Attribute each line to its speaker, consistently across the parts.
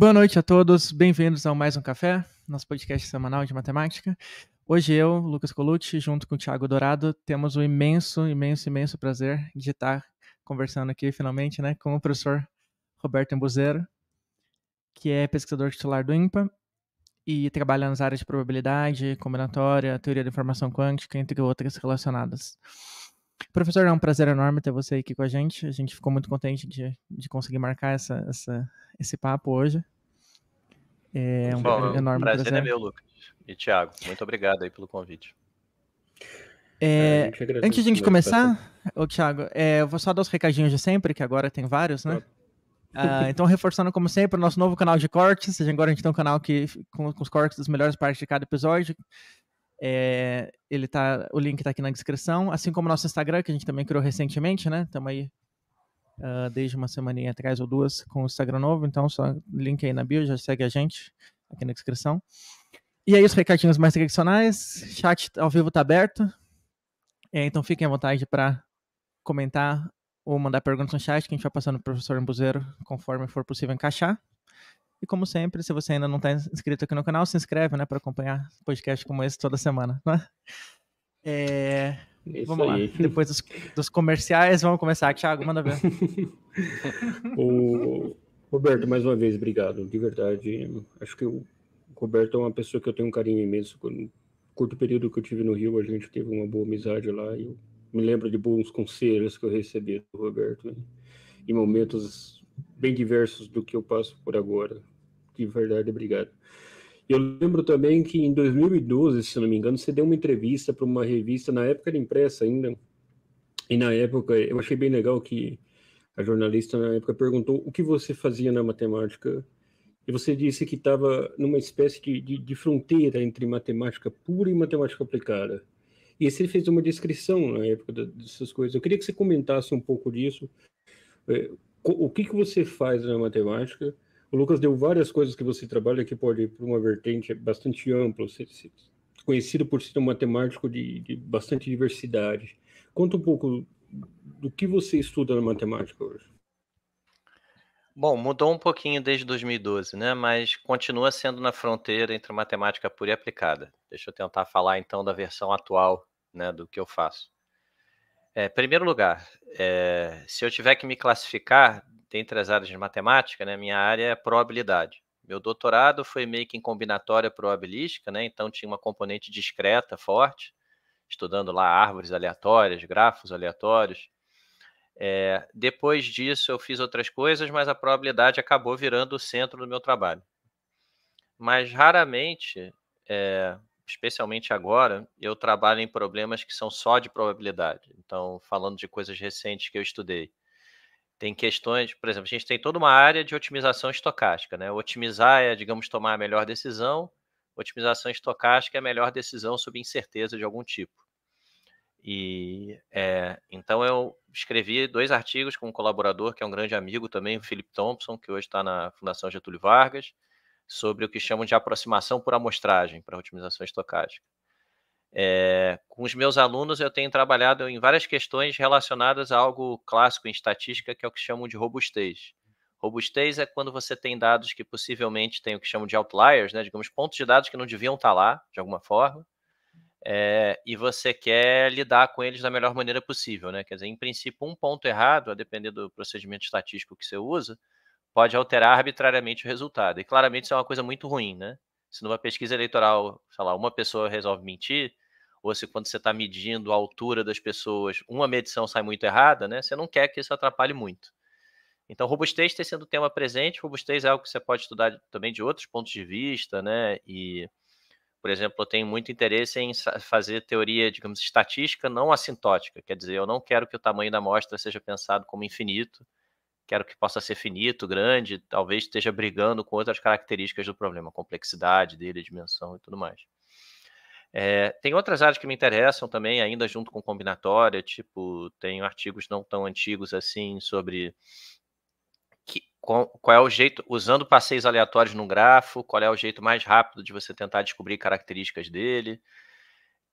Speaker 1: Boa noite a todos, bem-vindos ao Mais Um Café, nosso podcast semanal de matemática. Hoje eu, Lucas Colucci, junto com o Thiago Dourado, temos o imenso, imenso, imenso prazer de estar conversando aqui finalmente né, com o professor Roberto Embuzeiro, que é pesquisador titular do IMPA e trabalha nas áreas de probabilidade, combinatória, teoria da informação quântica, entre outras relacionadas. Professor, é um prazer enorme ter você aqui com a gente. A gente ficou muito contente de, de conseguir marcar essa, essa, esse papo hoje. É um Bom, é enorme prazer. É prazer é meu, Lucas.
Speaker 2: E Thiago, muito obrigado aí pelo convite.
Speaker 1: É, é antes de a gente começar, ô, Thiago, é, eu vou só dar os recadinhos de sempre, que agora tem vários, né? Ah, então, reforçando como sempre, o nosso novo canal de cortes. Agora a gente tem um canal que, com, com os cortes das melhores partes de cada episódio. É, ele tá, o link está aqui na descrição, assim como o nosso Instagram, que a gente também criou recentemente, né? Estamos aí uh, desde uma semaninha atrás ou duas com o Instagram novo, então só link aí na bio, já segue a gente aqui na descrição. E aí é os recadinhos mais tradicionais, chat ao vivo está aberto, é, então fiquem à vontade para comentar ou mandar perguntas no chat, que a gente vai passando para o professor Embuzeiro conforme for possível encaixar. E como sempre, se você ainda não está inscrito aqui no canal, se inscreve, né, para acompanhar podcast como esse toda semana, né? É, é isso vamos aí. lá. Depois dos, dos, comerciais, vamos começar. Thiago, manda ver.
Speaker 3: o Roberto, mais uma vez, obrigado. De verdade, acho que o Roberto é uma pessoa que eu tenho um carinho imenso. No curto período que eu tive no Rio, a gente teve uma boa amizade lá e eu me lembro de bons conselhos que eu recebi do Roberto né? em momentos bem diversos do que eu passo por agora. De verdade, obrigado. Eu lembro também que em 2012, se não me engano, você deu uma entrevista para uma revista, na época era impressa ainda, e na época eu achei bem legal que a jornalista na época perguntou o que você fazia na matemática, e você disse que estava numa espécie de, de, de fronteira entre matemática pura e matemática aplicada. E você fez uma descrição na época dessas coisas. Eu queria que você comentasse um pouco disso, é, o que, que você faz na matemática? O Lucas deu várias coisas que você trabalha que pode ir para uma vertente bastante ampla, conhecido por ser um matemático de, de, bastante diversidade. Conta um pouco do que você estuda na matemática hoje. Bom,
Speaker 2: mudou um pouquinho desde 2012, né? Mas continua sendo na fronteira entre matemática pura e aplicada. Deixa eu tentar falar então da versão atual, né, do que eu faço. É, primeiro lugar, é, se eu tiver que me classificar dentre as áreas de matemática, né, minha área é probabilidade. Meu doutorado foi meio que em combinatória probabilística, né, então tinha uma componente discreta forte, estudando lá árvores aleatórias, grafos aleatórios. É, depois disso, eu fiz outras coisas, mas a probabilidade acabou virando o centro do meu trabalho. Mas raramente é, especialmente agora, eu trabalho em problemas que são só de probabilidade. Então, falando de coisas recentes que eu estudei. Tem questões, por exemplo, a gente tem toda uma área de otimização estocástica, né? Otimizar é, digamos, tomar a melhor decisão, otimização estocástica é a melhor decisão sob incerteza de algum tipo. E é, então eu escrevi dois artigos com um colaborador que é um grande amigo também, o Felipe Thompson, que hoje está na Fundação Getúlio Vargas, sobre o que chamam de aproximação por amostragem para otimização estocástica. É, eh, com os meus alunos, eu tenho trabalhado em várias questões relacionadas a algo clássico em estatística, que é o que chamam de robustez. Robustez é quando você tem dados que possivelmente tem o que chamam de outliers, né? digamos, pontos de dados que não deviam estar tá lá, de alguma forma, é, e você quer lidar com eles da melhor maneira possível. Né? Quer dizer, em princípio, um ponto errado, a depender do procedimento estatístico que você usa, pode alterar arbitrariamente o resultado. E claramente isso é uma coisa muito ruim, né? Se numa pesquisa eleitoral, sei lá, uma pessoa resolve mentir, ou se quando você está medindo a altura das pessoas, uma medição sai muito errada, né? Você não quer que isso atrapalhe muito. Então, robustez tem sendo o tema presente, robustez é algo que você pode estudar também de outros pontos de vista, né? E, por exemplo, eu tenho muito interesse em fazer teoria, digamos, estatística não assintótica, quer dizer, eu não quero que o tamanho da amostra seja pensado como infinito, quero que possa ser finito, grande, talvez esteja brigando com outras características do problema, complexidade dele, dimensão e tudo mais. É, tem outras áreas que me interessam também, ainda junto com combinatória, tipo, tem artigos não tão antigos assim sobre que, qual, qual, é o jeito, usando passeios aleatórios num grafo, qual é o jeito mais rápido de você tentar descobrir características dele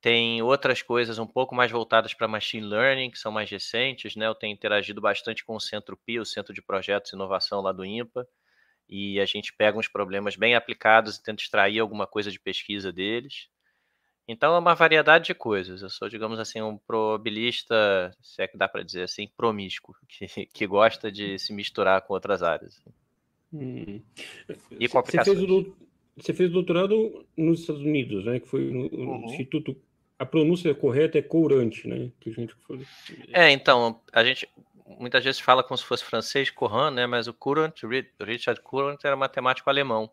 Speaker 2: tem outras coisas um pouco mais voltadas para machine learning, que são mais recentes, né? Eu tenho interagido bastante com o Centro PIA, o Centro de Projetos e Inovação lá do INPA, e a gente pega uns problemas bem aplicados e tenta extrair alguma coisa de pesquisa deles. Então é uma variedade de coisas. Eu sou, digamos assim, um probabilista, se é que dá para dizer assim, promíscuo, que, que gosta de se misturar com outras áreas.
Speaker 3: Hum. E com aplicações. Você fez o doutorado nos Estados Unidos, né? Que foi no uhum. Instituto a pronúncia correta é courante, né? Que a gente
Speaker 2: É, então, a gente muitas vezes fala como se fosse francês, Courant, né? Mas o Courant, Richard Courant era matemático alemão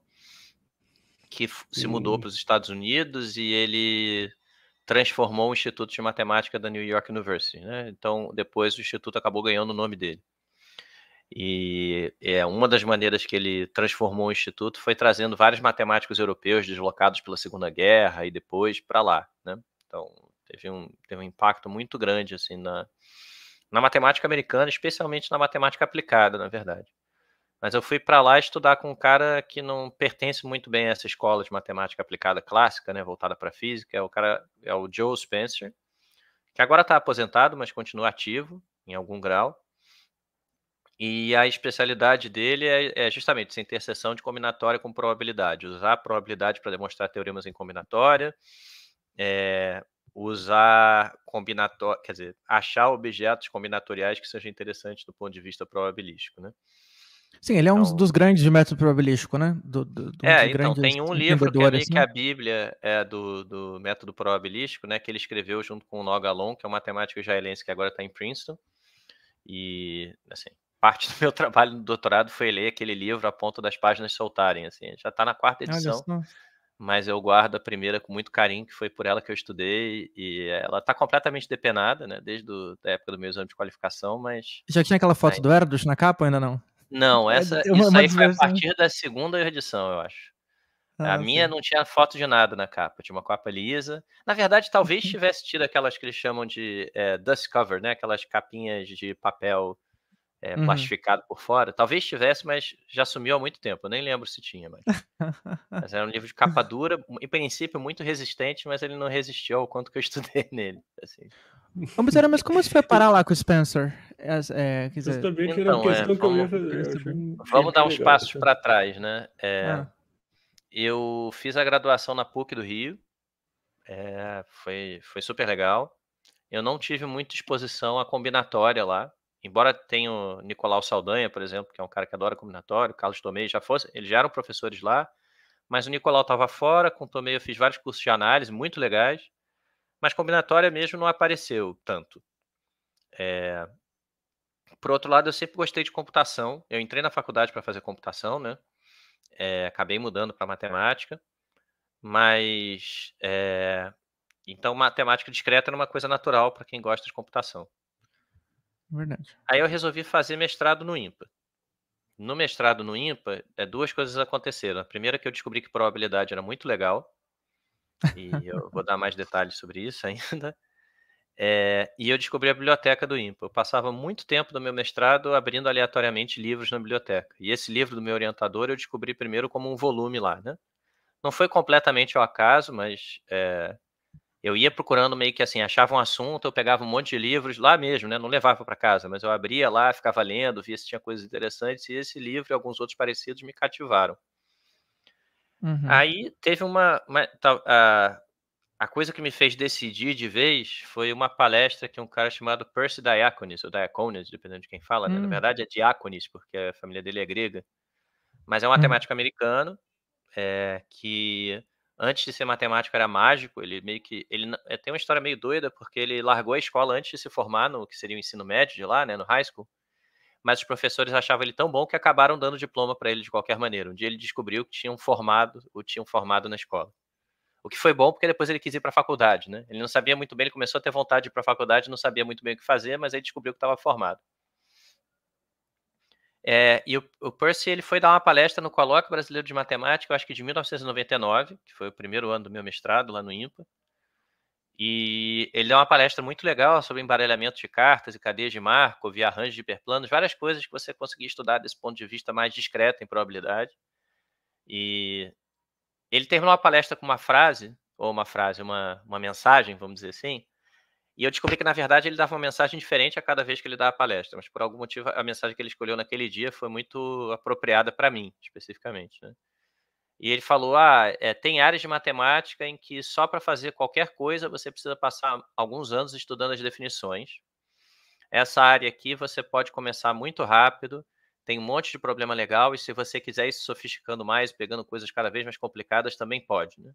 Speaker 2: que se mudou hum. para os Estados Unidos e ele transformou o Instituto de Matemática da New York University, né? Então, depois o instituto acabou ganhando o nome dele. E é uma das maneiras que ele transformou o instituto foi trazendo vários matemáticos europeus deslocados pela Segunda Guerra e depois para lá, né? Então, teve um, teve um impacto muito grande assim na, na matemática americana, especialmente na matemática aplicada, na verdade. Mas eu fui para lá estudar com um cara que não pertence muito bem a essa escola de matemática aplicada clássica, né, voltada para física, é o cara é o Joe Spencer, que agora está aposentado, mas continua ativo em algum grau. E a especialidade dele é, é, justamente essa interseção de combinatória com probabilidade, usar a probabilidade para demonstrar teoremas em combinatória é, usar combinatório, quer dizer, achar objetos combinatoriais que sejam interessantes do ponto de vista probabilístico, né?
Speaker 1: Sim, ele é então, um dos então grandes de método probabilístico, né? Do, do, do é, então tem um livro que, ali, é assim. que a né?
Speaker 2: Bíblia é do, do método probabilístico, né? Que ele escreveu junto com o Nogalon, que é um matemático israelense que agora está em Princeton. E, assim, parte do meu trabalho no doutorado foi ler aquele livro a ponto das páginas soltarem, assim. Já está na quarta edição. Olha, mas eu guardo a primeira com muito carinho, que foi por ela que eu estudei, e ela está completamente depenada, né, desde do, a época do meu exame de qualificação, mas... Já tinha aquela foto
Speaker 1: do Erdos na capa ainda não? Não, é, essa, é, isso aí foi a né?
Speaker 2: partir da segunda edição, eu acho. Ah, a minha não tinha foto de nada na capa, tinha uma capa lisa. Na verdade, talvez tivesse tido aquelas que eles chamam de é, dust cover, né? Aquelas capinhas de papel é, uhum. plastificado por fora. Talvez tivesse, mas já sumiu há muito tempo. Eu nem lembro se tinha, mas. mas era um livro de capa dura, em princípio muito resistente, mas ele não resistiu ao quanto que eu estudei nele. Assim.
Speaker 1: Mas, era, mas como você foi parar lá com o Spencer? As, é, dizer... também que era então, é, questão é, vamos, que eu ia fazer. Vamos dar uns
Speaker 2: passos para trás, né? É, ah. eu fiz a graduação na PUC do Rio. É, foi, foi super legal. Eu não tive muita exposição à combinatória lá embora tenha o Nicolau Saldanha, por exemplo, que é um cara que adora combinatório, Carlos Tomei já fosse, eles já eram professores lá, mas o Nicolau estava fora, com o Tomei eu fiz vários cursos de análise muito legais, mas combinatória mesmo não apareceu tanto. É... Por outro lado, eu sempre gostei de computação, eu entrei na faculdade para fazer computação, né? É... acabei mudando para matemática, mas é... então matemática discreta era uma coisa natural para quem gosta de computação. Verdade. Aí eu resolvi fazer mestrado no IMPA. No mestrado no IMPA, é, duas coisas aconteceram. A primeira é que eu descobri que probabilidade era muito legal, e eu vou dar mais detalhes sobre isso ainda. É, e eu descobri a biblioteca do IMPA. Eu passava muito tempo do meu mestrado abrindo aleatoriamente livros na biblioteca. E esse livro do meu orientador eu descobri primeiro como um volume lá, né? Não foi completamente ao acaso, mas é, eu ia procurando meio que assim, achava um assunto, eu pegava um monte de livros lá mesmo, né? Não levava para casa, mas eu abria lá, ficava lendo, via se tinha coisas interessantes, e esse livro e alguns outros parecidos me cativaram. Uhum. Aí teve uma. uma a, a, coisa que me fez decidir de vez foi uma palestra que um cara chamado Percy Diaconis, ou Diaconis, dependendo de quem fala, uhum. né? Na hum. verdade é Diaconis, porque a família dele é grega. Mas é um hum. matemático uhum. americano é, que antes de ser matemático era mágico, ele meio que ele é, tem uma história meio doida porque ele largou a escola antes de se formar no que seria o ensino médio de lá, né, no high school. Mas os professores achavam ele tão bom que acabaram dando diploma para ele de qualquer maneira. Um dia ele descobriu que tinham formado, o tinham formado na escola. O que foi bom porque depois ele quis ir para a faculdade, né? Ele não sabia muito bem, ele começou a ter vontade de ir para a faculdade, não sabia muito bem o que fazer, mas aí descobriu que estava formado. É, e o, o, Percy ele foi dar uma palestra no Colóquio Brasileiro de Matemática, eu acho que de 1999, que foi o primeiro ano do meu mestrado lá no IMPA. E ele deu uma palestra muito legal sobre embaralhamento de cartas e cadeias de marco, via arranjos de hiperplanos, várias coisas que você conseguia estudar desse ponto de vista mais discreto em probabilidade. E ele terminou a palestra com uma frase, ou uma frase, uma, uma mensagem, vamos dizer assim, e eu descobri que, na verdade, ele dava uma mensagem diferente a cada vez que ele dava palestra, mas por algum motivo a mensagem que ele escolheu naquele dia foi muito apropriada para mim, especificamente. Né? E ele falou: ah, é, tem áreas de matemática em que só para fazer qualquer coisa você precisa passar alguns anos estudando as definições. Essa área aqui você pode começar muito rápido, tem um monte de problema legal, e se você quiser ir se sofisticando mais, pegando coisas cada vez mais complicadas, também pode. Né?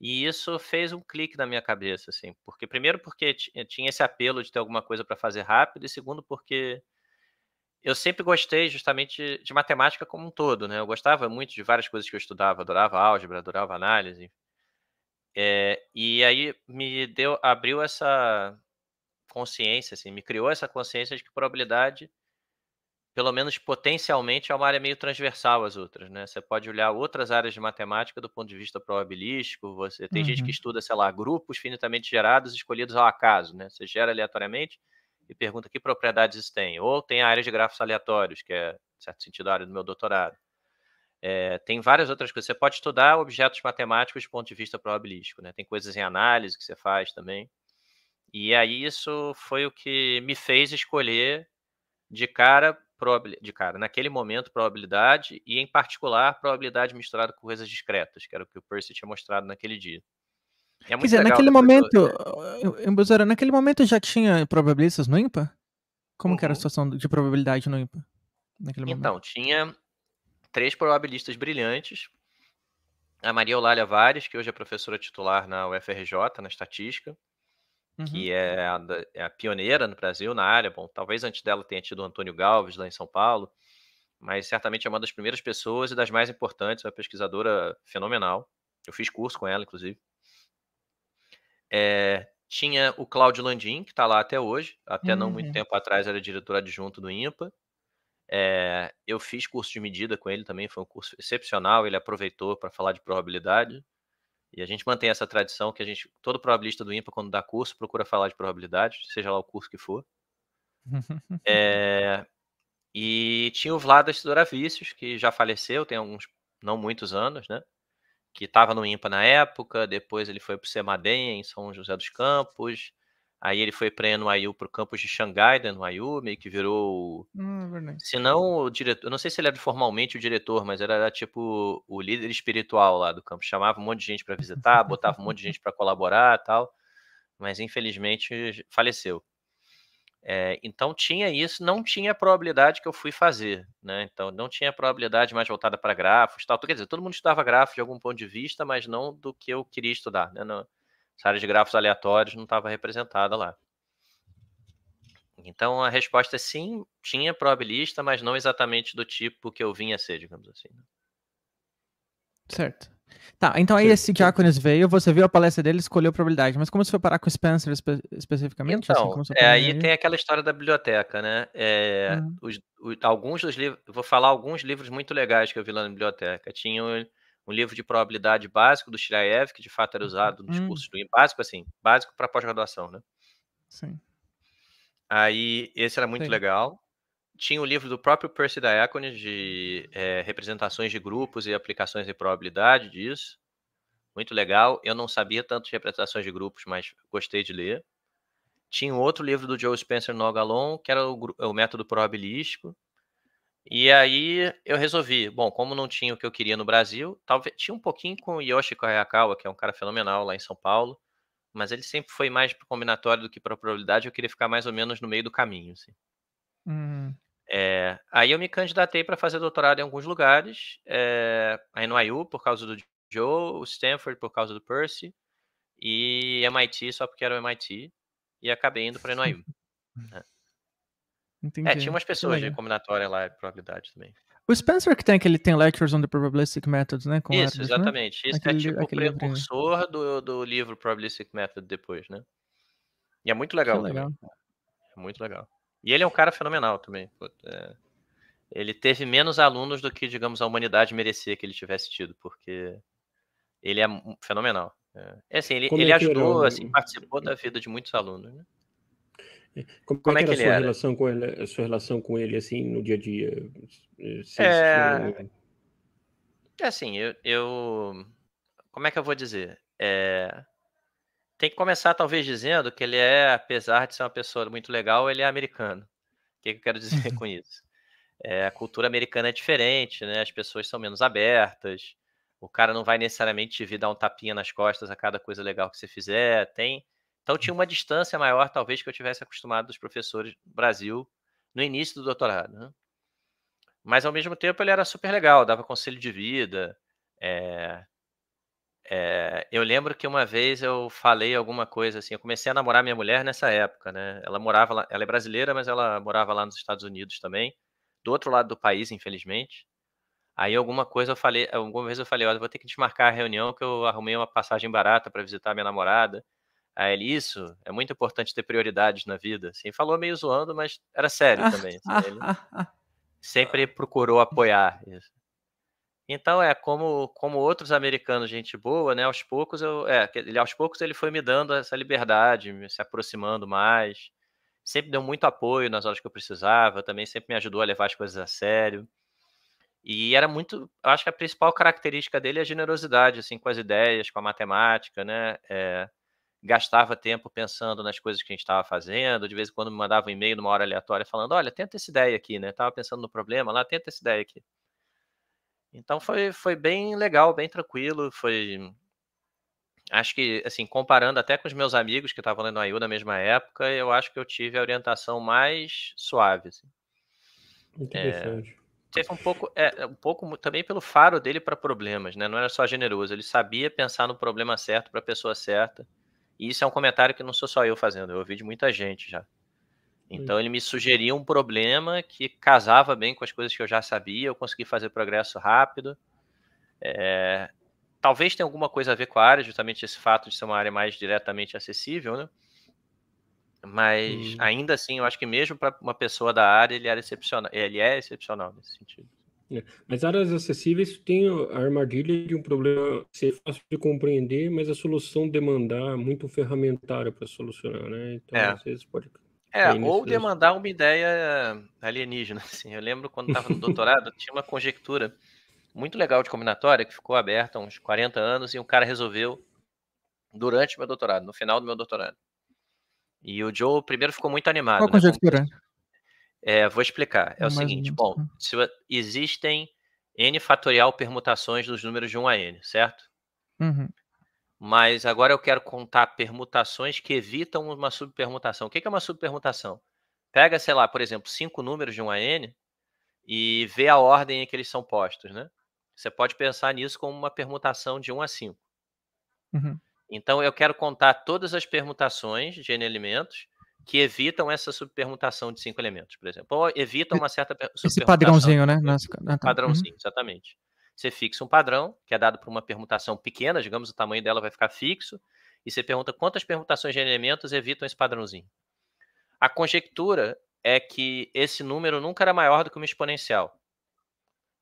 Speaker 2: E isso fez um clique na minha cabeça, assim, porque primeiro porque eh, tinha esse apelo de ter alguma coisa para fazer rápido e segundo porque eu sempre gostei justamente de matemática como um todo, né? Eu gostava muito de várias coisas que eu estudava, adorava álgebra, adorava análise. É, e aí me deu, abriu essa consciência, assim, me criou essa consciência de que probabilidade pelo menos potencialmente, é uma área meio transversal às outras, né? Você pode olhar outras áreas de matemática do ponto de vista probabilístico, você tem uhum. gente que uhum. estuda, sei lá, grupos finitamente gerados escolhidos ao acaso, né? Você gera aleatoriamente e pergunta que propriedades isso tem. Ou tem a área de grafos aleatórios, que é, em certo sentido, a área do meu doutorado. É, tem várias outras coisas. Você pode estudar objetos matemáticos do ponto de vista probabilístico, né? Tem coisas em análise que você faz também. E aí isso foi o que me fez escolher de cara de cara, naquele momento, probabilidade e, em particular, probabilidade misturada com coisas discretas, que era o que o Percy tinha mostrado naquele dia. É Quer dizer, naquele momento,
Speaker 1: Embusora, naquele momento já tinha probabilistas no IMPA Como uhum. que era a uhum. situação de probabilidade no IMPA
Speaker 2: Naquele então, tinha três probabilistas brilhantes, a Maria Eulália Vares, que hoje é professora titular na UFRJ, na estatística, uhum. que é a, é a, pioneira no Brasil na área. Bom, talvez antes dela tenha tido o Antônio Galves lá em São Paulo, mas certamente é uma das primeiras pessoas e das mais importantes, é uma pesquisadora fenomenal. Eu fiz curso com ela, inclusive. É, tinha o Cláudio Landim, que está lá até hoje, até uhum. não muito hum. tempo atrás era diretor adjunto do INPA. É, eh, eu fiz curso de medida com ele também, foi um curso excepcional. Ele aproveitou para falar de probabilidade. E a gente mantém essa tradição que a gente, todo probabilista do IMPA, quando dá curso, procura falar de probabilidade, seja lá o curso que for. é, e tinha o Vlada Sidoravicius, que já faleceu, tem alguns, não muitos anos, né? Que estava no IMPA na época, depois ele foi para o Semadem, em São José dos Campos, Aí ele foi para NYU para o campus de Xangai da NYU, meio que virou. Hum, é se não o diretor, eu não sei se ele era formalmente o diretor, mas era, era tipo o líder espiritual lá do campus. Chamava um monte de gente para visitar, botava um monte de gente para colaborar tal. Mas infelizmente faleceu. É, então tinha isso, não tinha a probabilidade que eu fui fazer, né? Então não tinha a probabilidade mais voltada para grafos, tal. Quer dizer, todo mundo estudava grafos de algum ponto de vista, mas não do que eu queria estudar, né? Não, essa área de grafos aleatórios não estava representada lá. Então a resposta é sim, tinha probabilista, mas não exatamente do tipo que eu vinha ser, digamos assim. Né.
Speaker 1: Certo. Tá, então aí esse Diáconis veio, você viu a palestra dele, escolheu a probabilidade, mas como você foi parar com o Spencer espe especificamente? Assim, então, assim, é, aí,
Speaker 2: tem aquela história da biblioteca, né? É, uhum. os, os, alguns dos livros, vou falar alguns livros muito legais que eu vi lá na biblioteca. Tinha um livro de probabilidade básico do Shiraev, que de fato era uhum. usado nos hum. cursos do IM, básico assim, básico para pós-graduação, né? Sim. Aí esse era muito Sim. legal. Tinha o um livro do próprio Percy Diaconis de é, representações de grupos e aplicações de probabilidade disso. Muito legal. Eu não sabia tanto de representações de grupos, mas gostei de ler. Tinha um outro livro do Joe Spencer Nogalon, que era o, o método probabilístico. E aí eu resolvi, bom, como não tinha o que eu queria no Brasil, talvez tinha um pouquinho com o Yoshi Koyakawa, que é um cara fenomenal lá em São Paulo, mas ele sempre foi mais para combinatório do que para probabilidade, eu queria ficar mais ou menos no meio do caminho. Assim. Uhum. É, aí eu me candidatei para fazer doutorado em alguns lugares, é, a NYU por causa do Joe, o Stanford por causa do Percy, e MIT só porque era o MIT, e acabei indo para a NYU. Né?
Speaker 4: Entendi.
Speaker 1: É, tinha umas pessoas de
Speaker 2: combinatória lá, de probabilidade também.
Speaker 1: O Spencer que tem aquele tem Lectures on the Probabilistic Methods, né? Com Isso, né? exatamente. Né? Isso aquele, é tipo o
Speaker 2: precursor do, do livro Probabilistic Method depois, né? E é muito legal, legal. É muito legal. E ele é um cara fenomenal também. É. Ele teve menos alunos do que, digamos, a humanidade merecia que ele tivesse tido, porque ele é fenomenal. É, é assim, ele, ele ajudou, né? assim, participou da vida de muitos alunos, né?
Speaker 3: Como, é Como é, que, era, a sua era? relação com ele, a sua relação com ele assim no dia a dia? Eh, se, é...
Speaker 2: é assim, eu, eu, como é que eu vou dizer? É... Tem que começar talvez dizendo que ele é, apesar de ser uma pessoa muito legal, ele é americano. O que, que eu quero dizer com isso? É, a cultura americana é diferente, né? As pessoas são menos abertas. O cara não vai necessariamente te vir dar um tapinha nas costas a cada coisa legal que você fizer. Tem então tinha uma distância maior, talvez, que eu tivesse acostumado dos professores do Brasil no início do doutorado. Né? Mas ao mesmo tempo ele era super legal, dava conselho de vida. É... É... eu lembro que uma vez eu falei alguma coisa assim. Eu comecei a namorar minha mulher nessa época, né? Ela morava, lá... ela é brasileira, mas ela morava lá nos Estados Unidos também, do outro lado do país, infelizmente. Aí alguma coisa eu falei, alguma vez eu falei, olha, vou ter que desmarcar a reunião que eu arrumei uma passagem barata para visitar minha namorada a ah, ele é isso, é muito importante ter prioridades na vida. Assim, falou meio zoando, mas era sério ah. também. Assim, ele sempre procurou apoiar isso. Então é como como outros americanos gente boa, né? Aos poucos eu, é, ele aos poucos ele foi me dando essa liberdade, me se aproximando mais. Sempre deu muito apoio nas horas que eu precisava, também sempre me ajudou a levar as coisas a sério. E era muito, eu acho que a principal característica dele é a generosidade assim com as ideias, com a matemática, né? É, gastava tempo pensando nas coisas que a gente estava fazendo, de vez em quando me mandava um e-mail numa hora aleatória falando, olha, tenta essa ideia aqui, né? estava pensando no problema, lá tenta essa ideia aqui. Então foi, foi bem legal, bem tranquilo, foi hum, acho que assim, comparando até com os meus amigos que estavam lendo a IU na mesma época, eu acho que eu tive a orientação mais suave, assim. É, Interessante. É, teve um pouco, é, é um pouco também pelo faro dele para problemas, né? Não era só generoso, ele sabia pensar no problema certo para a pessoa certa. E isso é um comentário que não sou só eu fazendo, eu ouvi de muita gente já. Então ele me sugeria um problema que casava bem com as coisas que eu já sabia, eu consegui fazer progresso rápido. É... Talvez tenha alguma coisa a ver com a área, justamente esse fato de ser uma área mais diretamente acessível, né? Mas hum. ainda assim, eu acho que mesmo para uma pessoa da área, ele era excepcional. Ele é excepcional nesse sentido.
Speaker 3: Né? As áreas acessíveis têm a armadilha de um problema ser fácil de compreender, mas a solução demandar muito ferramentário para solucionar, né? Então, é. às vezes pode. É, ou demandar
Speaker 2: uma ideia alienígena. Assim. Eu lembro quando estava no doutorado, tinha uma conjectura muito legal de combinatória que ficou aberta há uns 40 anos e um cara resolveu durante meu doutorado, no final do meu doutorado. E o Joe primeiro ficou muito animado. Qual né? conjectura? Como... É, vou explicar. É o seguinte, bom, hum. se, existem n fatorial permutações dos números de 1 a n, certo? Uhum. Mas agora eu quero contar permutações que evitam uma subpermutação. O que é uma subpermutação? Pega, sei lá, por exemplo, cinco números de 1 a n e vê a ordem em que eles são postos, né? Você pode pensar nisso como uma permutação de 1 a 5. Uhum. Então eu quero contar todas as permutações de n elementos que evitam essa subpermutação de cinco elementos, por exemplo. Ou evitam uma certa Esse padrãozinho,
Speaker 1: né? Ah, tá. uhum. Padrãozinho,
Speaker 2: exatamente. Você fixa um padrão, que é dado por uma permutação pequena, digamos, o tamanho dela vai ficar fixo, e você pergunta quantas permutações de elementos evitam esse padrãozinho. A conjectura é que esse número nunca era maior do que uma exponencial.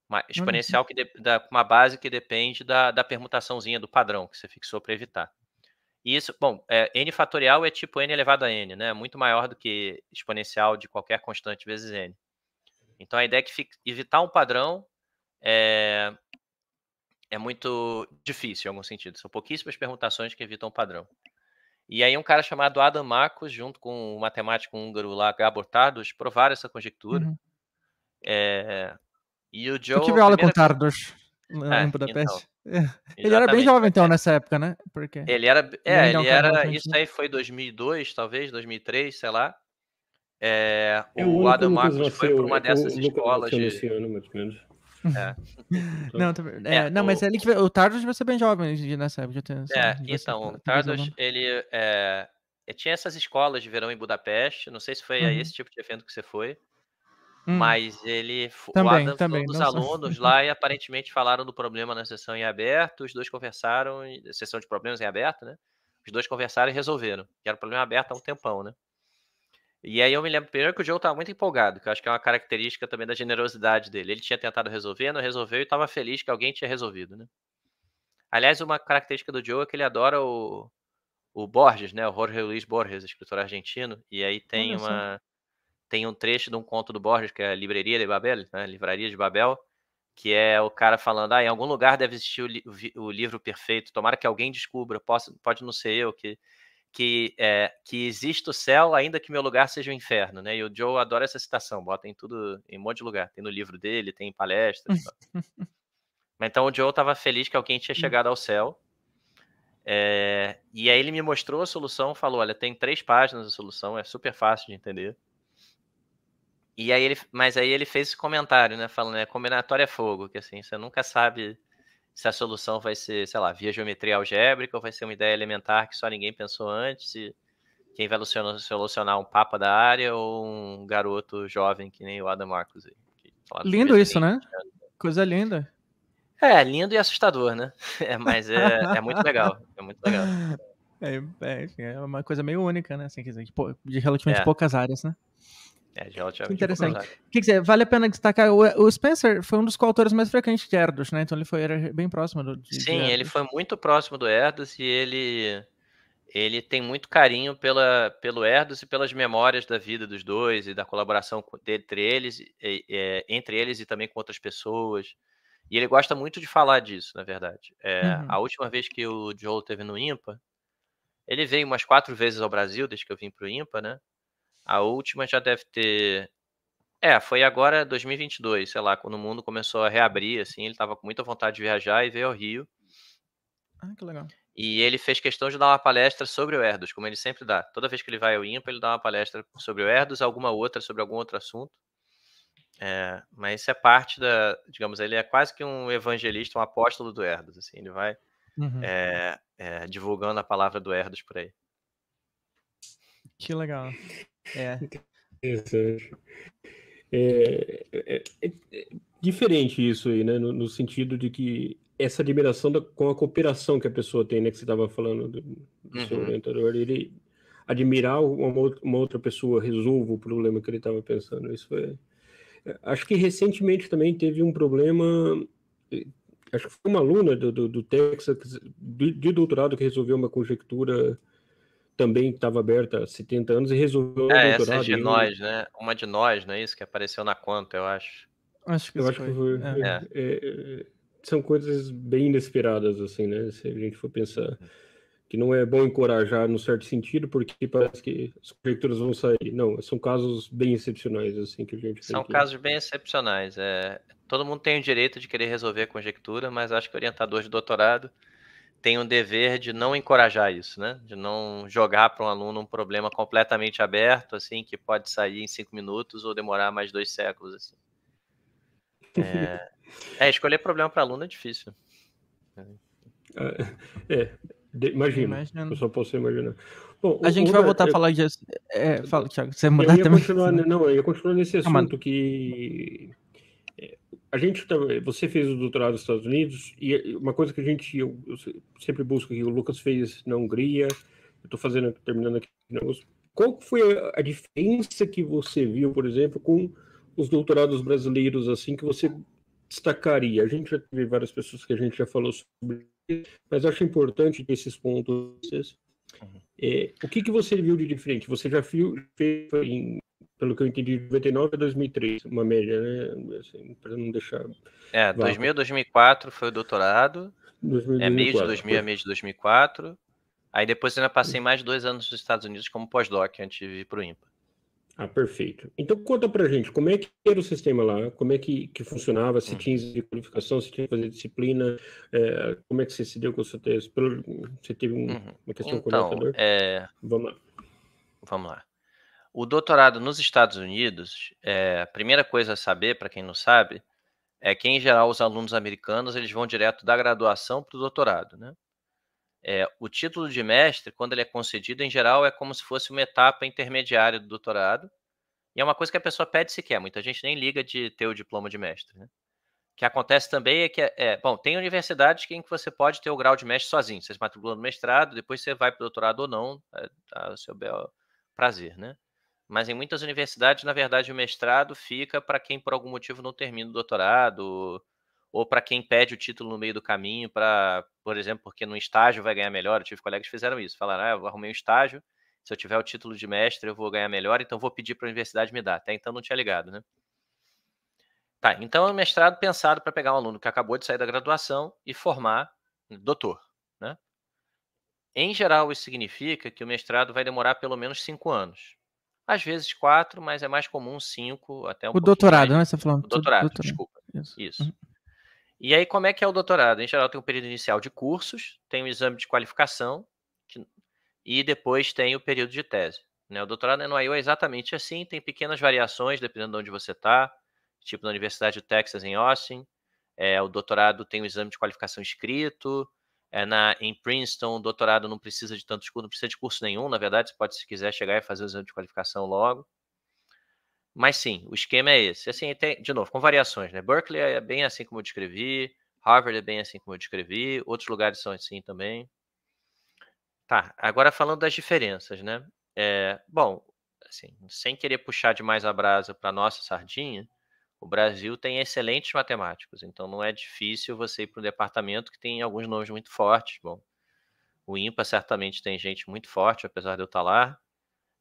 Speaker 2: Uma exponencial que de, da, uma base que depende da, da permutaçãozinha do padrão que você fixou para evitar. E isso, bom, é, n fatorial é tipo n elevado a n, né? Muito maior do que exponencial de qualquer constante vezes n. Então a ideia é que fica, evitar um padrão é, é muito difícil em algum sentido. São pouquíssimas permutações que evitam um padrão. E aí um cara chamado Adam Marcos, junto com o matemático húngaro lá, Gabor Tardos, provaram essa conjectura. Uhum. É, e o Joe... Eu tive aula com Tardos é, em Budapeste. Então.
Speaker 1: ele era bem jovem, então, nessa época, né? Porque ele era.
Speaker 2: É, é, ele era. Isso aí foi 2002, talvez, 2003, sei lá.
Speaker 3: Eh, é, o, Adam Marcos foi para uma é, é dessas escolas. De... ano, mais ou menos. É.
Speaker 2: Então, não,
Speaker 1: é, não o... mas ele, o Tardos vai ser bem jovem nessa época. Tenho, é, então, o tá Tardos,
Speaker 2: ele, é, tinha essas escolas de verão em Budapeste, não sei se foi uhum. esse tipo de evento que você foi, Hum. Mas ele. Também, o Adams os alunos lá e aparentemente falaram do problema na sessão em aberto. Os dois conversaram, sessão de problemas em aberto, né? Os dois conversaram e resolveram. Que era um problema aberto há um tempão, né? E aí eu me lembro primeiro que o Joe estava muito empolgado, que eu acho que é uma característica também da generosidade dele. Ele tinha tentado resolver, não resolveu e estava feliz que alguém tinha resolvido, né? Aliás, uma característica do Joe é que ele adora o, o Borges, né? O Jorge Luiz Borges, escritor argentino. E aí tem uma, tem um trecho de um conto do Borges, que é a Livraria de Babel, né? Livraria de Babel, que é o cara falando, ah, em algum lugar deve existir o, li o livro perfeito, tomara que alguém descubra, posso, pode não ser eu, que, que, é, que existe o céu, ainda que meu lugar seja o inferno, né? E o Joe adora essa citação, bota em tudo, em um monte de lugar. Tem no livro dele, tem em palestras. Mas então o Joe estava feliz que alguém tinha chegado ao céu. É, e aí ele me mostrou a solução, falou: olha, tem três páginas a solução, é super fácil de entender. E aí ele, mas aí ele fez esse comentário, né? Falando, né? Combinatória é fogo, que assim, você nunca sabe se a solução vai ser, sei lá, via geometria algébrica ou vai ser uma ideia elementar que só ninguém pensou antes. E quem vai solucionar um papa da área ou um garoto jovem que nem o Adam Marcos. Lindo isso, né?
Speaker 1: Coisa linda.
Speaker 2: É, lindo e assustador, né? É, mas é, é muito legal. É muito legal.
Speaker 1: É, é, é, uma coisa meio única, né? Assim, de relativamente é. poucas áreas, né?
Speaker 2: É, que interessante. O
Speaker 1: que, que vale a pena destacar? O, Spencer foi um dos coautores mais frequentes de Erdos, né? Então ele foi era bem próximo do. De, Sim, de
Speaker 2: ele foi muito próximo do Erdos e ele ele tem muito carinho pela, pelo Erdos e pelas memórias da vida dos dois e da colaboração entre eles, e, é, entre eles e também com outras pessoas. E ele gosta muito de falar disso, na verdade. É, uhum. A última vez que o Joel teve no IMPA, ele veio umas quatro vezes ao Brasil, desde que eu vim para o IMPA, né? A última já deve ter. É, foi agora 2022, sei lá, quando o mundo começou a reabrir, assim, ele estava com muita vontade de viajar e veio ao Rio. Ah, que legal. E ele fez questão de dar uma palestra sobre o Erdos, como ele sempre dá. Toda vez que ele vai ao IMPA, ele dá uma palestra sobre o Erdos, alguma outra, sobre algum outro assunto. É, mas isso é parte da, digamos, ele é quase que um evangelista, um apóstolo do Erdos, assim, ele vai uhum. é, é, divulgando a palavra do Erdos por aí.
Speaker 1: Que legal. É.
Speaker 3: Interessante. É, é, é, é, diferente isso aí, né? No, no, sentido de que essa admiração da, com a cooperação que a pessoa tem, né? Que você estava falando do, do uhum. seu orientador, ele admirar uma, uma, outra pessoa resolva o problema que ele estava pensando. Isso é. Acho que recentemente também teve um problema. Acho que foi uma aluna do, do, do Texas de, de doutorado que resolveu uma conjectura também estava aberta há 70 anos e resolveu. É, essa é de nós,
Speaker 2: né? Uma de nós, não é isso? Que apareceu na conta eu acho. Acho que eu acho foi. Que foi. É.
Speaker 3: É. é. é, são coisas bem inesperadas, assim, né? Se a gente for pensar que não é bom encorajar no certo sentido, porque parece que as conjecturas vão sair. Não, são casos bem excepcionais, assim, que a gente São que... casos
Speaker 2: bem excepcionais. É... Todo mundo tem o direito de querer resolver a conjectura, mas acho que orientador de doutorado tem um dever de não encorajar isso, né? De não jogar para um aluno um problema completamente aberto, assim, que pode sair em cinco minutos ou demorar mais dois séculos, assim. É, é escolher problema para aluno é difícil.
Speaker 3: É, é imagina. Imaginando. Eu só posso imaginar. Bom, a gente vai voltar eu, a falar de. É, fala, Thiago, você ia mudar também? eu ia continuar nesse tá assunto ah, que a gente também, você fez o doutorado nos Estados Unidos e uma coisa que a gente eu, eu sempre busca que o Lucas fez na Hungria, eu estou fazendo terminando aqui na né, USP. Qual foi a, diferença que você viu, por exemplo, com os doutorados brasileiros assim que você destacaria? A gente já teve várias pessoas que a gente já falou sobre, mas acho importante esses pontos. Uhum. É, o que, que você viu de diferente? Você já viu, fez em pelo que eu entendi, de 99 a 2003, uma média, né? Assim, para não deixar.
Speaker 2: É, 2000 2004 foi o doutorado.
Speaker 3: 2004, é meio de 2000 a
Speaker 2: meio de 2004. Aí depois ainda passei mais dois anos nos Estados Unidos como pós-doc antes de ir para o IMPA.
Speaker 3: Ah, perfeito. Então conta a gente, como é que era o sistema lá? Como é que, que funcionava? Se hum. tinha de qualificação, se tinha que fazer disciplina? É, como é que você se deu com o seu teste? Você teve um, uhum. uma questão então, com o então,
Speaker 2: É... Vamos lá. Vamos lá. O doutorado nos Estados Unidos, é, a primeira coisa a saber, para quem não sabe, é que, em geral, os alunos americanos eles vão direto da graduação para o doutorado. Né? É, o título de mestre, quando ele é concedido, em geral, é como se fosse uma etapa intermediária do doutorado, e é uma coisa que a pessoa pede se quer, muita gente nem liga de ter o diploma de mestre. Né? O que acontece também é que, é, bom, tem universidades em que você pode ter o grau de mestre sozinho, você se matricula no mestrado, depois você vai para o doutorado ou não, a, é, o seu bel prazer, né? mas em muitas universidades, na verdade, o mestrado fica para quem por algum motivo não termina o doutorado, ou para quem pede o título no meio do caminho, para, por exemplo, porque no estágio vai ganhar melhor. Eu tive colegas que fizeram isso, falaram: ah, eu arrumei um estágio, se eu tiver o título de mestre, eu vou ganhar melhor, então vou pedir para a universidade me dar. Até então não tinha ligado, né? Tá, então é um mestrado pensado para pegar um aluno que acabou de sair da graduação e formar doutor, né? Em geral, isso significa que o mestrado vai demorar pelo menos cinco anos às vezes quatro, mas é mais comum cinco, até um O doutorado, mais. né? Você tá falando. O doutorado, doutorado.
Speaker 4: desculpa. Isso. Isso. Uhum.
Speaker 2: E aí, como é que é o doutorado? Em geral, tem um período inicial de cursos, tem o um exame de qualificação que... e depois tem o período de tese. Né? O doutorado no IU é exatamente assim, tem pequenas variações dependendo de onde você está, tipo na Universidade do Texas em Austin. É, o doutorado tem o um exame de qualificação escrito, é na, em Princeton, doutorado não precisa de tantos cursos, não precisa de curso nenhum, na verdade, você pode, se quiser, chegar e fazer o exame de qualificação logo. Mas sim, o esquema é esse. Assim, tem, de novo, com variações, né? Berkeley é bem assim como eu descrevi, Harvard é bem assim como eu descrevi, outros lugares são assim também. Tá, agora falando das diferenças, né? É, bom, assim, sem querer puxar demais a brasa para nossa sardinha, o Brasil tem excelentes matemáticos, então não é difícil você ir para um departamento que tem alguns nomes muito fortes. Bom, o IMPA certamente tem gente muito forte, apesar de eu estar lá.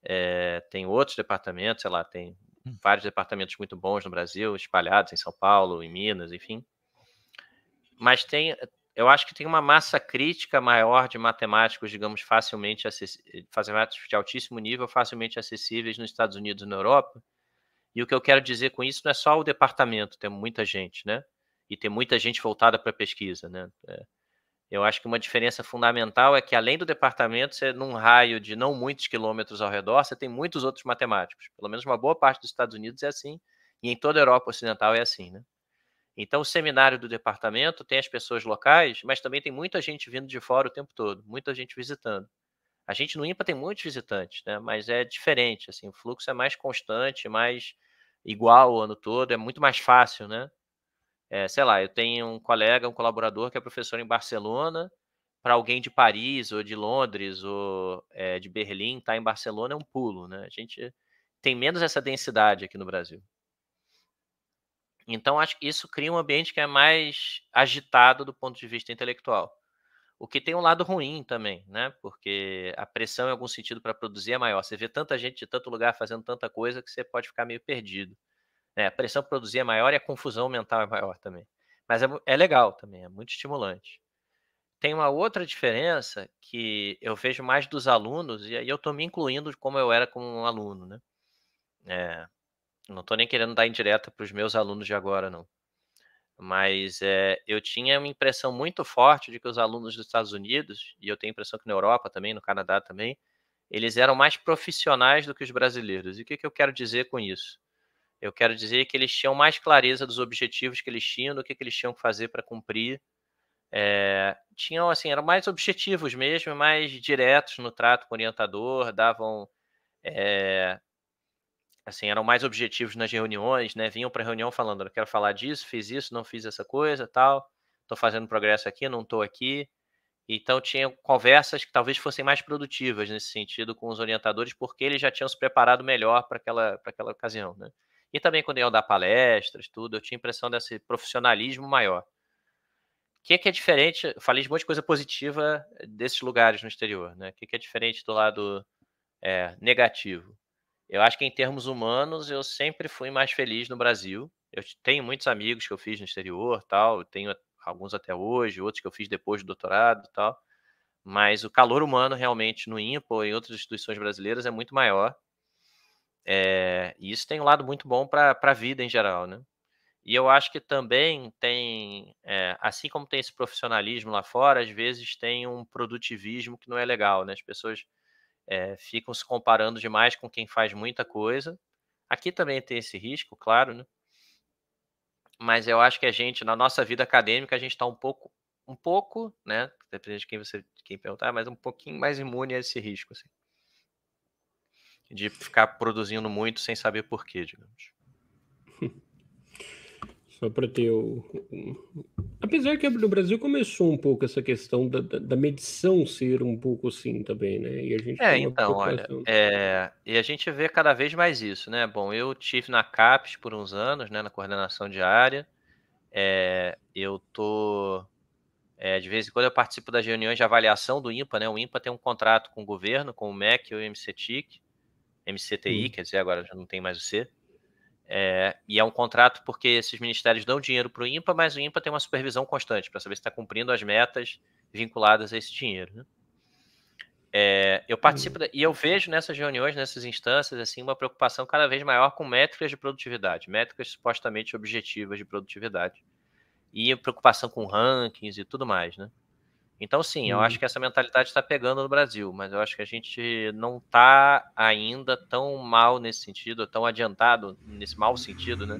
Speaker 2: É, tem outros departamentos, sei lá, tem hum. vários departamentos muito bons no Brasil, espalhados em São Paulo, em Minas, enfim. Mas tem, eu acho que tem uma massa crítica maior de matemáticos, digamos, facilmente acessíveis, eh, de altíssimo nível, facilmente acessíveis nos Estados Unidos e na Europa, e o que eu quero dizer com isso não é só o departamento, tem muita gente, né? E tem muita gente voltada para pesquisa, né? É. Eu acho que uma diferença fundamental é que, além do departamento, você, num raio de não muitos quilômetros ao redor, você tem muitos outros matemáticos. Pelo menos uma boa parte dos Estados Unidos é assim, e em toda a Europa Ocidental é assim, né? Então, o seminário do departamento tem as pessoas locais, mas também tem muita gente vindo de fora o tempo todo, muita gente visitando. A gente no IMPA tem muitos visitantes, né? Mas é diferente, assim, o fluxo é mais constante, mais igual o ano todo, é muito mais fácil, né? É, sei lá, eu tenho um colega, um colaborador que é professor em Barcelona, para alguém de Paris ou de Londres ou é, de Berlim estar tá em Barcelona é um pulo, né? A gente tem menos essa densidade aqui no Brasil. Então, acho que isso cria um ambiente que é mais agitado do ponto de vista intelectual. O que tem um lado ruim também, né? Porque a pressão, em algum sentido, para produzir é maior. Você vê tanta gente de tanto lugar fazendo tanta coisa que você pode ficar meio perdido. Né. a pressão para produzir é maior e a confusão mental é maior também. Mas é, é legal também, é muito estimulante. Tem uma outra diferença que eu vejo mais dos alunos, e aí eu estou me incluindo como eu era como um aluno, né? É, não estou nem querendo dar indireta para os meus alunos de agora, não mas é, eu tinha uma impressão muito forte de que os alunos dos Estados Unidos, e eu tenho a impressão que na Europa também, no Canadá também, eles eram mais profissionais do que os brasileiros. E o que, que eu quero dizer com isso? Eu quero dizer que eles tinham mais clareza dos objetivos que eles tinham, do que, que eles tinham que fazer para cumprir. É, tinham, assim, eram mais objetivos mesmo, mais diretos no trato com o orientador, davam é, assim, eram mais objetivos nas reuniões, né? Vinham para reunião falando, eu quero falar disso, fiz isso, não fiz essa coisa, tal. Estou fazendo progresso aqui, não estou aqui. Então tinha conversas que talvez fossem mais produtivas nesse sentido com os orientadores, porque eles já tinham se preparado melhor para aquela para aquela ocasião, né? E também quando iam dar palestras, tudo, eu tinha a impressão desse profissionalismo maior. O que é, que é diferente? Eu falei de um monte de coisa positiva desses lugares no exterior, né? O que é, que é diferente do lado é, negativo? Eu acho que em termos humanos, eu sempre fui mais feliz no Brasil. Eu tenho muitos amigos que eu fiz no exterior, tal, tenho alguns até hoje, outros que eu fiz depois do doutorado, tal. Mas o calor humano realmente no INPO e em outras instituições brasileiras é muito maior. É, e isso tem um lado muito bom para a vida em geral, né? E eu acho que também tem, é, assim como tem esse profissionalismo lá fora, às vezes tem um produtivismo que não é legal, né? As pessoas é, ficam se comparando demais com quem faz muita coisa. Aqui também tem esse risco, claro, né? Mas eu acho que a gente, na nossa vida acadêmica, a gente está um pouco, um pouco, né? Depende de quem você quem perguntar, mas um pouquinho mais imune a esse risco, assim. De ficar produzindo muito sem saber porquê, digamos.
Speaker 3: Só para ter o. Apesar que no Brasil começou um pouco essa questão da, da, da medição ser um pouco assim também, né? E a gente é, então, olha.
Speaker 2: É... E a gente vê cada vez mais isso, né? Bom, eu tive na CAPES por uns anos, né? Na coordenação de área. É... Eu tô. É, de vez em quando eu participo das reuniões de avaliação do INPA, né? O INPA tem um contrato com o governo, com o MEC e o MCTIC, MCTI, hum. quer dizer, agora já não tem mais o C. É, e é um contrato porque esses ministérios dão dinheiro para o INPA, mas o INPA tem uma supervisão constante para saber se está cumprindo as metas vinculadas a esse dinheiro. Né? É, eu participo uhum. da, e eu vejo nessas reuniões, nessas instâncias, assim, uma preocupação cada vez maior com métricas de produtividade, métricas supostamente objetivas de produtividade, e preocupação com rankings e tudo mais, né? Então, sim, eu acho uhum. que essa mentalidade está pegando no Brasil, mas eu acho que a gente não está ainda tão mal nesse sentido, tão adiantado nesse mau sentido, né?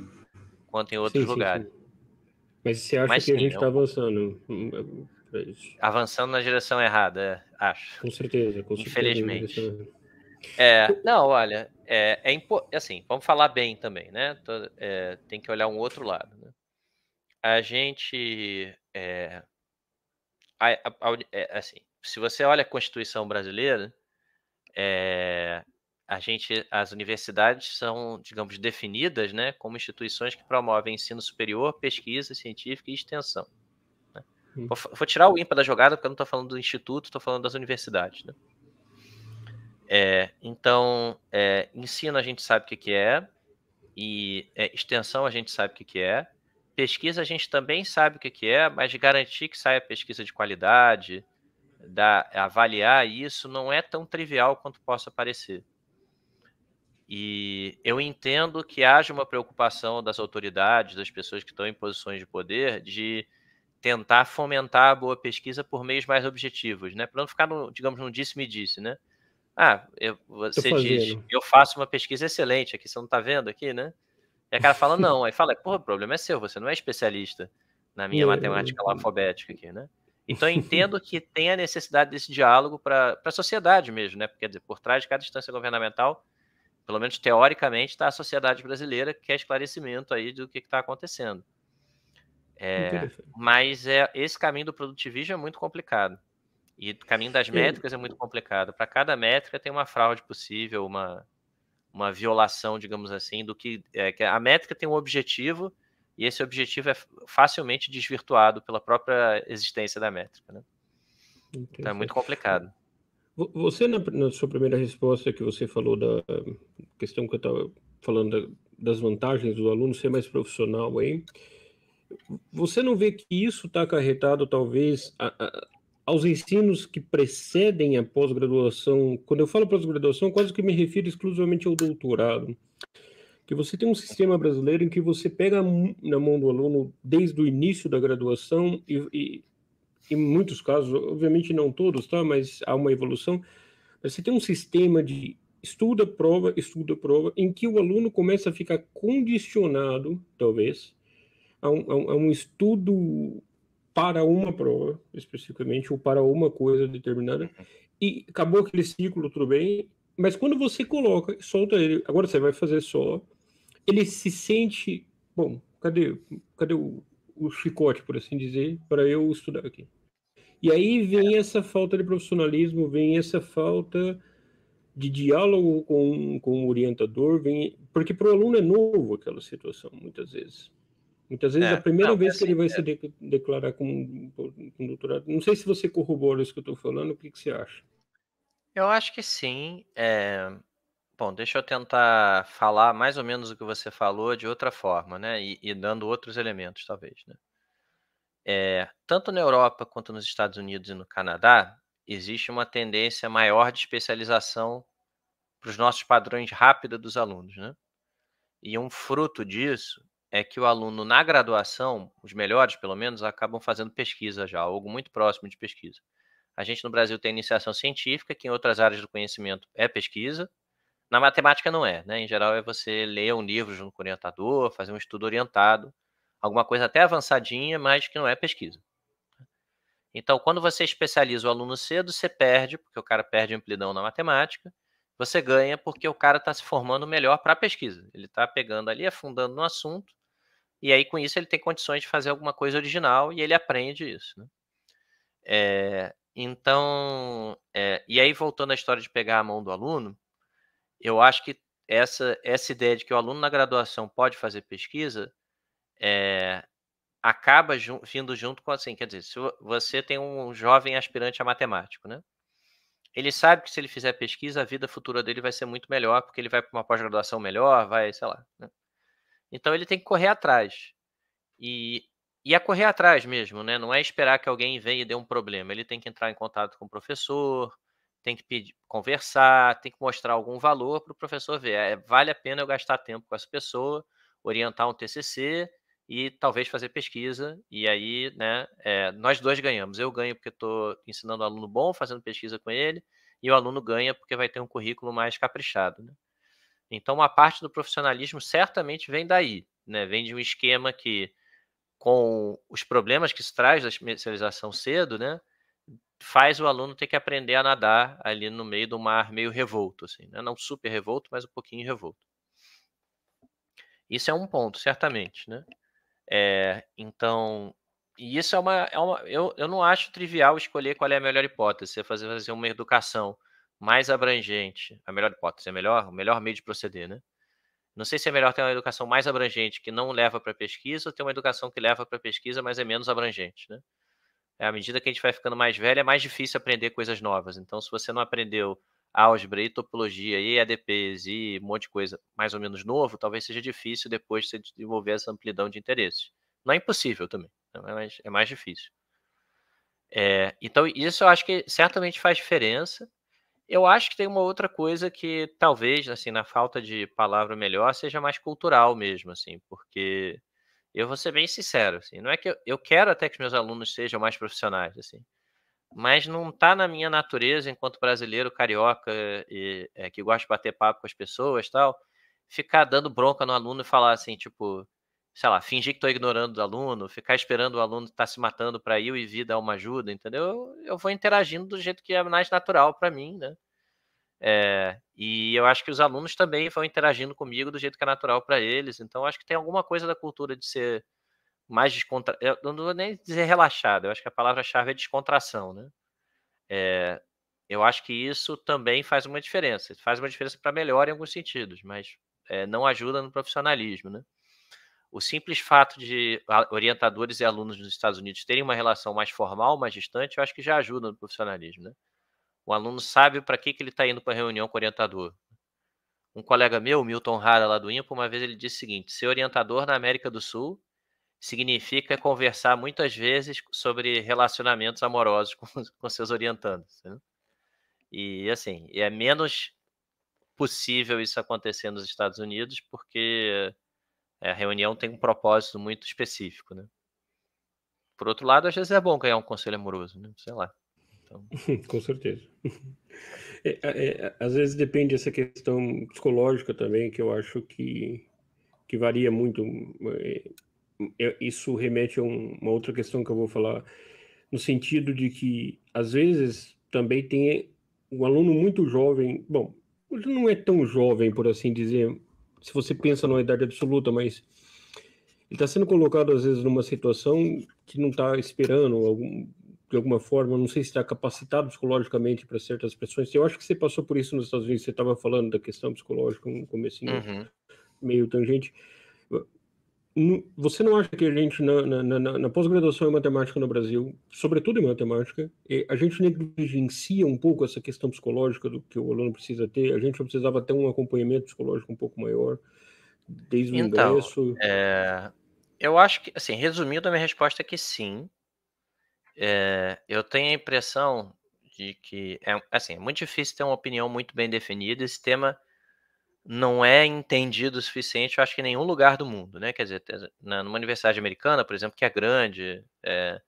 Speaker 2: Quanto em outros sim, lugares. Sim.
Speaker 3: Mas você acha mas, que a gente está eu... avançando? Hum, é,
Speaker 2: avançando na direção errada, é, acho.
Speaker 3: Com certeza,
Speaker 2: com certeza. Infelizmente. É, não, olha, é, é impo... assim, vamos falar bem também, né? É, tem que olhar um outro lado. Né? A gente é, a, a, é, assim, se você olha a Constituição brasileira, é, a gente, as universidades são, digamos, definidas né, como instituições que promovem ensino superior, pesquisa científica e extensão. Né? Hum. Vou, vou, tirar o ímpar da jogada, porque eu não estou falando do instituto, estou falando das universidades. Né? É, então, é, ensino a gente sabe o que, que é, e é, extensão a gente sabe o que, que é, pesquisa a gente também sabe o que, é, mas garantir que saia pesquisa de qualidade, da, avaliar isso não é tão trivial quanto possa parecer. E eu entendo que haja uma preocupação das autoridades, das pessoas que estão em posições de poder, de tentar fomentar a boa pesquisa por meios mais objetivos, né? Para não ficar, no, digamos, num disse-me-disse, né? Ah, eu, você diz, eu faço uma pesquisa excelente aqui, você não está vendo aqui, né? E a cara fala, não. Aí fala, é, porra, o problema é seu, você não é especialista na minha é, matemática é. alfabética aqui, né? Então eu entendo que tem a necessidade desse diálogo para a sociedade mesmo, né? Quer dizer, por trás de cada instância governamental, pelo menos teoricamente, está a sociedade brasileira que quer esclarecimento aí do que está acontecendo. É, mas é, esse caminho do produtivismo é muito complicado. E o caminho das métricas é muito complicado. Para cada métrica tem uma fraude possível, uma, uma violação, digamos assim, do que, é, que a métrica tem um objetivo e esse objetivo é facilmente desvirtuado pela própria existência da métrica. Né? Então é muito complicado.
Speaker 3: Você, na, na, sua primeira resposta, que você falou da questão que eu estava falando da, das vantagens do aluno ser mais profissional, hein? você não vê que isso está acarretado, talvez, a, aos ensinos que precedem a pós-graduação, quando eu falo pós-graduação, quase que me refiro exclusivamente ao doutorado, que você tem um sistema brasileiro em que você pega na mão do aluno desde o início da graduação e, e em muitos casos, obviamente não todos, tá, mas há uma evolução, você tem um sistema de estuda prova, estuda prova, em que o aluno começa a ficar condicionado, talvez, a um, a um estudo para uma prova, especificamente, ou para uma coisa determinada, uhum. e acabou aquele ciclo, tudo bem, mas quando você coloca, solta ele, agora você vai fazer só, ele se sente, bom, cadê, cadê o, o chicote, por assim dizer, para eu estudar aqui? E aí vem é. essa falta de profissionalismo, vem essa falta de diálogo com, com o orientador, vem, porque para o aluno é novo aquela situação, muitas vezes. Muitas vezes é, a é, primeira não, vez assim, que ele vai é. se declarar como doutorado. Não sei se você corrobora isso que eu estou falando, o que, que, você acha?
Speaker 2: Eu acho que sim. É... Bom, deixa eu tentar falar mais ou menos o que você falou de outra forma, né? E, e dando outros elementos, talvez, né? É, tanto na Europa quanto nos Estados Unidos e no Canadá, existe uma tendência maior de especialização para os nossos padrões rápida dos alunos, né? E um fruto disso é que o aluno na graduação, os melhores pelo menos, acabam fazendo pesquisa já, algo muito próximo de pesquisa. A gente no Brasil tem iniciação científica, que em outras áreas do conhecimento é pesquisa. Na matemática não é, né? Em geral é você ler um livro junto com o orientador, fazer um estudo orientado, alguma coisa até avançadinha, mas que não é pesquisa. Então, quando você especializa o aluno cedo, você perde, porque o cara perde amplidão na matemática, você ganha porque o cara está se formando melhor para a pesquisa. Ele está pegando ali, afundando no assunto, e aí, com isso, ele tem condições de fazer alguma coisa original e ele aprende isso. Né? É, então, é, e aí, voltando à história de pegar a mão do aluno, eu acho que essa, essa ideia de que o aluno na graduação pode fazer pesquisa é, acaba vindo junto com assim, quer dizer, se você tem um jovem aspirante a matemático, né? Ele sabe que se ele fizer pesquisa, a vida futura dele vai ser muito melhor, porque ele vai para uma pós-graduação melhor, vai, sei lá. Né? Então ele tem que correr atrás. E, e é correr atrás mesmo, né? Não é esperar que alguém venha e dê um problema. Ele tem que entrar em contato com o professor, tem que pedir, conversar, tem que mostrar algum valor para o professor ver. É, vale a pena eu gastar tempo com essa pessoa, orientar um TCC e talvez fazer pesquisa. E aí, né, é, nós dois ganhamos. Eu ganho porque estou ensinando um aluno bom, fazendo pesquisa com ele, e o aluno ganha porque vai ter um currículo mais caprichado. Né? Então, uma parte do profissionalismo certamente vem daí, né? Vem de um esquema que, com os problemas que se traz da especialização cedo, né? Faz o aluno ter que aprender a nadar ali no meio do mar meio revolto, assim, né? Não super revolto, mas um pouquinho revolto. Isso é um ponto, certamente, né? É, então, e isso é uma, é uma eu, eu não acho trivial escolher qual é a melhor hipótese, fazer, fazer uma educação mais abrangente, a melhor hipótese, é melhor, o melhor meio de proceder, né? Não sei se é melhor ter uma educação mais abrangente que não leva para pesquisa ou ter uma educação que leva para pesquisa, mas é menos abrangente, né? É, à medida que a gente vai ficando mais velho, é mais difícil aprender coisas novas. Então, se você não aprendeu álgebra e topologia e ADPs e um monte de coisa mais ou menos novo, talvez seja difícil depois você desenvolver essa amplidão de interesses. Não é impossível também, né? é mais, é mais difícil. É, então, isso eu acho que certamente faz diferença. Eu acho que tem uma outra coisa que talvez, assim, na falta de palavra melhor, seja mais cultural mesmo, assim, porque eu vou ser bem sincero, assim, não é que eu, eu quero até que os meus alunos sejam mais profissionais, assim, mas não está na minha natureza, enquanto brasileiro, carioca, e, é, que gosta de bater papo com as pessoas tal, ficar dando bronca no aluno e falar assim, tipo, sei lá, fingir que estou ignorando o aluno, ficar esperando o aluno estar tá se matando para eu e vir dar uma ajuda, entendeu? Eu, eu vou interagindo do jeito que é mais natural para mim, né? É, e eu acho que os alunos também vão interagindo comigo do jeito que é natural para eles. Então, acho que tem alguma coisa da cultura de ser mais descontra... Eu não vou nem dizer relaxado, eu acho que a palavra-chave é descontração, né? É, eu acho que isso também faz uma diferença. Faz uma diferença para melhor em alguns sentidos, mas é, não ajuda no profissionalismo, né? O simples fato de orientadores e alunos nos Estados Unidos terem uma relação mais formal, mais distante, eu acho que já ajuda no profissionalismo, né? O aluno sabe para que, que ele está indo para a reunião com o orientador. Um colega meu, Milton Rara, lá do IMPA, uma vez ele disse o seguinte: ser orientador na América do Sul significa conversar muitas vezes sobre relacionamentos amorosos com, com seus orientandos. Né? E, assim, é menos possível isso acontecer nos Estados Unidos, porque é, a reunião tem um propósito muito específico, né? Por outro lado, às vezes é bom ganhar um conselho amoroso, né? Sei lá.
Speaker 3: Então... Com certeza. É, é, é, às vezes depende dessa questão psicológica também, que eu acho que, que varia muito. É, isso remete a uma outra questão que eu vou falar, no sentido de que, às vezes, também tem um aluno muito jovem, bom, ele não é tão jovem, por assim dizer, se você pensa numa idade absoluta, mas ele está sendo colocado às vezes numa situação que não está esperando algum, de alguma forma, não sei se está capacitado psicologicamente para certas pressões. Eu acho que você passou por isso nos Estados Unidos, você estava falando da questão psicológica, um comecinho uhum. meio tangente. Você não acha que a gente, na, na, na, na pós-graduação em matemática no Brasil, sobretudo em matemática, a gente negligencia um pouco essa questão psicológica do que o aluno precisa ter? A gente precisava ter um acompanhamento psicológico um pouco maior desde o então, ingresso?
Speaker 2: É, eu acho que, assim, resumindo, a minha resposta é que sim. É, eu tenho a impressão de que, é, assim, é muito difícil ter uma opinião muito bem definida. Esse tema não é entendido o suficiente, eu acho que em nenhum lugar do mundo, né? Quer dizer, na, numa universidade americana, por exemplo, que é grande, é,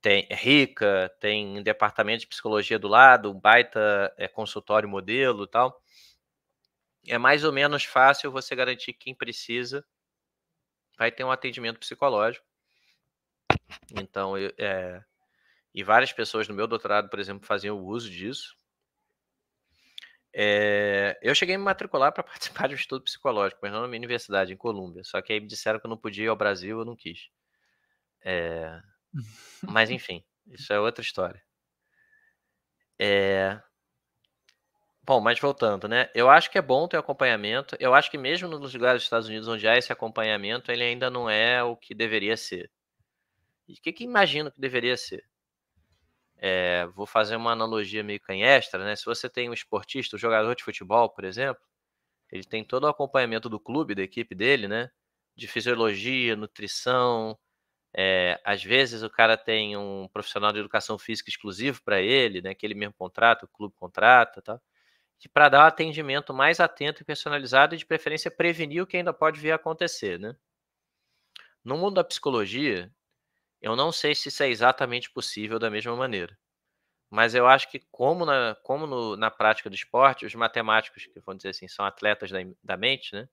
Speaker 2: tem, é rica, tem um departamento de psicologia do lado, um baita é, consultório modelo tal, é mais ou menos fácil você garantir que quem precisa vai ter um atendimento psicológico. Então, eu, é, e várias pessoas no meu doutorado, por exemplo, faziam o uso disso. É, eu cheguei a me matricular para participar de um estudo psicológico, mas não na minha universidade, em Colômbia. Só que aí me disseram que eu não podia ir ao Brasil, eu não quis. É, mas enfim, isso é outra história. É, bom, mas voltando, né? Eu acho que é bom ter acompanhamento. Eu acho que mesmo nos lugares dos Estados Unidos onde há esse acompanhamento, ele ainda não é o que deveria ser. E o que, que imagino que deveria ser? É, vou fazer uma analogia meio canhestra, né? Se você tem um esportista, um jogador de futebol, por exemplo, ele tem todo o acompanhamento do clube, da equipe dele, né? De fisiologia, nutrição. É, às vezes o cara tem um profissional de educação física exclusivo para ele, né? Que ele mesmo contrata, o clube contrata, tá? para dar um atendimento mais atento e personalizado e de preferência prevenir o que ainda pode vir a acontecer, né? No mundo da psicologia, eu não sei se isso é exatamente possível da mesma maneira. Mas eu acho que, como na, como no, na prática do esporte, os matemáticos, que vão dizer assim, são atletas da, da mente, né?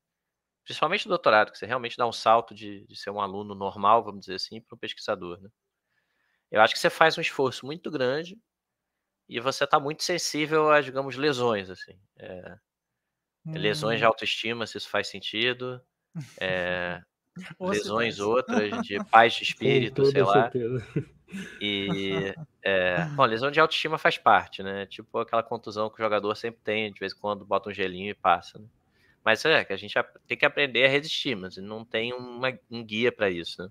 Speaker 2: principalmente no doutorado, que você realmente dá um salto de, de ser um aluno normal, vamos dizer assim, para um pesquisador. Né? Eu acho que você faz um esforço muito grande e você está muito sensível a, digamos, lesões. assim. É,
Speaker 4: hum. Lesões de hum.
Speaker 2: autoestima, se isso faz sentido. É, lesões outras, de paz de espírito, sei lá. Certeza. E, é, bom, lesão de autoestima faz parte, né? Tipo aquela contusão que o jogador sempre tem, de vez em quando bota um gelinho e passa, né? Mas é que a gente tem que aprender a resistir, mas não tem uma, um guia para isso, né?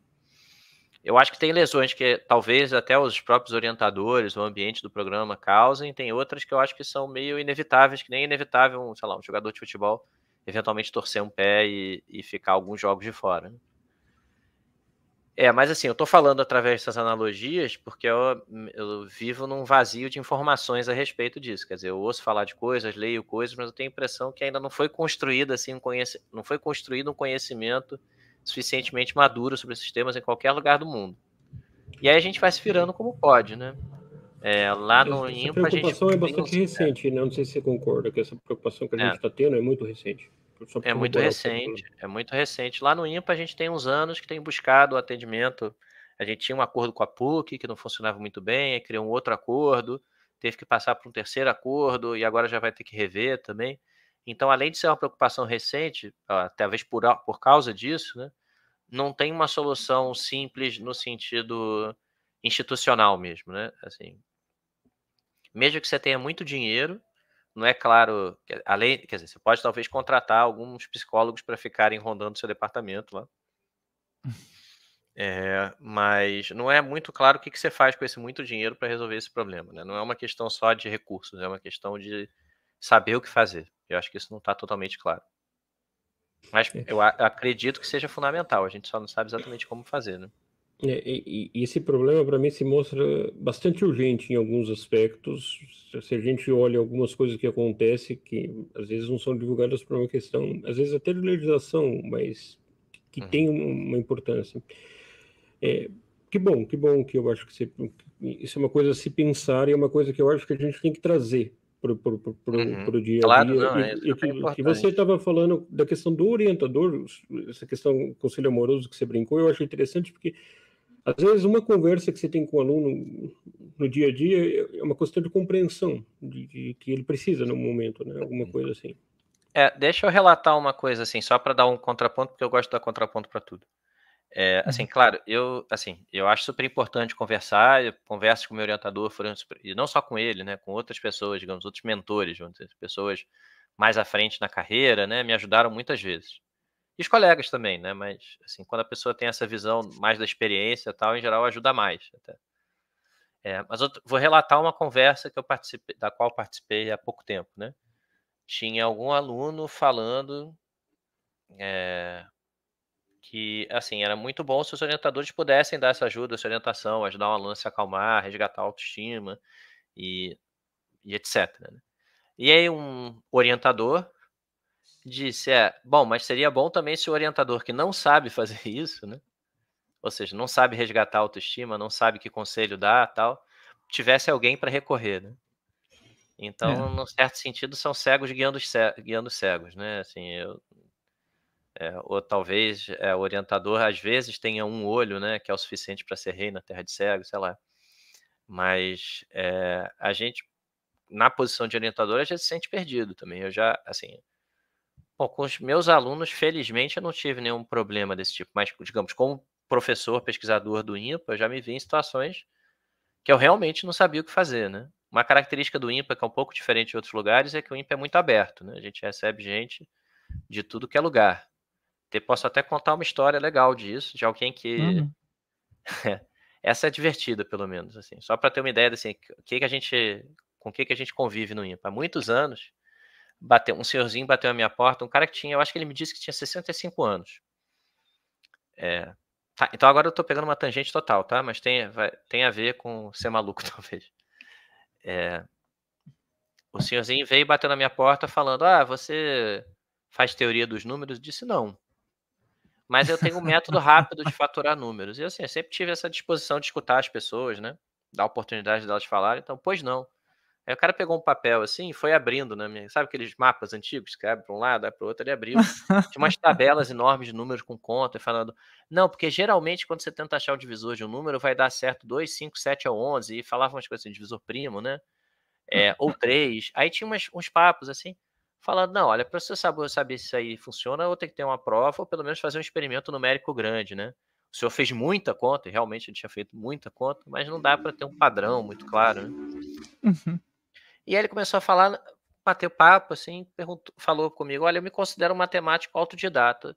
Speaker 2: Eu acho que tem lesões que talvez até os próprios orientadores, o ambiente do programa causem, tem outras que eu acho que são meio inevitáveis, que nem é inevitável, sei lá, um jogador de futebol eventualmente torcer um pé e, e ficar alguns jogos de fora. Né? É, mas assim, eu estou falando através dessas analogias porque eu, eu, vivo num vazio de informações a respeito disso. Quer dizer, eu ouço falar de coisas, leio coisas, mas eu tenho a impressão que ainda não foi construído assim, um conhec... não foi construído um conhecimento suficientemente maduro sobre esses temas em qualquer lugar do mundo. E aí a gente vai se virando como pode, né? É, lá no Essa IMPA, preocupação a gente... é bastante
Speaker 3: recente, né? Não sei se você concorda que essa preocupação que a é. gente está é. tendo é muito recente é muito recente,
Speaker 2: é muito recente. Lá no IMPA a gente tem uns anos que tem buscado o atendimento. A gente tinha um acordo com a PUC que não funcionava muito bem, aí criou um outro acordo, teve que passar para um terceiro acordo e agora já vai ter que rever também. Então, além de ser uma preocupação recente, talvez por, por causa disso, né, não tem uma solução simples no sentido institucional mesmo, né? Assim, mesmo que você tenha muito dinheiro, não é claro, além, quer dizer, você pode talvez contratar alguns psicólogos para ficarem rondando seu departamento lá. É, mas não é muito claro o que, que você faz com esse muito dinheiro para resolver esse problema. Né? Não é uma questão só de recursos, é uma questão de saber o que fazer. Eu acho que isso não está totalmente claro. Mas é. eu acredito que seja fundamental, a gente só não sabe exatamente como fazer, né?
Speaker 3: É, e, e, esse problema para mim se mostra bastante urgente em alguns aspectos. Se a gente olha algumas coisas que acontecem que às vezes não são divulgadas por uma questão, às vezes até de legislação, mas que uhum. tem uma importância. É, que bom, que bom que eu acho que você, isso é uma coisa a se pensar e é uma coisa que eu acho que a gente tem que trazer para uhum. o dia claro, a dia. Não, e, é e que, que, você estava falando da questão do orientador, essa questão do conselho amoroso que você brincou, eu acho interessante porque às vezes, uma conversa que você tem com o aluno no dia a dia é uma questão de compreensão de, de que ele precisa no momento, né? Alguma uhum. coisa assim.
Speaker 2: É, deixa eu relatar uma coisa assim, só para dar um contraponto, porque eu gosto de dar contraponto para tudo. É, assim, uhum. claro, eu assim, eu acho super importante conversar, eu converso com meu orientador, e não só com ele, né, com outras pessoas, digamos, outros mentores, vamos dizer, pessoas mais à frente na carreira, né, me ajudaram muitas vezes. E os colegas também, né? Mas, assim, quando a pessoa tem essa visão mais da experiência e tal, em geral ajuda mais até. É, mas eu vou relatar uma conversa que eu participei, da qual participei há pouco tempo, né? Tinha algum aluno falando é, que, assim, era muito bom se os orientadores pudessem dar essa ajuda, essa orientação, ajudar o aluno a se acalmar, resgatar a autoestima e, e etc. Né? E aí um orientador disse, é, bom, mas seria bom também se o orientador que não sabe fazer isso, né? Ou seja, não sabe resgatar a autoestima, não sabe que conselho dar, tal, tivesse alguém para recorrer, né? Então, é. num certo sentido, são cegos guiando os cegos, guiando cegos né? Assim, eu, é, ou talvez é, o orientador, às vezes, tenha um olho, né? Que é o suficiente para ser rei na terra de cegos, sei lá. Mas é, a gente, na posição de orientador, a gente se sente perdido também. Eu já, assim, Bom, com os meus alunos, felizmente, eu não tive nenhum problema desse tipo, mas, digamos, como professor, pesquisador do INPA, eu já me vi em situações que eu realmente não sabia o que fazer, né? Uma característica do INPA, que é um pouco diferente de outros lugares, é que o INPA é muito aberto, né? A gente recebe gente de tudo que é lugar. Eu posso até contar uma história legal disso, de alguém que... Uhum. Essa é divertida, pelo menos, assim. Só para ter uma ideia, assim, que que a gente, com o que, que a gente convive no INPA. Há muitos anos, bateu um senhorzinho bateu na minha porta, um cara que tinha, eu acho que ele me disse que tinha 65 anos. É, tá, então agora eu tô pegando uma tangente total, tá? Mas tem, vai, tem a ver com ser maluco, talvez. É, o senhorzinho veio e bateu na minha porta falando: Ah, você faz teoria dos números? Eu disse não. Mas eu tenho um método rápido de faturar números. E assim, eu sempre tive essa disposição de escutar as pessoas, né? Dar oportunidade delas de falarem. Então, pois não. Aí o cara pegou um papel assim e foi abrindo, né? Sabe aqueles mapas antigos que abre para um lado, abre para o outro, ele abriu. Tinha umas tabelas enormes de números com conta, e falando, não, porque geralmente quando você tenta achar o divisor de um número, vai dar certo 2, 5, 7 ou 11, e falava umas coisas assim, divisor primo, né? Hum. É, ou 3. Aí tinha umas, uns papos assim, falando, não, olha, para você saber, saber se isso aí funciona, ou tem que ter uma prova, ou pelo menos fazer um experimento numérico grande, né? O senhor fez muita conta, e realmente ele tinha feito muita conta, mas não dá para ter um padrão muito claro, né? Uhum. E aí ele começou a falar, bateu papo, assim, perguntou, falou comigo: Olha, eu me considero um matemático autodidata.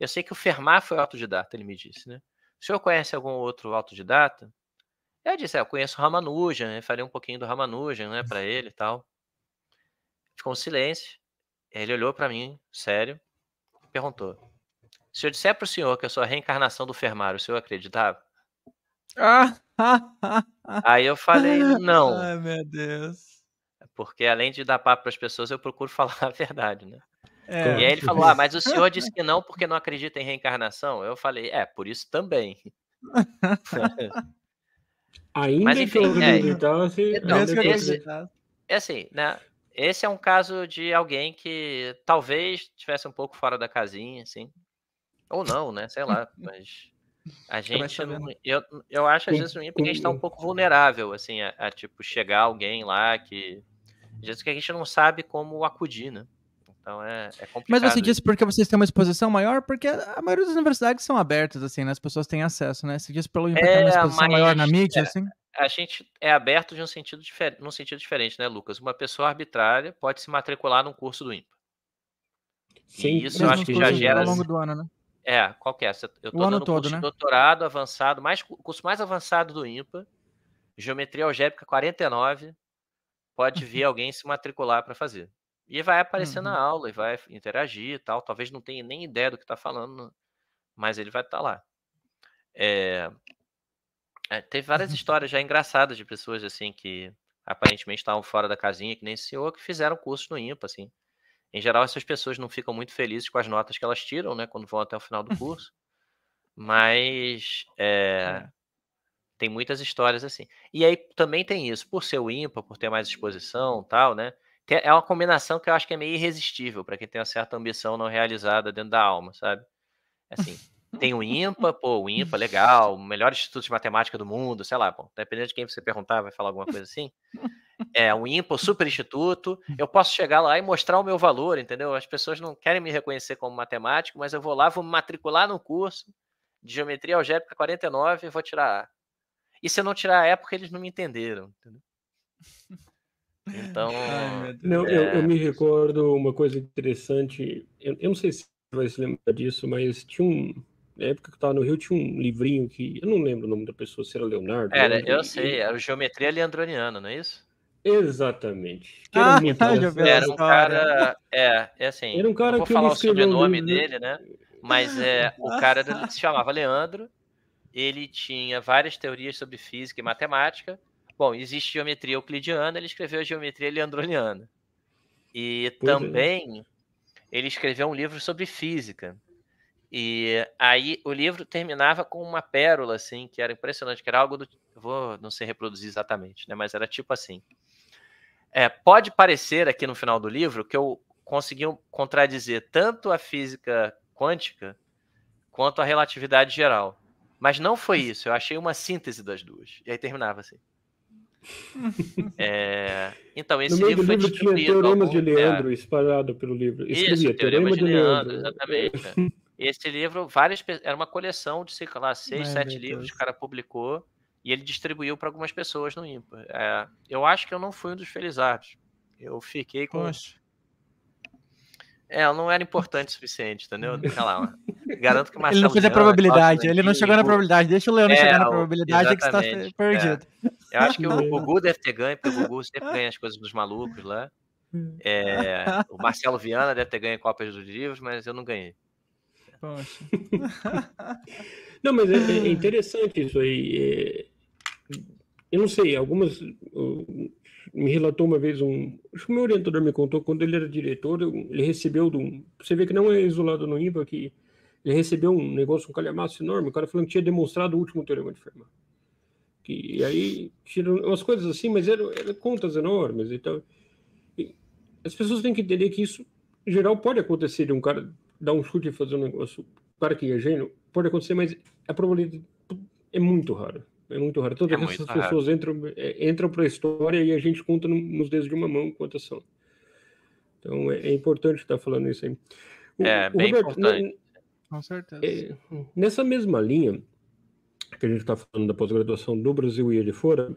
Speaker 2: Eu sei que o Fermat foi autodidata, ele me disse, né? O senhor conhece algum outro autodidata? Eu disse: é, Eu conheço o Ramanujan, eu né, falei um pouquinho do Ramanujan, né, para ele e tal. Ficou um silêncio. Ele olhou para mim, sério, e perguntou: Se eu disser para o senhor que eu sou a reencarnação do Fermat, o senhor acreditava?
Speaker 1: Ah! ah, ah,
Speaker 2: ah. Aí eu falei, não. Ai,
Speaker 1: meu Deus.
Speaker 2: Porque além de dar papo para as pessoas, eu procuro falar a verdade, né? É, e aí ele falou: Ah, mas o senhor disse que não porque não acredita em reencarnação. Eu falei: É, por isso também.
Speaker 3: Ainda mas, enfim, que é, então, então se... esse,
Speaker 2: é assim, né? Esse é um caso de alguém que talvez estivesse um pouco fora da casinha, assim. Ou não, né? Sei lá, mas a gente, não, eu, eu acho às vezes ruim porque a gente tá um pouco vulnerável, assim, a, a, tipo, chegar alguém lá que. Às vezes que a gente não sabe como acudir, né? Então é, é complicado. Mas você disse
Speaker 1: porque vocês têm uma exposição maior? Porque a maioria das universidades são abertas, assim, né? As pessoas têm acesso, né? Você disse pelo é, ter uma exposição mas, maior na mídia, é, assim?
Speaker 2: A gente é aberto de um sentido, difer num sentido diferente, né, Lucas? Uma pessoa arbitrária pode se matricular num curso do IMPA. Sim, e isso eu acho que já gera. Ao longo do ano, né? É, qual que é? Eu estou dando todo, curso né? de doutorado avançado, mais, curso mais avançado do IMPA, Geometria Algébrica 49. Pode vir alguém se matricular para fazer. E vai aparecer uhum. na aula e vai interagir e tal. Talvez não tenha nem ideia do que está falando, né, mas ele vai estar tá lá. É... É, teve várias histórias já engraçadas de pessoas assim que aparentemente estavam fora da casinha, que nem se senhor, que fizeram curso no IMPA, assim. Em geral, essas pessoas não ficam muito felizes com as notas que elas tiram, né? Quando vão até o final do curso. Mas é, é. tem muitas histórias assim. E aí também tem isso, por ser o ímpar, por ter mais exposição tal, né? É, é uma combinação que eu acho que é meio irresistível para quem tem uma certa ambição não realizada dentro da alma, sabe? Assim. Tem o IMPA, pô, o IMPA, legal, o melhor instituto de matemática do mundo, sei lá, pô, dependendo de quem você perguntar, vai falar alguma coisa assim. É, o IMPA, o super instituto, eu posso chegar lá e mostrar o meu valor, entendeu? As pessoas não querem me reconhecer como matemático, mas eu vou lá, vou me matricular no curso de geometria algébrica 49 e vou tirar A. E se eu não tirar A é porque eles não me entenderam, entendeu? Então. Não, é... eu, eu, é.
Speaker 3: me recordo uma coisa interessante. Eu, eu, não sei se você vai se lembrar disso, mas tinha um, na época que eu tava no Rio, tinha um livrinho que. Eu não lembro o nome da pessoa, se era Leonardo. Era, eu
Speaker 2: sei, assim. era o Geometria Leandroniana, não é isso?
Speaker 3: Exatamente. Era, ah, muito era um cara.
Speaker 2: É, é assim. Era um cara vou que falar o sobrenome dele, né? Mas é, o cara se chamava Leandro. Ele tinha várias teorias sobre física e matemática. Bom, existe geometria euclidiana, ele escreveu a geometria leandroniana. E pois é. também é. ele escreveu um livro sobre física. E aí o livro terminava com uma pérola, assim, que era impressionante, que era algo do. Vou não sei reproduzir exatamente, né? Mas era tipo assim. É, pode parecer aqui no final do livro que eu consegui contradizer tanto a física quântica quanto a relatividade geral. Mas não foi isso, eu achei uma síntese das duas. E aí terminava assim. é... Então, esse livro, foi livro foi tinha Teoremas algum... de é. Leandro
Speaker 3: espalhado pelo livro. Escrevia isso, Teorema, Teorema de, de Leandro, Leandro exatamente.
Speaker 2: É. Esse livro, várias era uma coleção de, sei lá, seis, sete livros que o cara publicou e ele distribuiu para algumas pessoas no ímpar. É, eu acho que eu não fui um dos felizardos. Eu fiquei com. Poxa. É, eu não era importante o suficiente, entendeu? deixa lá, garanto que o Marcelo. Ele não fez a probabilidade, ele não chegou na probabilidade. Deixa o Leandro é, chegar na probabilidade, é que está perdido. É. Eu acho que o Gugu deve ter ganho, porque o Gugu sempre ganha as coisas dos malucos lá. Hum. É, o Marcelo Viana deve ter ganho cópias dos livros, mas eu não ganhei.
Speaker 3: Poxa. não, mas é, é, interessante isso aí. É, eu não sei, algumas. me relatou uma vez um. Acho que o meu orientador me contou, quando ele era diretor, ele recebeu de um. Você vê que não é isolado no IMPA, que ele recebeu um negócio, um calhamaço enorme, o cara falando que tinha demonstrado o último teorema de Fermat. Que, e aí tiram umas coisas assim, mas eram, eram contas enormes e tal. E as pessoas têm que entender que isso, em geral, pode acontecer de um cara dar um chute e fazer um negócio, claro que é gênio, pode acontecer, mas a probabilidade é muito rara. É muito raro. Todas é essas pessoas entram, é, entram para a história e a gente conta nos dedos de uma mão quantas são. Então é, é importante estar falando isso aí. O, é, bem Roberto, importante. Né,
Speaker 4: Com certeza.
Speaker 1: É,
Speaker 3: nessa mesma linha que a gente está falando da pós-graduação do Brasil e de fora,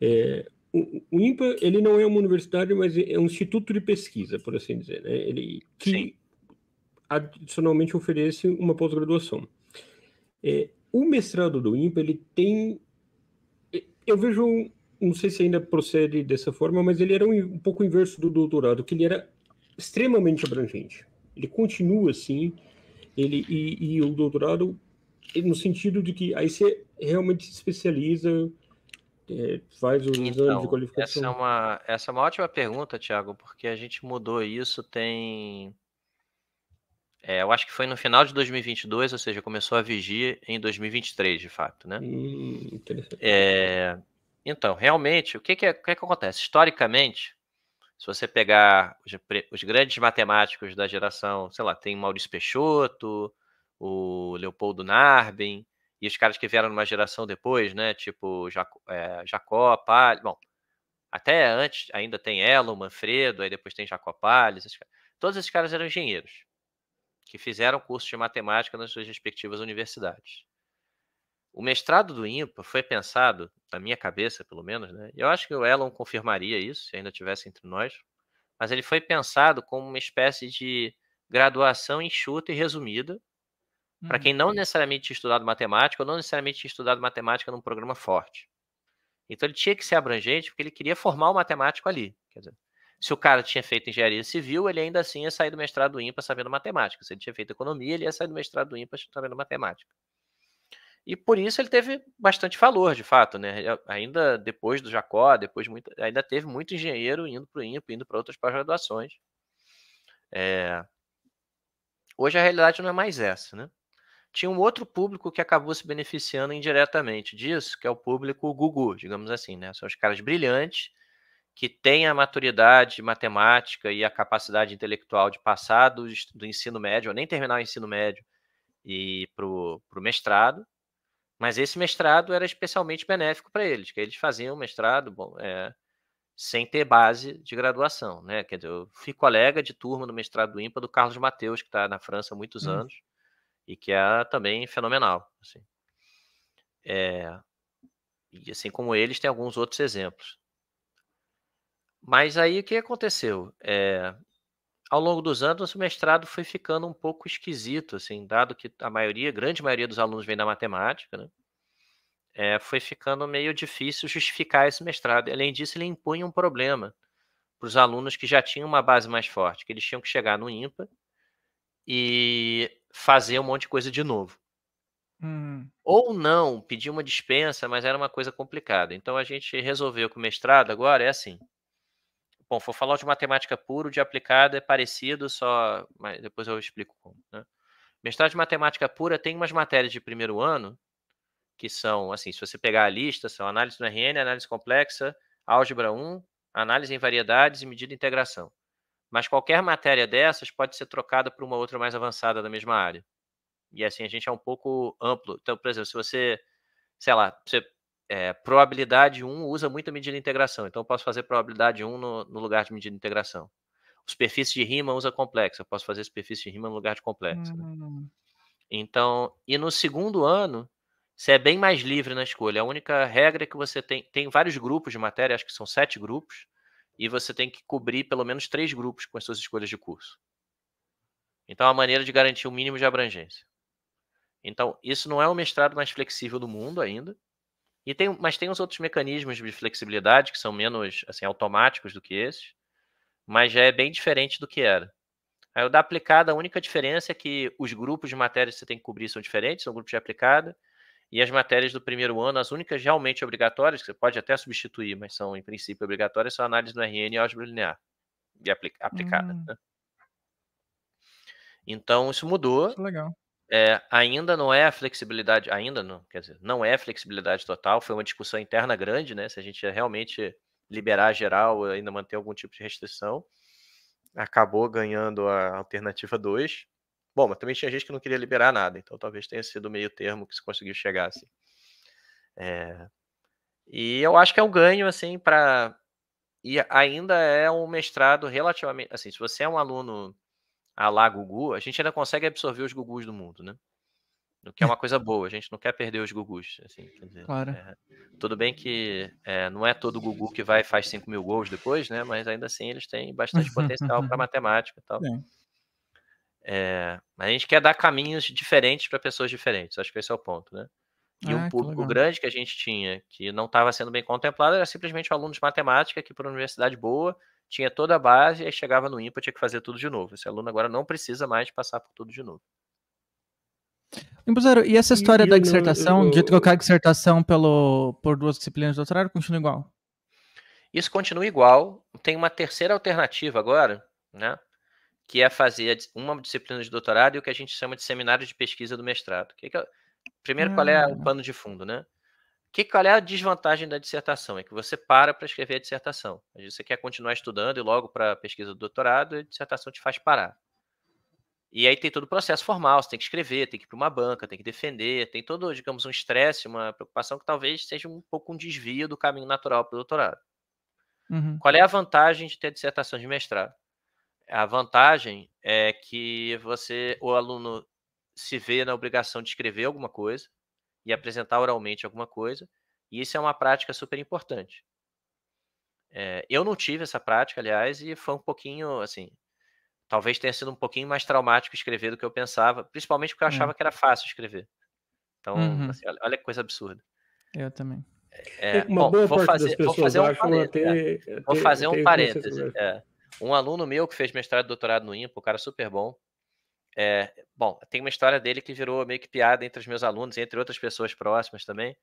Speaker 3: é, o, o INPA ele não é uma universidade, mas é um instituto de pesquisa, por assim dizer. Né? Ele, que Sim adicionalmente oferece uma pós-graduação. É, o mestrado do INPE, ele tem... É, eu vejo, não sei se ainda procede dessa forma, mas ele era um, um pouco inverso do doutorado, que ele era extremamente abrangente. Ele continua assim, ele e, e o doutorado é no sentido de que aí você realmente se especializa, é, faz os então, exames de qualificação. Essa é,
Speaker 2: uma, essa é uma ótima pergunta, Tiago, porque a gente mudou isso tem é, eu acho que foi no final de 2022, ou seja, começou a vigir em 2023, de fato, né? Hum, interessante. É, então, realmente, o que que, é, o que, é que, acontece? Historicamente, se você pegar os, os, grandes matemáticos da geração, sei lá, tem Maurício Peixoto, o Leopoldo Narben, e os caras que vieram numa geração depois, né? Tipo Jaco, é, Jacó, Palha, bom, até antes ainda tem Elon, Manfredo, aí depois tem Jacó Palha, todos esses caras eram engenheiros que fizeram curso de matemática nas suas respectivas universidades. O mestrado do IMPA foi pensado, na minha cabeça, pelo menos, né? Eu acho que o Elon confirmaria isso, se ainda estivesse entre nós, mas ele foi pensado como uma espécie de graduação enxuta e resumida para quem hum, não necessariamente tinha estudado matemática ou não necessariamente tinha estudado matemática num programa forte. Então ele tinha que ser abrangente porque ele queria formar o matemático ali. Dizer, se o cara tinha feito engenharia civil, ele ainda assim ia sair do mestrado IMPA sabendo matemática. Se ele tinha feito economia, ele ia sair do mestrado IMPA sabendo matemática. E por isso ele teve bastante valor, de fato, né? Ainda depois do Jacó, depois muito, ainda teve muito engenheiro indo para o IMPA, indo para outras pós-graduações. É... Hoje a realidade não é mais essa, né? Tinha um outro público que acabou se beneficiando indiretamente disso, que é o público Gugu, digamos assim, né? São os caras brilhantes que tem a maturidade matemática e a capacidade intelectual de passar do, do ensino médio, ou nem terminar o ensino médio, e para o mestrado. Mas esse mestrado era especialmente benéfico para eles, que eles faziam mestrado bom, é, sem ter base de graduação. Né? Quer dizer, eu fui colega de turma do mestrado do IMPA do Carlos Mateus, que está na França há muitos hum. anos, e que é também fenomenal. Assim. É, e assim como eles, tem alguns outros exemplos. Mas aí o que aconteceu? É, ao longo dos anos, o mestrado foi ficando um pouco esquisito, assim, dado que a maioria, grande maioria dos alunos vem da matemática, né? É, foi ficando meio difícil justificar esse mestrado. Além disso, ele impunha um problema para os alunos que já tinham uma base mais forte, que eles tinham que chegar no IMPA e fazer um monte de coisa de novo. Hum. Ou não, pedir uma dispensa, mas era uma coisa complicada. Então a gente resolveu que o mestrado agora é assim: Bom, vou falar de matemática pura, de aplicada é parecido, só. Mas depois eu explico como. Né? Mestrado de matemática pura tem umas matérias de primeiro ano, que são, assim, se você pegar a lista, são análise do RN, análise complexa, álgebra 1, análise em variedades e medida de integração. Mas qualquer matéria dessas pode ser trocada por uma outra mais avançada da mesma área. E assim, a gente é um pouco amplo. Então, por exemplo, se você, sei lá, você é, probabilidade 1 usa muito a medida de integração, então eu posso fazer probabilidade 1 no, no lugar de medida de integração. Superfície de rima usa complexa, eu posso fazer superfície de rima no lugar de complexa. Né? Hum. Então, e no segundo ano, você é bem mais livre na escolha. A única regra é que você tem, tem vários grupos de matéria, acho que são sete grupos, e você tem que cobrir pelo menos três grupos com as suas escolhas de curso. Então, é uma maneira de garantir o mínimo de abrangência. Então, isso não é o mestrado mais flexível do mundo ainda, e tem, mas tem uns outros mecanismos de flexibilidade que são menos assim automáticos do que esses, mas já é bem diferente do que era. Aí o da aplicada, a única diferença é que os grupos de matérias que você tem que cobrir são diferentes, são grupos de aplicada, e as matérias do primeiro ano, as únicas realmente obrigatórias, que você pode até substituir, mas são em princípio obrigatórias, são análise do RN e álgebra linear e aplica, aplicada. Hum. Né? Então isso mudou. É legal. É, ainda não é a flexibilidade, ainda não, quer dizer, não é flexibilidade total, foi uma discussão interna grande, né? Se a gente realmente liberar geral, eh, ainda manter algum tipo de restrição. Acabou ganhando a alternativa 2. Bom, mas também tinha gente que não queria liberar nada, então talvez tenha sido meio termo que se conseguiu chegar assim. É... E eu acho que é um ganho, assim, para. E ainda é um mestrado relativamente. Assim, se você é um aluno a lá Gugu, a gente ainda consegue absorver os Gugus do mundo, né? O que é, é. uma coisa boa, a gente não quer perder os Gugus. Assim, dizer, claro. É, tudo bem que é, não é todo Gugu que vai e faz 5 mil gols depois, né? Mas ainda assim eles têm bastante potencial para matemática e tal. É. é, mas a gente quer dar caminhos diferentes para pessoas diferentes, acho que esse é o ponto, né? E ah, um público que grande que a gente tinha, que não estava sendo bem contemplado, era simplesmente alunos de matemática que, para uma universidade boa, tinha toda a base, aí chegava no ímpar, tinha que fazer tudo de novo. Esse aluno agora não precisa mais passar por tudo de novo. e essa história e da dissertação, não, eu... de trocar a
Speaker 1: dissertação pelo, por duas disciplinas do doutorado, continua igual?
Speaker 2: Isso continua igual. Tem uma terceira alternativa agora, né? Que é fazer uma disciplina de doutorado e o que a gente chama de seminário de pesquisa do mestrado. Que é que eu... Primeiro, ah. qual é o ah. pano de fundo, né? Que, qual é a desvantagem da dissertação? É que você para para escrever a dissertação. Às vezes você quer continuar estudando e logo para a pesquisa do doutorado, a dissertação te faz parar. E aí tem todo o processo formal, você tem que escrever, tem que ir para uma banca, tem que defender, tem todo, digamos, um estresse, uma preocupação que talvez seja um pouco um desvio do caminho natural para o doutorado. Uhum. Qual é a vantagem de ter dissertação de mestrado? A vantagem é que você, o aluno, se vê na obrigação de escrever alguma coisa, e apresentar oralmente alguma coisa. E isso é uma prática super importante. É, eu não tive essa prática, aliás, e foi um pouquinho, assim, talvez tenha sido um pouquinho mais traumático escrever do que eu pensava, principalmente porque eu é. achava uhum. que era fácil escrever. Então, uhum. assim, olha, olha, que coisa absurda. Eu também. É, é uma bom, boa vou, fazer, vou fazer um parêntese. Ter, é. vou eh, fazer um é. um aluno meu que fez mestrado e doutorado no INPO, um cara super bom, é, bom, tem uma história dele que virou meio que piada entre os meus alunos e entre outras pessoas próximas também,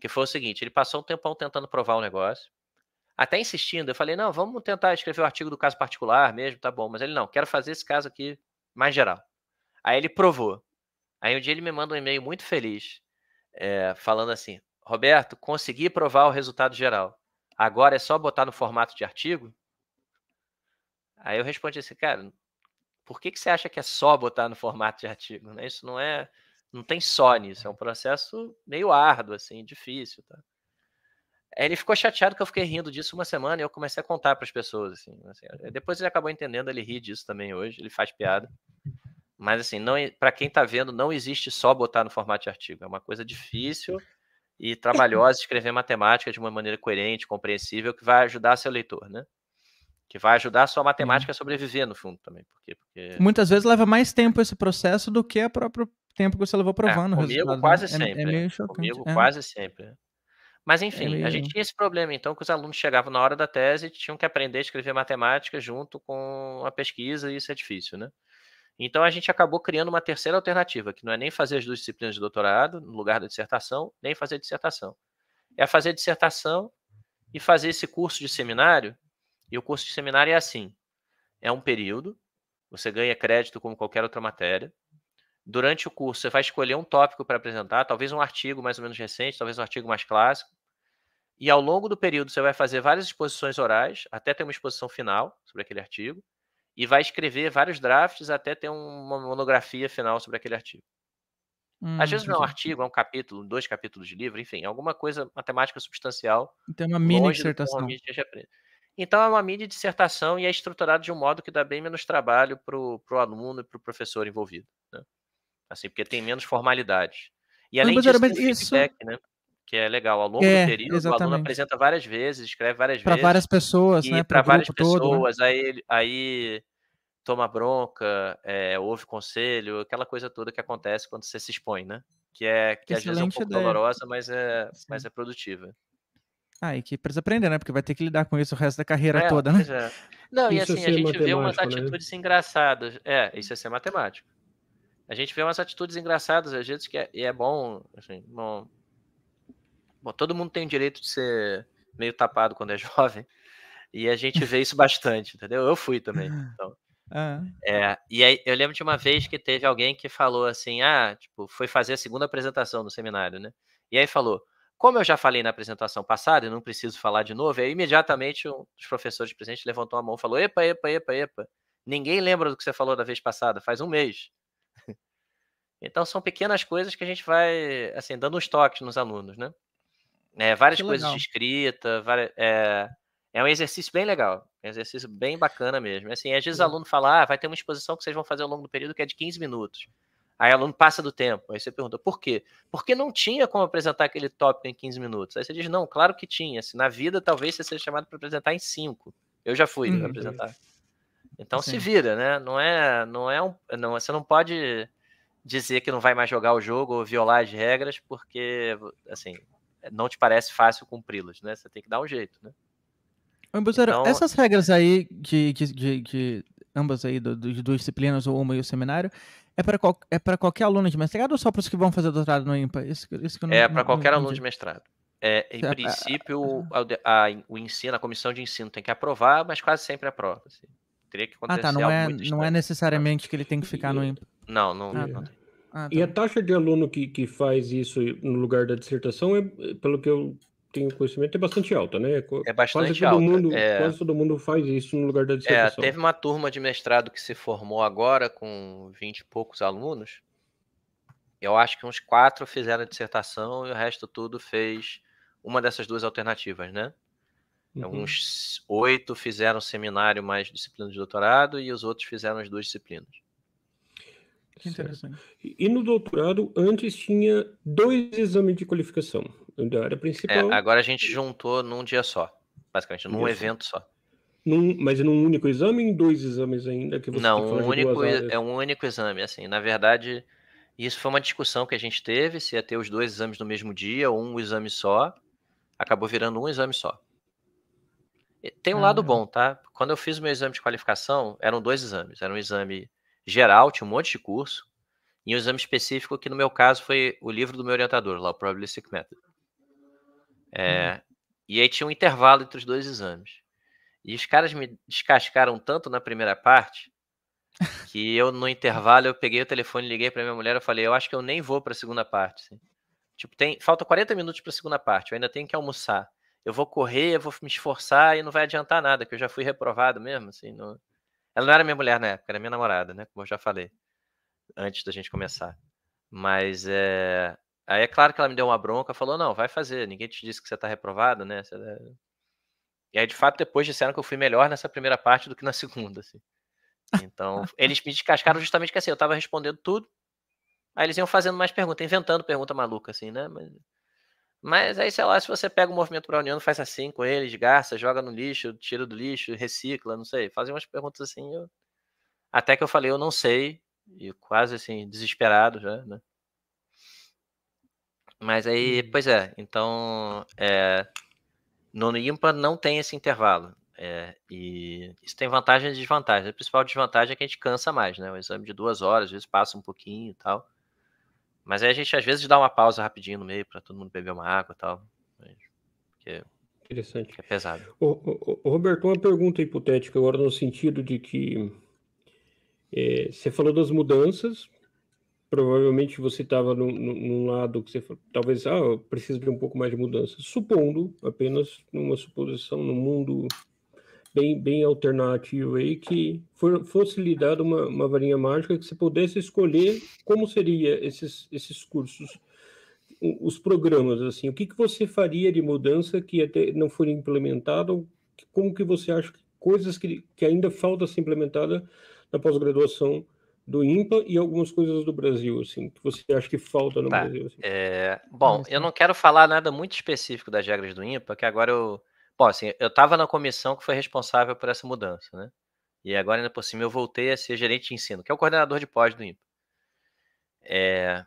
Speaker 2: que foi o seguinte, ele passou um tempão tentando provar o um negócio, até insistindo, eu falei, não, vamos tentar escrever o um artigo do caso particular mesmo, tá bom, mas ele, não, quero fazer esse caso aqui mais geral. Aí ele provou. Aí um dia ele me manda um e-mail muito feliz, é, falando assim, Roberto, consegui provar o resultado geral, agora é só botar no formato de artigo? Aí eu respondi assim, cara, por que, que você acha que é só botar no formato de artigo? Né? Isso não é. Não tem só nisso, é um processo meio árduo, assim, difícil. Tá? Ele ficou chateado que eu fiquei rindo disso uma semana e eu comecei a contar para as pessoas. Assim, assim, eh, Depois ele acabou entendendo, ele ri disso também hoje, ele faz piada. Mas assim, para quem está vendo, não existe só botar no formato de artigo. É uma coisa difícil e trabalhosa escrever matemática de uma maneira coerente, compreensível, que vai ajudar seu leitor, né? que vai ajudar a sua matemática a sobreviver no fundo também. Porque, porque... Muitas vezes leva
Speaker 1: mais tempo esse processo do que o próprio tempo que você levou é, provando. Né? É, comigo quase né? sempre. É, é meio chocante. Comigo é. quase
Speaker 2: sempre. É. Mas enfim, é meio... a gente tinha esse problema então que os alunos chegavam na hora da tese e tinham que aprender a escrever matemática junto com a pesquisa e isso é difícil, né? Então a gente acabou criando uma terceira alternativa, que não é nem fazer as duas disciplinas de doutorado no lugar da dissertação, nem fazer dissertação. É fazer dissertação e fazer esse curso de seminário e o curso de seminário é assim: é um período, você ganha crédito como qualquer outra matéria. Durante o curso, você vai escolher um tópico para apresentar, talvez um artigo mais ou menos recente, talvez um artigo mais clássico. E ao longo do período, você vai fazer várias exposições orais, até ter uma exposição final sobre aquele artigo, e vai escrever vários drafts até ter uma monografia final sobre aquele artigo. Hum, Às vezes não é um artigo, é um capítulo, dois capítulos de livro, enfim, alguma coisa matemática substancial. Então é uma mini dissertação. Então, é uma mídia dissertação e é estruturado de um modo que dá bem menos trabalho para o pro aluno e para o professor envolvido. Né? Assim, porque tem menos formalidade. E além mas, disso, mas tem
Speaker 4: isso... feedback, né?
Speaker 2: Que é legal. Ao longo é, do período, exatamente. o aluno apresenta várias vezes, escreve várias pra vezes. Para várias pessoas, né? Para várias pessoas. Todo, né? aí, aí toma bronca, é, ouve conselho, aquela coisa toda que acontece quando você se expõe, né? Que é que às vezes é um pouco ideia. dolorosa, mas é, mas é produtiva.
Speaker 1: Ah, e que precisa aprender, né? Porque vai ter que lidar com isso o resto da carreira é, toda, né? É. Não, isso e assim, é a gente vê umas né?
Speaker 2: atitudes engraçadas. É, isso é ser matemático. A gente vê umas atitudes engraçadas, às vezes, que é, é bom, assim, bom, bom. Todo mundo tem o direito de ser meio tapado quando é jovem. E a gente vê isso bastante, entendeu? Eu fui também. Então. Ah. É, e aí eu lembro de uma vez que teve alguém que falou assim: ah, tipo, foi fazer a segunda apresentação no seminário, né? E aí falou: como eu já falei na apresentação passada, e não preciso falar de novo, aí imediatamente um dos professores presentes levantou a mão e falou: Epa, epa, epa, epa. Ninguém lembra do que você falou da vez passada, faz um mês. Então são pequenas coisas que a gente vai assim, dando uns toques nos alunos, né? É, várias que coisas legal. de escrita, várias, é, é um exercício bem legal, é um exercício bem bacana mesmo. Assim, às vezes o uhum. aluno fala, ah, vai ter uma exposição que vocês vão fazer ao longo do período que é de 15 minutos. Aí o aluno passa do tempo. Aí você pergunta, por quê? Porque não tinha como apresentar aquele tópico em 15 minutos. Aí você diz, não, claro que tinha. na vida, talvez você seja chamado para apresentar em 5. Eu já fui hum, apresentar. Então sim. se vira, né? Não é, não é um, não, você não pode dizer que não vai mais jogar o jogo ou violar as regras porque, assim, não te parece fácil cumpri-las, né? Você tem que dar um jeito, né?
Speaker 1: então... essas regras aí de, de, de, de ambas aí, do, de duas disciplinas ou uma e o seminário, é para qual, é qualquer aluno de mestrado ou só para os que vão fazer doutorado no IMPA? Isso, isso que não, é para qualquer não aluno de mestrado.
Speaker 2: É, em é, é princípio, é. a, a, o ensino, a comissão de ensino tem que aprovar, mas quase sempre aprova. Assim. Teria que acontecer
Speaker 1: ah, tá, é, não é, Não é necessariamente que ele tem que ficar no IMPA.
Speaker 2: Não, não,
Speaker 3: ah, não tá. tem. Ah, tá. E a tá. taxa de aluno que, que faz isso no lugar da dissertação, é, pelo que eu tem conhecimento é bastante alta, né? É bastante quase todo alta. Mundo, é... Quase todo mundo faz isso no lugar da é, dissertação. É, teve
Speaker 2: uma turma de mestrado que se formou agora com 20 e poucos alunos. Eu acho que uns quatro fizeram a dissertação e o resto tudo fez uma dessas duas alternativas, né? Uhum. Uns oito fizeram seminário mais disciplina de doutorado e os outros fizeram as duas disciplinas.
Speaker 3: Que interessante. E no doutorado, antes tinha dois exames de qualificação da área é, principal. É,
Speaker 2: agora a gente juntou num dia só, basicamente, num Isso. evento só.
Speaker 3: Num, mas num único exame em dois exames ainda que você Não, tá um único, é
Speaker 2: um único exame, assim. Na verdade, isso foi uma discussão que a gente teve, se ia ter os dois exames no mesmo dia, ou um exame só. Acabou virando um exame só. Tem um ah, lado bom, tá? Quando eu fiz o meu exame de qualificação, eram dois exames. Era um exame geral, tinha um monte de curso, e um exame específico, que no meu caso foi o livro do meu orientador, lá, o Probabilistic Method. Uhum. É, uhum. E aí tinha um intervalo entre os dois exames. E os caras me descascaram tanto na primeira parte que eu, no intervalo, eu peguei o telefone, liguei para minha mulher, eu falei, eu acho que eu nem vou para a segunda parte. Assim. Tipo, tem, falta 40 minutos para a segunda parte, eu ainda tenho que almoçar. Eu vou correr, eu vou me esforçar e não vai adiantar nada, que eu já fui reprovado mesmo, assim, não... Ela não era minha mulher na época, era minha namorada, né, como eu já falei antes da gente começar. Mas é, Aí é claro que ela me deu uma bronca, falou, não, vai fazer, ninguém te disse que você tá reprovado, né? Você... Tá e aí, de fato, depois disseram que eu fui melhor nessa primeira parte do que na segunda, assim. Então, eles me descascaram justamente que assim, eu tava respondendo tudo, aí eles iam fazendo mais perguntas, inventando pergunta maluca, assim, né? Mas, mas aí, sei lá, se você pega o movimento para União, faz assim com eles, garça, joga no lixo, tira do lixo, recicla, não sei, fazem umas perguntas assim, eu... até que eu falei, eu não sei, e quase assim, desesperado já, né? Mas aí, uhum. pois é, então é, no ímpar não tem esse intervalo. É, e isso tem vantagens e desvantagens. A principal desvantagem é que a gente cansa mais, né? O exame de duas horas, às vezes passa um pouquinho e tal. Mas aí a gente às vezes dá uma pausa rapidinho no meio para todo mundo beber uma água e tal. Porque é, Interessante. É pesado.
Speaker 3: O, o, o, Roberto, uma pergunta hipotética agora no sentido de que é, você falou das mudanças, provavelmente você estava num, lado que você talvez ah, eu preciso de um pouco mais de mudança. Supondo, apenas numa suposição, no num mundo bem, bem alternativo aí, que for, fosse lhe dada uma, uma varinha mágica que você pudesse escolher como seria esses, esses cursos, os programas, assim, o que, que você faria de mudança que até não foi implementado, como que você acha que coisas que, que ainda falta ser implementada na pós-graduação do IMPA e algumas coisas do Brasil, assim, que você acha que falta no tá. Brasil? Assim.
Speaker 2: É... Bom, eu não quero falar nada muito específico das regras do IMPA, que agora eu. Bom, assim, eu estava na comissão que foi responsável por essa mudança, né? E agora, ainda por cima, eu voltei a ser gerente de ensino, que é o coordenador de pós do IMPA. É...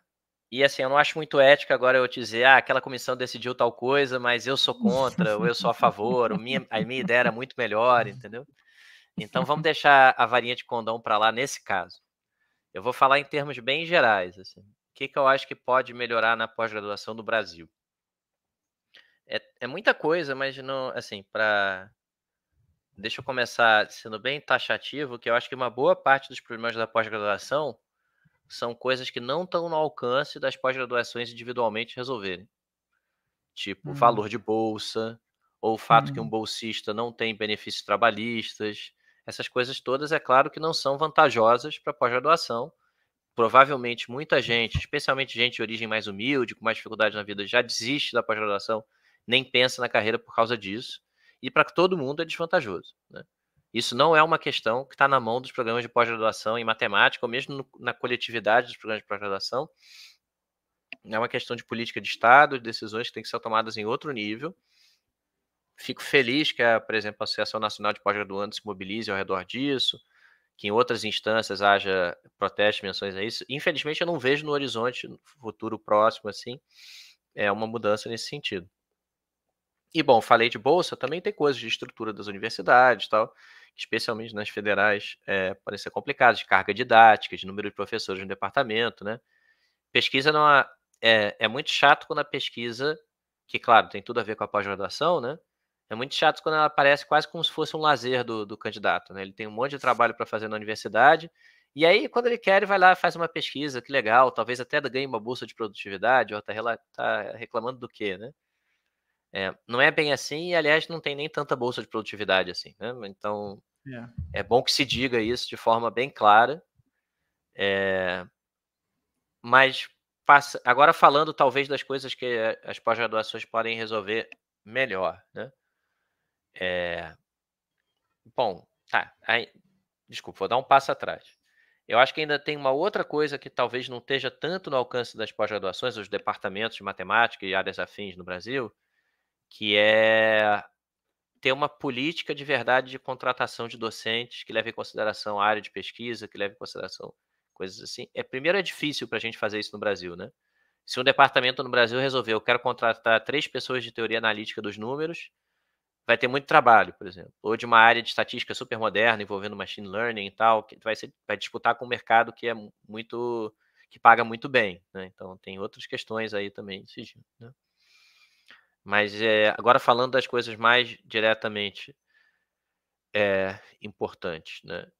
Speaker 2: E assim, eu não acho muito ético agora eu dizer, ah, aquela comissão decidiu tal coisa, mas eu sou contra, ou eu sou a favor, ou minha, a minha ideia era muito melhor, entendeu? Então vamos deixar a varinha de condão para lá nesse caso. Eu vou falar em termos bem gerais. Assim. O que, que eu acho que pode melhorar na pós-graduação do Brasil? É, é, muita coisa, mas não, assim, para deixa eu começar sendo bem taxativo, que eu acho que uma boa parte dos problemas da pós-graduação são coisas que não estão no alcance das pós-graduações individualmente resolverem. Tipo, hum. valor de bolsa, ou o fato hum. que um hum. bolsista não tem benefícios trabalhistas, essas coisas todas, é claro que não são vantajosas para pós-graduação. Provavelmente muita gente, especialmente gente de origem mais humilde, com mais dificuldade na vida, já desiste da pós-graduação, nem pensa na carreira por causa disso. E para todo mundo é desvantajoso. Né? Isso não é uma questão que está na mão dos programas de pós-graduação em matemática, ou mesmo no, na coletividade dos programas de pós-graduação. É uma questão de política de Estado, de decisões que têm que ser tomadas em outro nível, fico feliz que, a, por exemplo, a Associação Nacional de Pós-Graduandos se mobilize ao redor disso, que em outras instâncias haja protestos, menções a isso. Infelizmente, eu não vejo no horizonte no futuro próximo, assim, é uma mudança nesse sentido. E, bom, falei de bolsa, também tem coisas de estrutura das universidades tal, especialmente nas federais, é, podem ser complicadas, de carga didática, de número de professores no departamento, né? Pesquisa não há, é, é, é muito chato quando a pesquisa, que, claro, tem tudo a ver com a pós-graduação, né? É muito chato quando ela aparece quase como se fosse um lazer do, do candidato, né? Ele tem um monte de trabalho para fazer na universidade, e aí, quando ele quer, ele vai lá faz uma pesquisa, que legal, talvez até ganhe uma bolsa de produtividade, ou está tá reclamando do quê, né? É, não é bem assim, e aliás, não tem nem tanta bolsa de produtividade assim, né? Então, yeah. É. é bom que se diga isso de forma bem clara. É... Mas, passa... agora falando talvez das coisas que eh, as pós-graduações podem resolver melhor, né? É... Bom, tá. Aí, desculpa, vou dar um passo atrás. Eu acho que ainda tem uma outra coisa que talvez não esteja tanto no alcance das pós-graduações, os departamentos de matemática e áreas afins no Brasil, que é ter uma política de verdade de contratação de docentes que leve em consideração a área de pesquisa, que leve em consideração coisas assim. É primeiro é difícil para a gente fazer isso no Brasil, né? Se um departamento no Brasil resolver, eu quero contratar três pessoas de teoria analítica dos números, vai ter muito trabalho, por exemplo, ou de uma área de estatística super moderna envolvendo machine learning e tal, que vai, ser, vai disputar com um mercado que é muito que paga muito bem, né? Então tem outras questões aí também exigindo. Né? Mas é, agora falando das coisas mais diretamente é, importantes, né?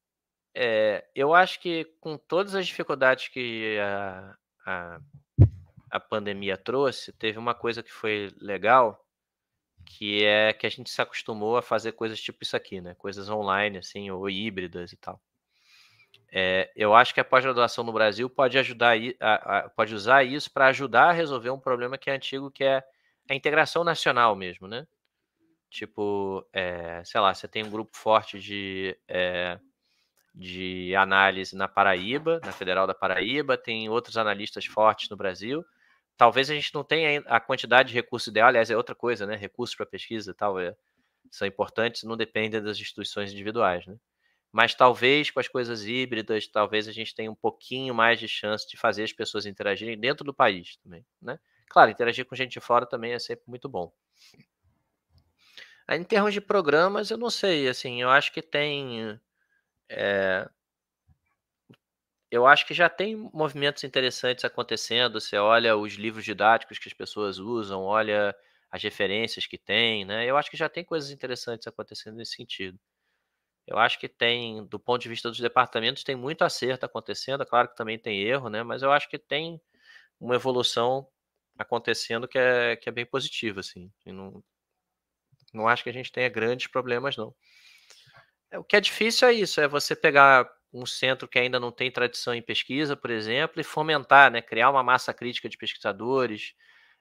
Speaker 2: É, eu acho que com todas as dificuldades que a, a, a pandemia trouxe, teve uma coisa que foi legal que é que a gente se acostumou a fazer coisas tipo isso aqui, né? Coisas online, assim, ou híbridas e tal. É, eu acho que a pós-graduação no Brasil pode ajudar a, pode usar isso para ajudar a resolver um problema que é antigo, que é a integração nacional mesmo, né? Tipo, é, sei lá, você tem um grupo forte de, é, de análise na Paraíba, na Federal da Paraíba, tem outros analistas fortes no Brasil talvez a gente não tenha a quantidade de recursos ideal, aliás, é outra coisa, né? Recursos para pesquisa e tal é, são importantes, não dependem das instituições individuais, né? Mas talvez com as coisas híbridas, talvez a gente tenha um pouquinho mais de chance de fazer as pessoas interagirem dentro do país também, né? Claro, interagir com gente de fora também é sempre muito bom. Aí, em termos de programas, eu não sei, assim, eu acho que tem... É, eu acho que já tem movimentos interessantes acontecendo. Você olha os livros didáticos que as pessoas usam, olha as referências que tem, né? Eu acho que já tem coisas interessantes acontecendo nesse sentido. Eu acho que tem, do ponto de vista dos departamentos, tem muito acerto acontecendo. É claro que também tem erro, né? Mas eu acho que tem uma evolução acontecendo que é, que é bem positiva, assim. não, não acho que a gente tenha grandes problemas, não. É, o que é difícil é isso, é você pegar um centro que ainda não tem tradição em pesquisa, por exemplo, e fomentar, né, criar uma massa crítica de pesquisadores,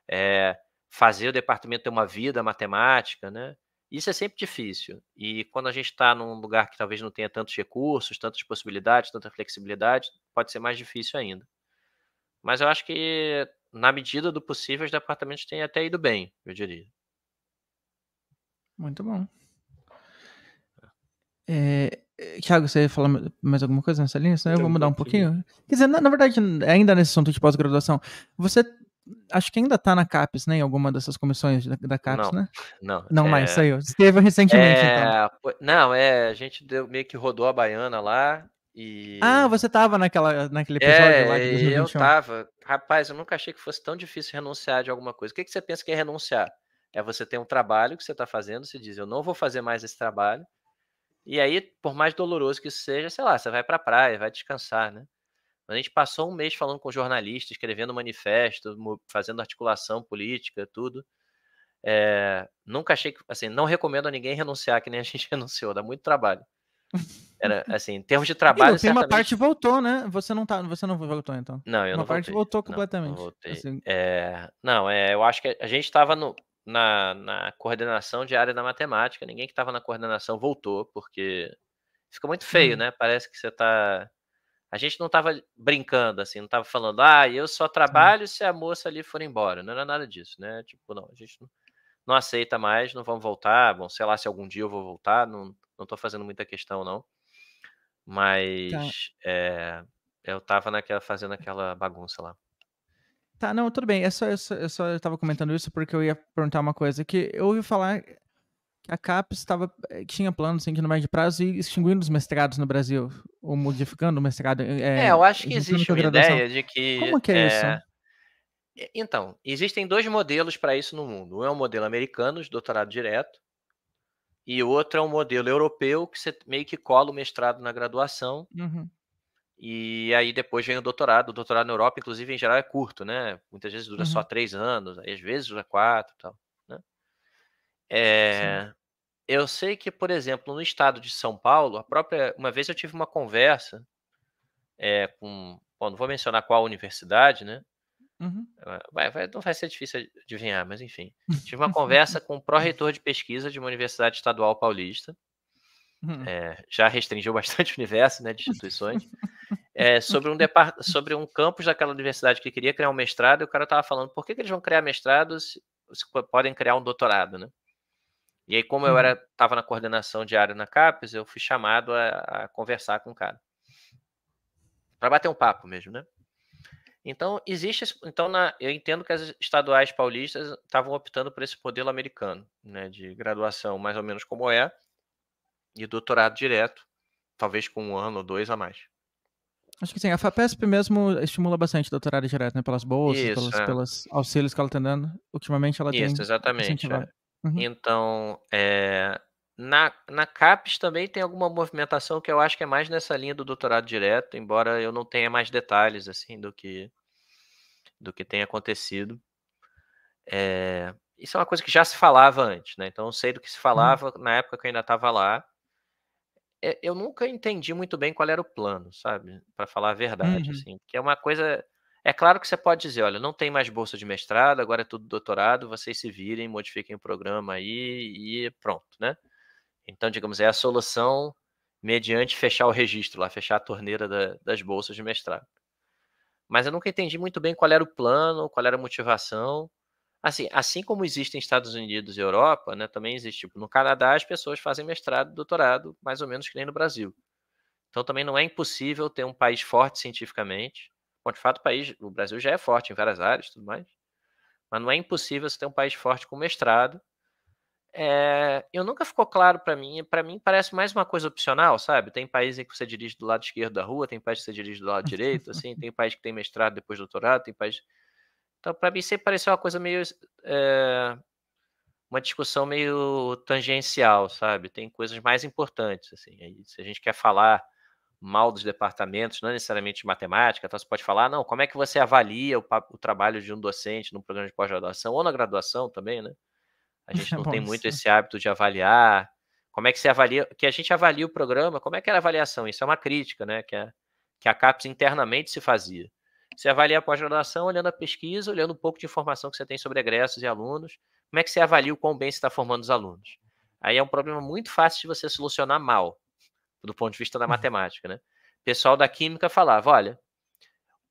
Speaker 2: é, fazer o departamento ter uma vida matemática, né? Isso é sempre difícil. E quando a gente está num lugar que talvez não tenha tantos recursos, tantas possibilidades, tanta flexibilidade, pode ser mais difícil ainda. Mas eu acho que, na medida do possível, os departamentos têm até ido bem, eu diria.
Speaker 1: Muito bom. É, eh, eh, Tiago, você ia falar mais alguma coisa nessa linha? Senão eu vou mudar um pouquinho. Quer dizer, na, na verdade, ainda nesse assunto de pós-graduação, você acho que ainda está na CAPES, né? Em alguma dessas comissões da, da CAPES, não, né? Não, não é... mais, saiu. Esteve recentemente, é... então.
Speaker 2: Não, é, a gente deu, meio que rodou a baiana lá e... Ah,
Speaker 1: você estava naquela, naquele é, episódio é, lá de 2021. eu
Speaker 2: estava. Rapaz, eu nunca achei que fosse tão difícil renunciar de alguma coisa. O que, que você pensa que é renunciar? É você ter um trabalho que você está fazendo, você diz, eu não vou fazer mais esse trabalho, e aí, por mais doloroso que isso seja, sei lá, você vai para a praia, vai descansar, né? Mas a gente passou um mês falando com jornalistas, escrevendo manifesto, fazendo articulação política, tudo. É, nunca achei que, assim, não recomendo a ninguém renunciar que nem a gente renunciou, dá muito trabalho. Era, assim, em termos de trabalho. certamente... uma parte
Speaker 1: voltou, né? Você não, tá, você não voltou, então. Não, eu uma não. Uma parte voltou completamente. Não, não,
Speaker 4: assim...
Speaker 2: é, não é, eu acho que a gente estava no na, na coordenação de área da matemática. Ninguém que estava na coordenação voltou, porque ficou muito feio, hum. né? Parece que você está. A gente não estava brincando, assim, não estava falando, ah, eu só trabalho se a moça ali for embora. Não era nada disso, né? Tipo, não, a gente não, não aceita mais, não vamos voltar. Bom, sei lá se algum dia eu vou voltar, não, não fazendo muita questão, não. Tá. Mas tá. é, eu estava naquela, fazendo aquela bagunça lá.
Speaker 1: Tá, não, tudo bem. É só, eu, é é só, eu só tava comentando isso porque eu ia perguntar uma coisa. Que eu ouvi falar que a CAPES tava, eh, tinha planos assim, que no médio prazo e extinguindo os mestrados no Brasil, ou modificando o mestrado. Eh, é, é eu acho que existe uma ideia de que. Como que é, é... isso?
Speaker 2: Então, existem dois modelos para isso no mundo. Um é o um modelo americano, de doutorado direto, e outro é um modelo europeu, que você meio que cola o mestrado na graduação. Uhum. E aí depois vem o doutorado. O doutorado na Europa, inclusive, em geral é curto, né? Muitas vezes dura uhum. só três anos, às vezes dura quatro e tal. Né? É, eu sei que, por exemplo, no estado de São Paulo, a própria. Uma vez eu tive uma conversa é, com. Bom, não vou mencionar qual universidade, né? Uhum. Ah, vai, vai, não vai ser difícil adivinhar, mas enfim. Tive uma conversa com um pró-reitor de pesquisa de uma universidade estadual paulista. É, já restringiu bastante o universo né, de instituições, é, sobre, um depart... sobre um campus daquela universidade que queria criar um mestrado, e o cara estava falando por que, que, eles vão criar mestrados se, podem criar um doutorado, né? E aí, como eu era estava uhum. na coordenação diária na CAPES, eu fui chamado a, a conversar com o cara. Para bater um papo mesmo, né? Então, existe. Então, na... eu entendo que as estaduais paulistas estavam optando por esse modelo americano, né? De graduação, mais ou menos como é e doutorado direto, talvez com um ano ou dois a mais.
Speaker 1: Acho que sim, a FAPESP mesmo estimula bastante doutorado direto, né? Pelas bolsas, Isso, pelas, é. pelos auxílios que ela está dando. Ultimamente ela Isso, tem. Isso, exatamente. É.
Speaker 2: Uhum. Então, é, na, na CAPES também tem alguma movimentação que eu acho que é mais nessa linha do doutorado direto, embora eu não tenha mais detalhes assim do que do que tem acontecido. É, isso é uma coisa que já se falava antes, né? Então eu sei do que se uhum. falava uhum. na época que eu ainda estava lá. Eh, eu nunca entendi muito bem qual era o plano, sabe? Para falar a verdade, uhum. assim, que é uma coisa. É claro que você pode dizer, olha, não tem mais bolsa de mestrado, agora é tudo doutorado, vocês se virem, modifiquem o programa aí e pronto, né? Então, digamos, é a solução mediante fechar o registro lá, fechar a torneira da, das bolsas de mestrado. Mas eu nunca entendi muito bem qual era o plano, qual era a motivação. Assim, assim como em Estados Unidos e Europa, né, também existe. Tipo, no Canadá, as pessoas fazem mestrado, doutorado, mais ou menos que nem no Brasil. Então, também não é impossível ter um país forte cientificamente. Bom, de fato, o, país, o Brasil já é forte em várias áreas tudo mais. Mas não é impossível você ter um país forte com mestrado. É, eu nunca ficou claro para mim. Para mim, parece mais uma coisa opcional, sabe? Tem países em que você dirige do lado esquerdo da rua, tem países que você dirige do lado direito, assim, tem país que tem mestrado depois doutorado, tem país. Então, para mim, sempre pareceu uma coisa meio. É, uma discussão meio tangencial, sabe? Tem coisas mais importantes. Assim. Aí, se a gente quer falar mal dos departamentos, não é necessariamente de matemática, então você pode falar, ah, não, como é que você avalia o, o trabalho de um docente num programa de pós-graduação ou na graduação também, né?
Speaker 4: A gente não é bom, tem muito
Speaker 2: sim. esse hábito de avaliar. Como é que você avalia, que a gente avalia o programa, como é que era a avaliação? Isso é uma crítica, né? Que a, que a CAPES internamente se fazia. Você avalia a pós-graduação olhando a pesquisa, olhando um pouco de informação que você tem sobre egressos e alunos. Como é que você avalia o quão bem você está formando os alunos? Aí é um problema muito fácil de você solucionar mal, do ponto de vista da uhum. matemática, né? O pessoal da química falava, olha,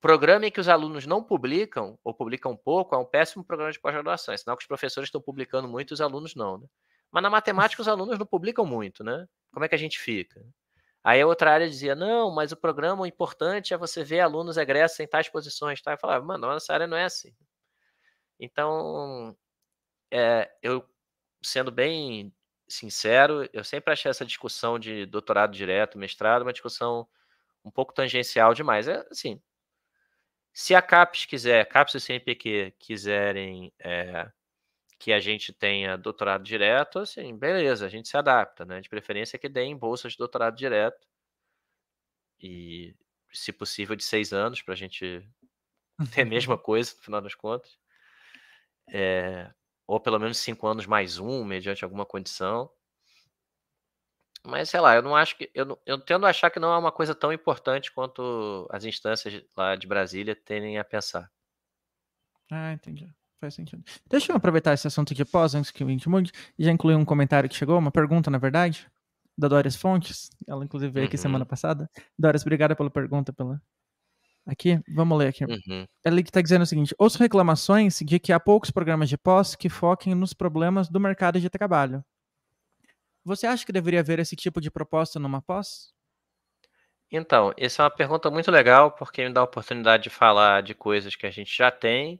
Speaker 2: programa em que os alunos não publicam, ou publicam pouco, é um péssimo programa de pós-graduação. É sinal que os professores estão publicando muito e os alunos não, né? Mas na matemática os alunos não publicam muito, né? Como é que a gente fica? Aí a outra área dizia, não, mas o programa o importante é você ver alunos egressos em tais posições. Tá? Eu falava, mano, nossa área não é assim. Então, é, eu, sendo bem sincero, eu sempre achei essa discussão de doutorado direto, mestrado, uma discussão um pouco tangencial demais. É assim, se a CAPES quiser, CAPES e CNPq quiserem é, que a gente tenha doutorado direto, assim, beleza, a gente se adapta, né? De preferência que deem bolsas de doutorado direto. E, se possível, de seis anos, para a gente ter a mesma coisa, no final das contas. É, ou pelo menos cinco anos mais um, mediante alguma condição. Mas sei lá, eu não acho que. Eu, eu tendo a achar que não é uma coisa tão importante quanto as instâncias lá de Brasília tendem a pensar.
Speaker 1: Ah, entendi. Faz sentido. Deixa eu aproveitar esse assunto de pós, antes que o gente mude, e já incluir um comentário que chegou, uma pergunta, na verdade, da Doris Fontes. Ela, inclusive, veio aqui uhum. semana passada. Doris, obrigada pela pergunta, pela. Aqui, vamos ler aqui. Uhum. É Ela está dizendo o seguinte: ouço reclamações de que há poucos programas de pós que foquem nos problemas do mercado de trabalho. Você acha que deveria haver esse tipo de proposta numa pós?
Speaker 2: Então, essa é uma pergunta muito legal, porque me dá a oportunidade de falar de coisas que a gente já tem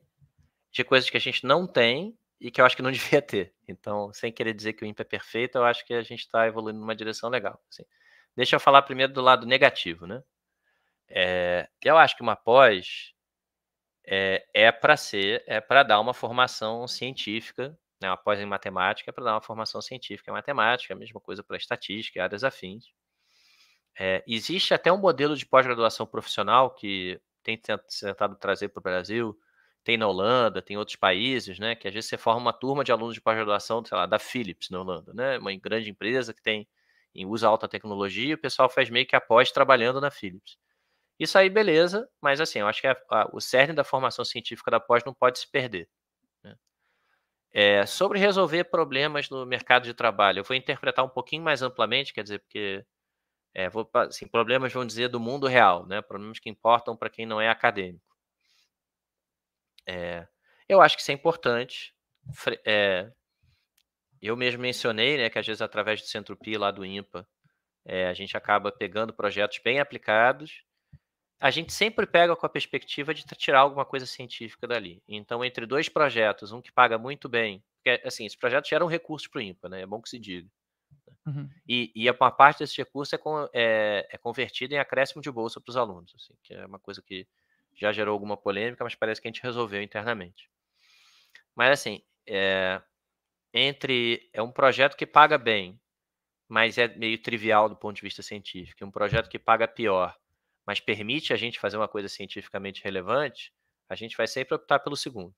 Speaker 2: de coisas que a gente não tem e que eu acho que não devia ter. Então, sem querer dizer que o IMP é perfeito, eu acho que a gente está evoluindo numa direção legal. Assim. Deixa eu falar primeiro do lado negativo, né? É, eu acho que uma pós é, é para ser, é para dar uma formação científica, né? uma pós em matemática é para dar uma formação científica em matemática, a mesma coisa para estatística, áreas afins. É, existe até um modelo de pós-graduação profissional que tem tentado trazer para o Brasil, tem na Holanda, tem outros países, né? Que às vezes você forma uma turma de alunos de pós-graduação, sei lá, da Philips na Holanda, né? Uma grande empresa que tem em usa alta tecnologia, e o pessoal faz meio que após trabalhando na Philips. Isso aí, beleza, mas assim, eu acho que a, a, o cerne da formação científica da pós não pode se perder. Né? É, sobre resolver problemas no mercado de trabalho, eu vou interpretar um pouquinho mais amplamente, quer dizer, porque é, vou, assim, problemas, vão dizer, do mundo real, né? problemas que importam para quem não é acadêmico. É, eu acho que isso é importante. É, eu mesmo mencionei né, que às vezes através do Centro Pi lá do IMPA, é, a gente acaba pegando projetos bem aplicados. A gente sempre pega com a perspectiva de tirar alguma coisa científica dali. Então, entre dois projetos, um que paga muito bem, porque assim, esses projetos geram recursos para o IMPA, né? É bom que se diga. Né. Uhum. E, e uma parte desse recurso é, é, é convertida em acréscimo de bolsa para os alunos, assim, que é uma coisa que já gerou alguma polêmica, mas parece que a gente resolveu internamente. Mas assim, é, entre é um projeto que paga bem, mas é meio trivial do ponto de vista científico, um projeto que paga pior, mas permite a gente fazer uma coisa cientificamente relevante, a gente vai sempre optar pelo segundo.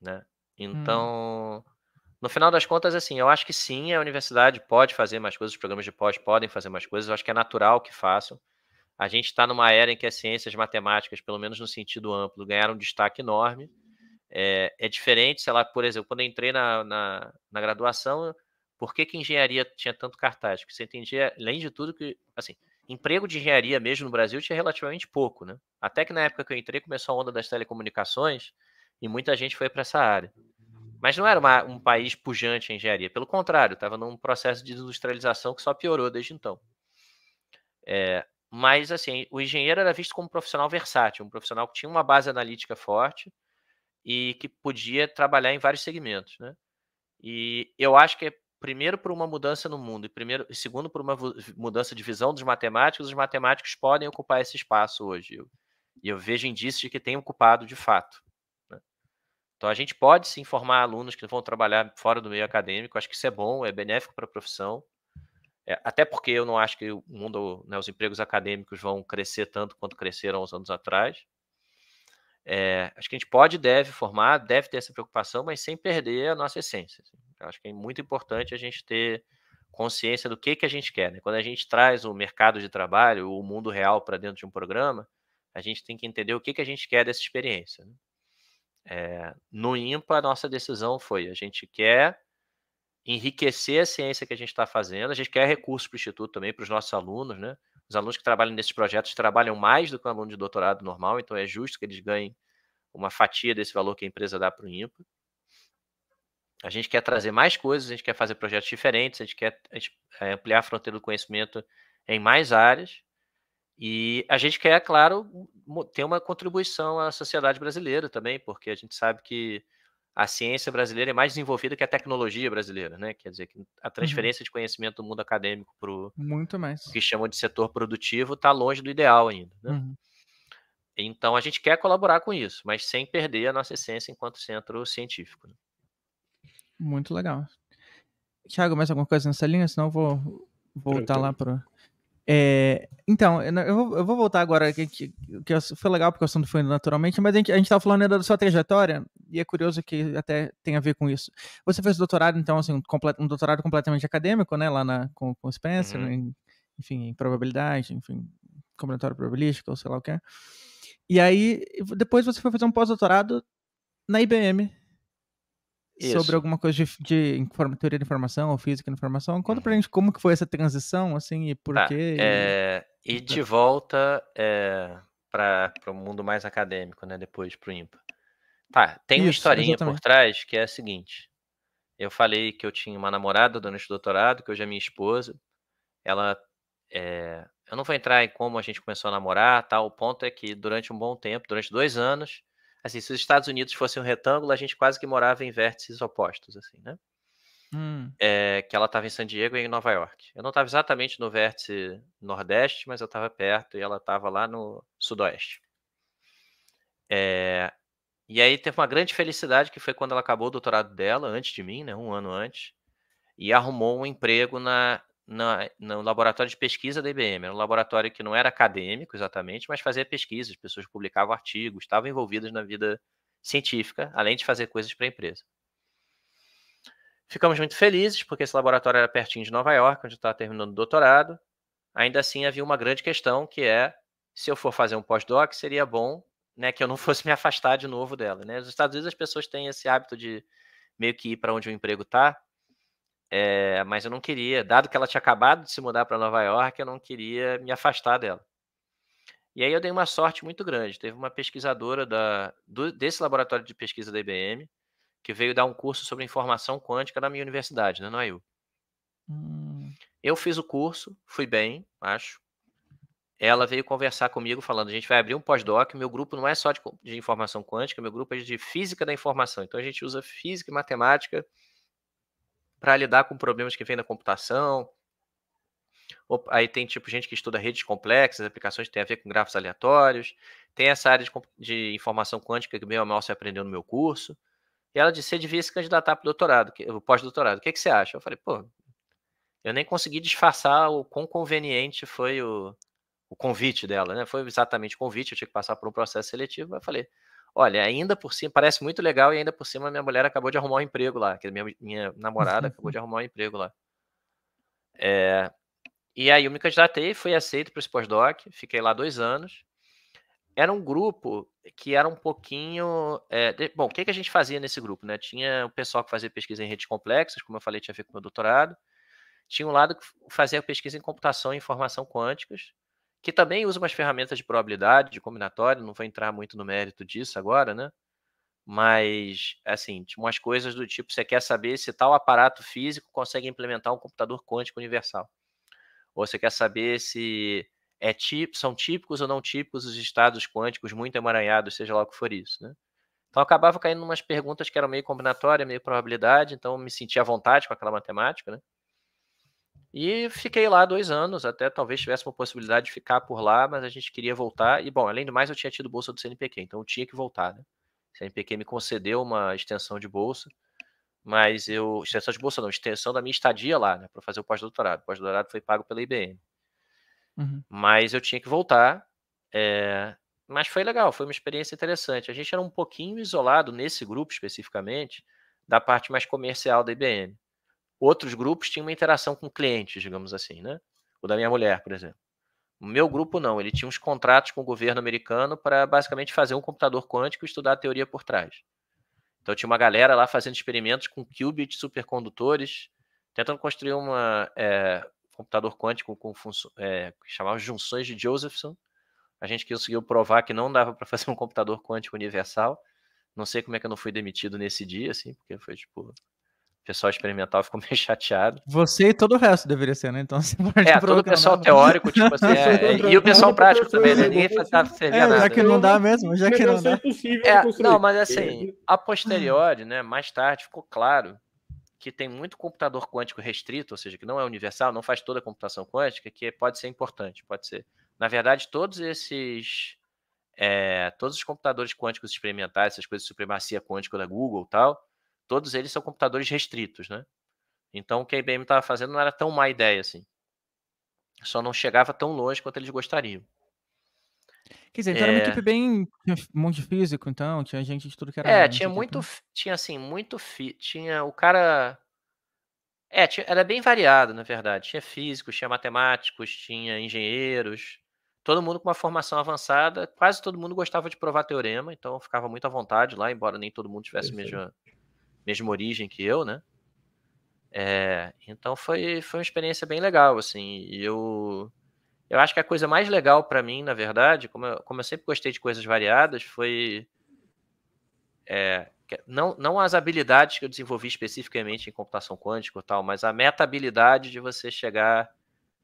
Speaker 2: Né? Hum. Então, hum. no final das contas, assim, eu acho que sim, a universidade pode fazer mais coisas, os programas de pós podem fazer mais coisas, eu acho que é natural que façam. A gente está numa era em que as ciências matemáticas, pelo menos no sentido amplo, ganharam um destaque enorme. É, é diferente, sei lá, por exemplo, quando eu entrei na, na, na graduação, por que, que engenharia tinha tanto cartaz? Porque você entendia, além de tudo, que assim, emprego de engenharia mesmo no Brasil tinha relativamente pouco, né? Até que na época que eu entrei começou a onda das telecomunicações e muita gente foi para essa área. Mas não era uma, um país pujante em engenharia, pelo contrário, estava num processo de industrialização que só piorou desde então. É, mas, assim, o engenheiro era visto como um profissional versátil, um profissional que tinha uma base analítica forte e que podia trabalhar em vários segmentos, né? E eu acho que é primeiro por uma mudança no mundo e primeiro e segundo por uma mudança de visão dos matemáticos, os matemáticos podem ocupar esse espaço hoje. E eu, vejo indícios de que têm ocupado de fato. Né? Então a gente pode se informar alunos que vão trabalhar fora do meio acadêmico, acho que isso é bom, é benéfico para a profissão. É, até porque eu não acho que o mundo, né, os empregos acadêmicos vão crescer tanto quanto cresceram uns anos atrás. É, acho que a gente pode deve formar, deve ter essa preocupação, mas sem perder a nossa essência. Assim. Eu acho que é muito importante a gente ter consciência do que, que a gente quer. Né? Quando a gente traz o mercado de trabalho, o mundo real para dentro de um programa, a gente tem que entender o que, que a gente quer dessa experiência. Né? É, no IMPA, a nossa decisão foi: a gente quer enriquecer a ciência que a gente está fazendo. A gente quer recurso para o Instituto também, para os nossos alunos, né? Os alunos que trabalham nesses projetos trabalham mais do que um aluno de doutorado normal, então é justo que eles ganhem uma fatia desse valor que a empresa dá para o IMPA. A gente quer trazer mais coisas, a gente quer fazer projetos diferentes, a gente quer é, ampliar a fronteira do conhecimento em mais áreas. E a gente quer, é claro, ter uma contribuição à sociedade brasileira também, porque a gente sabe que a ciência brasileira é mais desenvolvida que a tecnologia brasileira, né? Quer dizer, que a uhum. transferência uhum. de conhecimento do mundo acadêmico para o que chamam de setor produtivo está longe do ideal ainda. Né? Uhum. Então a gente quer colaborar com isso, mas sem perder a nossa essência enquanto centro científico. Né?
Speaker 1: Muito legal. Tiago, mais alguma coisa nessa linha? Senão eu vou voltar lá para. É, então, eu vou, eu vou, voltar agora, que, que, que, foi legal porque o assunto foi naturalmente, mas a gente estava falando ainda da sua trajetória, e é curioso que até tem a ver com isso. Você fez doutorado, então, assim, um, um doutorado completamente acadêmico, né, lá na, com, o Spencer, uhum. em, enfim, em probabilidade, enfim, combinatório probabilístico, ou sei lá o que E aí, depois você foi fazer um pós-doutorado na IBM, isso. sobre alguma coisa de, de informa, teoria de informação ou física de informação. Conta pra uhum. gente como que foi essa transição, assim, e por tá. quê. É,
Speaker 2: e... Eh, e de volta é, eh, para o mundo mais acadêmico, né? Depois pro IMPA. Tá, tem Isso, uma historinha exatamente. por trás que é a seguinte. Eu falei que eu tinha uma namorada durante o doutorado, que hoje é minha esposa. Ela. É, eu não vou entrar em como a gente começou a namorar, tá? O ponto é que durante um bom tempo, durante dois anos, Assim, se os Estados Unidos fossem um retângulo, a gente quase que morava em vértices opostos, assim, né? Hum. É, que ela estava em San Diego e em Nova York. Eu não estava exatamente no vértice nordeste, mas eu estava perto e ela estava lá no sudoeste. É, e aí teve uma grande felicidade que foi quando ela acabou o doutorado dela, antes de mim, né, um ano antes, e arrumou um emprego na na, no laboratório de pesquisa da IBM. Era um laboratório que não era acadêmico exatamente, mas fazia pesquisas, pessoas publicavam artigos, estavam envolvidas na vida científica, além de fazer coisas para a empresa. Ficamos muito felizes, porque esse laboratório era pertinho de Nova York, onde eu estava terminando o doutorado. Ainda assim, havia uma grande questão, que é, se eu for fazer um pós-doc, seria bom né, que eu não fosse me afastar de novo dela. Né? Nos Estados Unidos, as pessoas têm esse hábito de meio que ir para onde o emprego está, é, mas eu não queria, dado que ela tinha acabado de se mudar para Nova York, eu não queria me afastar dela. E aí eu dei uma sorte muito grande. Teve uma pesquisadora da, do, desse laboratório de pesquisa da IBM que veio dar um curso sobre informação quântica na minha universidade, né, na IU. Hum. Eu fiz o curso, fui bem, acho. Ela veio conversar comigo falando: a gente vai abrir um pós-doc. Meu grupo não é só de, de informação quântica, meu grupo é de física da informação. Então a gente usa física e matemática para lidar com problemas que vêm da computação. Aí tem tipo gente que estuda redes complexas, aplicações que têm a ver com grafos aleatórios. Tem essa área de, de informação quântica que meu ou mal aprendeu no meu curso. E ela disse: você devia se candidatar para o doutorado, o pós-doutorado. O que, que você acha? Eu falei: pô, eu nem consegui disfarçar o quão conveniente foi o, o convite dela, né? Foi exatamente o convite, eu tinha que passar por um processo seletivo. Mas eu falei: Olha, ainda por cima, parece muito legal e ainda por cima minha mulher acabou de arrumar um emprego lá, que minha, minha namorada acabou de arrumar um emprego lá. É, e aí eu me candidatei, fui aceito para esse pós-doc, fiquei lá dois anos. Era um grupo que era um pouquinho. É, de, bom, o que, que a gente fazia nesse grupo? Né? Tinha o pessoal que fazia pesquisa em redes complexas, como eu falei, tinha a ver com o meu doutorado. Tinha um lado que fazia pesquisa em computação e informação quânticas, que também usa umas ferramentas de probabilidade, de combinatório, não vou entrar muito no mérito disso agora, né? Mas, assim, tipo, umas coisas do tipo, você quer saber se tal aparato físico consegue implementar um computador quântico universal. Ou você quer saber se é são típicos ou não típicos os estados quânticos muito emaranhados, seja lá o que for isso, né? Então, acabava caindo umas perguntas que eram meio combinatória, meio probabilidade, então me sentia à vontade com aquela matemática, né? E fiquei lá dois anos, até talvez tivesse uma possibilidade de ficar por lá, mas a gente queria voltar. E, bom, além do mais, eu tinha tido bolsa do CNPq, então eu tinha que voltar, né? O CNPq me concedeu uma extensão de bolsa, mas eu. Extensão de bolsa não, extensão da minha estadia lá, né? Para fazer o pós-doutorado. O pós-doutorado foi pago pela IBM. Uhum. Mas eu tinha que voltar. É... Mas foi legal, foi uma experiência interessante. A gente era um pouquinho isolado nesse grupo especificamente, da parte mais comercial da IBM. Outros grupos tinham uma interação com clientes, digamos assim, né? O da minha mulher, por exemplo. O meu grupo não, ele tinha uns contratos com o governo americano para basicamente fazer um computador quântico e estudar a teoria por trás. Então tinha uma galera lá fazendo experimentos com qubits supercondutores, tentando construir um é, eh, computador quântico com é, que chamava junções de Josephson. A gente conseguiu provar que não dava para fazer um computador quântico universal. Não sei como é que eu não fui demitido nesse dia, assim, porque foi tipo pessoal experimental ficou meio chateado.
Speaker 1: Você e todo o resto deveria ser, né? Então, você pode é, todo o pessoal nada.
Speaker 2: teórico, tipo assim, é, e o pessoal prático também, né? Ninguém tá, servia é, nada. Já que não dá mesmo, já que não dá. É, não, mas assim, a posteriori, né, mais tarde, ficou claro que tem muito computador quântico restrito, ou seja, que não é universal, não faz toda a computação quântica, que pode ser importante, pode ser. Na verdade, todos esses é, todos os computadores quânticos experimentais, essas coisas de supremacia quântica da Google e tal, todos eles são computadores restritos, né? Então o que a IBM estava fazendo não era tão má ideia assim. Só não chegava tão longe quanto eles gostariam.
Speaker 1: Quer dizer, então é... era uma é equipe bem tinha um monte de físico, então tinha gente de
Speaker 2: tudo que era. É, tinha muito, equipe, tinha assim muito fi... tinha o cara. É, tinha... era bem variado na verdade. Tinha físicos, tinha matemáticos, tinha engenheiros. Todo mundo com uma formação avançada. Quase todo mundo gostava de provar teorema, então ficava muito à vontade lá, embora nem todo mundo tivesse Perfeito. mesmo mesma origem que eu, né? É, então foi, foi uma experiência bem legal, assim. eu eu acho que a coisa mais legal para mim, na verdade, como eu, como eu sempre gostei de coisas variadas, foi é, não, não as habilidades que eu desenvolvi especificamente em computação quântica ou tal, mas a metabilidade de você chegar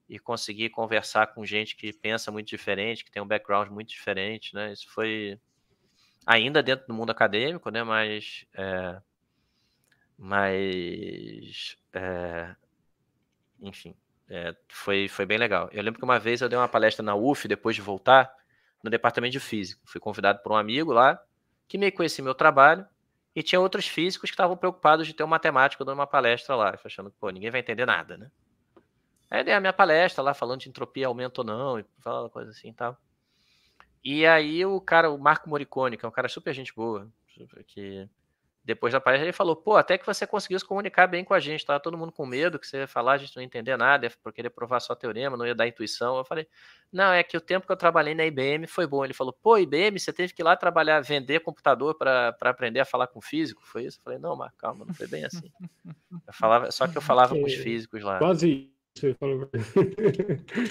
Speaker 2: e conseguir conversar com gente que pensa muito diferente, que tem um background muito diferente, né? Isso foi ainda dentro do mundo acadêmico, né? Mas é, mas. É, enfim, é, foi, foi bem legal. Eu lembro que uma vez eu dei uma palestra na UF, depois de voltar, no departamento de física. Fui convidado por um amigo lá, que meio conhecia meu trabalho, e tinha outros físicos que estavam preocupados de ter um matemático dando uma palestra lá, achando que, pô, ninguém vai entender nada, né? Aí dei a minha palestra lá, falando de entropia aumenta ou não, e falando coisa assim e tal. E aí o cara, o Marco Moricone, que é um cara super gente boa, que depois da palestra, ele falou: pô, até que você conseguiu se comunicar bem com a gente, Tava Todo mundo com medo que você ia falar, a gente não ia entender nada, ia querer provar só teorema, não ia dar intuição. Eu falei: não, é que o tempo que eu trabalhei na IBM foi bom. Ele falou: pô, IBM, você teve que ir lá trabalhar, vender computador para aprender a falar com físico? Foi isso? Eu falei: não, mas calma, não foi bem assim. Eu falava, só que eu falava é, com os é, físicos lá. Quase isso.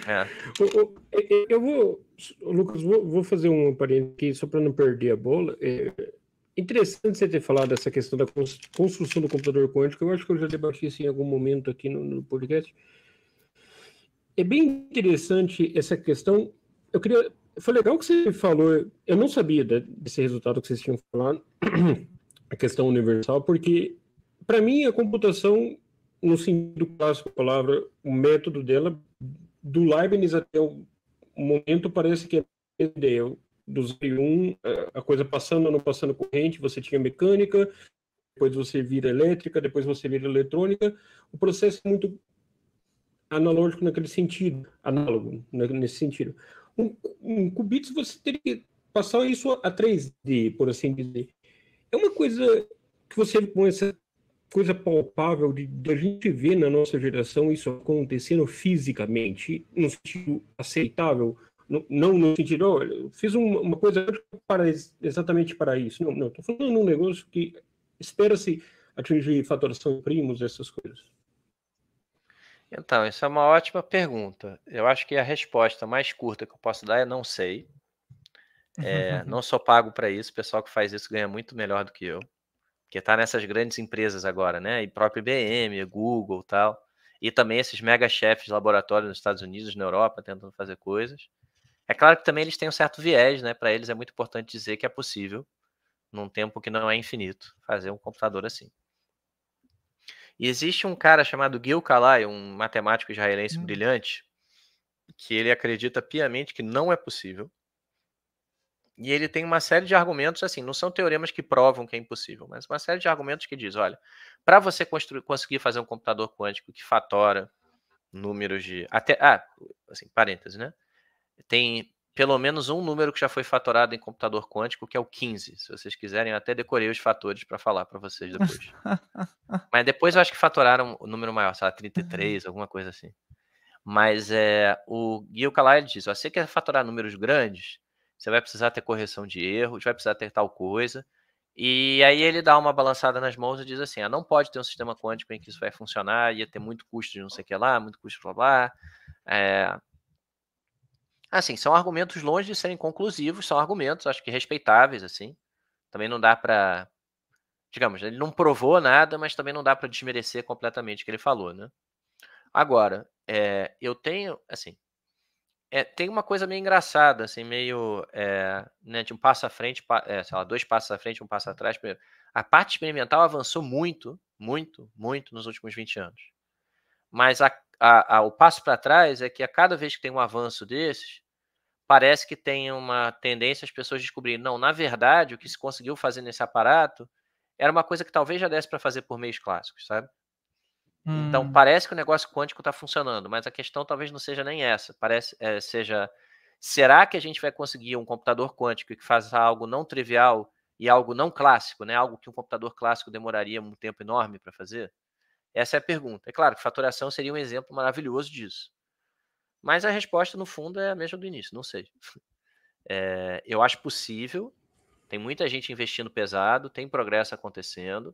Speaker 2: é.
Speaker 3: eu, eu, eu vou, Lucas, vou, vou fazer um parênteses aqui só para não perder a bola. É Interessante você ter falado dessa questão da construção do computador quântico. Eu acho que eu já debati isso em algum momento aqui no, no podcast. É bem interessante essa questão. Eu queria. Foi legal que você falou. Eu não sabia desse resultado que vocês tinham falado, a questão universal, porque para mim a computação, no sentido clássico da palavra, o método dela, do Leibniz até o momento, parece que é a ideia do um é, a coisa passando ou não passando corrente, você tinha mecânica, depois você vira elétrica, depois você vira eletrônica. O processo é muito analógico naquele sentido, análogo né, nesse sentido. Um, um qubits você teria que passar isso a 3D, por assim dizer. É uma coisa que você, com essa coisa palpável de, de, a gente ver na nossa geração isso acontecendo fisicamente, num sentido aceitável, não no sentido, oh, eu fiz uma coisa para, exatamente para isso. Não, não, estou falando num negócio que espera-se atingir fatoração de primos, essas coisas.
Speaker 2: Então, essa é uma ótima pergunta. Eu acho que a resposta mais curta que eu posso dar é não sei.
Speaker 4: É, não
Speaker 2: sou pago para isso, o pessoal que faz isso ganha muito melhor do que eu. Porque está nessas grandes empresas agora, né? E próprio IBM, Google tal. E também esses mega chefes de laboratório nos Estados Unidos, na Europa, tentando fazer coisas. É claro que também eles têm um certo viés, né? Para eles é muito importante dizer que é possível, num tempo que não é infinito, fazer um computador assim. E existe um cara chamado Gil Kalai, um matemático israelense hum. brilhante, que ele acredita piamente que não é possível. E ele tem uma série de argumentos assim, não são teoremas que provam que é impossível, mas uma série de argumentos que diz, olha, para você construir, conseguir fazer um computador quântico que fatora números de até ah, assim, parênteses, né? tem pelo menos um número que já foi fatorado em computador quântico, que é o 15. Se vocês quiserem, eu até decorei os fatores para falar para vocês depois. Mas depois eu acho que fatoraram o um número maior, sei lá, 33, alguma coisa assim. Mas é, o Gil Kalai diz: se você quer fatorar números grandes, você vai precisar ter correção de erros, vai precisar ter tal coisa. E aí ele dá uma balançada nas mãos e diz assim: ah, não pode ter um sistema quântico em que isso vai funcionar, ia ter muito custo de não sei o que lá, muito custo de lá. É, Assim, são argumentos longe de serem conclusivos, são argumentos, acho que respeitáveis, assim. Também não dá para. Digamos, ele não provou nada, mas também não dá para desmerecer completamente o que ele falou, né? Agora, é, eu tenho, assim, é, tem uma coisa meio engraçada, assim, meio é, né, de um passo à frente, pa, é, sei lá, dois passos à frente, um passo atrás. Primeiro. A parte experimental avançou muito, muito, muito nos últimos 20 anos. Mas a a, a, o passo para trás é que a cada vez que tem um avanço desses, parece que tem uma tendência as pessoas descobrirem, não, na verdade, o que se conseguiu fazer nesse aparato era uma coisa que talvez já desse para fazer por meios clássicos, sabe? Então, hum. Então parece que o negócio quântico está funcionando, mas a questão talvez não seja nem essa. Parece é, seja será que a gente vai conseguir um computador quântico que faça algo não trivial e algo não clássico, né? Algo que um computador clássico demoraria um tempo enorme para fazer? Essa é a pergunta. É claro que faturação seria um exemplo maravilhoso disso. Mas a resposta, no fundo, é a mesma do início, não sei. É, eu acho possível, tem muita gente investindo pesado, tem progresso acontecendo,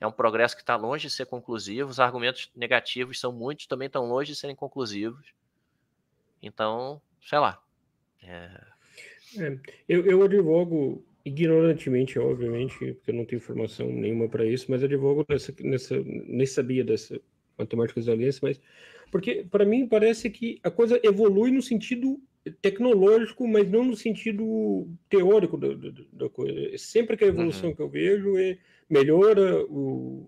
Speaker 2: é um progresso que está longe de ser conclusivo, os argumentos negativos são muitos, também estão longe de serem conclusivos. Então, sei lá.
Speaker 3: É... É, eu, eu advogo ignorantemente, obviamente, porque eu não tenho formação nenhuma para isso, mas advogo nessa, nessa, nem sabia dessa matemática da aliança, mas porque para mim parece que a coisa evolui no sentido tecnológico, mas não no sentido teórico da, da, da coisa. É sempre que a evolução uhum. que eu vejo é melhora o,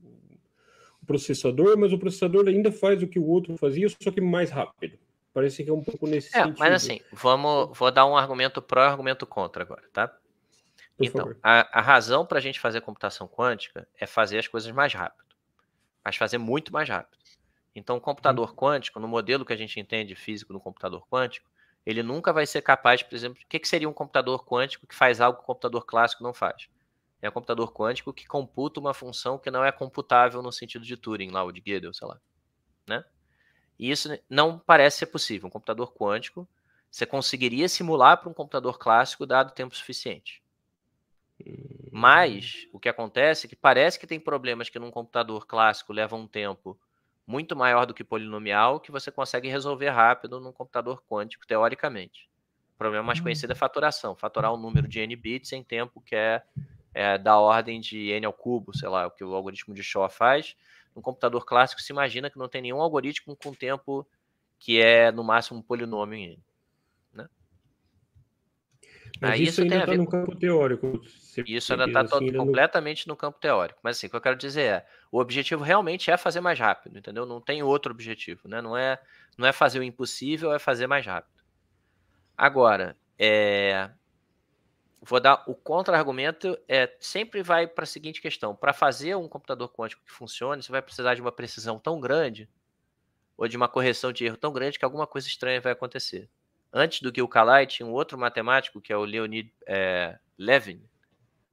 Speaker 3: o processador, mas o processador ainda faz o que o outro fazia, só que mais rápido. Parece que é um pouco nesse é, sentido. Mas assim,
Speaker 2: vamos, vou dar um argumento pró e argumento contra agora, tá? Por então, a, a, razão para a gente fazer computação quântica é fazer as coisas mais rápido, mas fazer muito mais rápido. Então, o computador hum. quântico, no modelo que a gente entende físico do computador quântico, ele nunca vai ser capaz, por exemplo, o que, que seria um computador quântico que faz algo que o computador clássico não faz? É um computador quântico que computa uma função que não é computável no sentido de Turing, lá, ou de Gödel, sei lá. Né? E isso não parece ser possível. Um computador quântico, você conseguiria simular para um computador clássico dado tempo suficiente. Mas o que acontece é que parece que tem problemas que num computador clássico levam um tempo muito maior do que polinomial que você consegue resolver rápido num computador quântico, teoricamente. O problema mais hum. conhecido é fatoração, Faturar um número de n bits em tempo que é, é da ordem de n ao cubo, sei lá, o que o algoritmo de Shaw faz. No computador clássico, se imagina que não tem nenhum algoritmo com tempo que é, no máximo, um polinômio em n.
Speaker 3: Mas tá isso, ainda está no campo teórico. Isso ainda está assim,
Speaker 2: completamente não... no campo teórico. Mas assim, o que eu quero dizer é, o objetivo realmente é fazer mais rápido, entendeu? Não tem outro objetivo, né? Não é, não é fazer o impossível, é fazer mais rápido. Agora, é... vou dar o contra-argumento é sempre vai para a seguinte questão: para fazer um computador quântico que funcione, você vai precisar de uma precisão tão grande ou de uma correção de erro tão grande que alguma coisa estranha vai acontecer antes do Gilkalai, tinha um outro matemático, que é o Leonid é, Levin,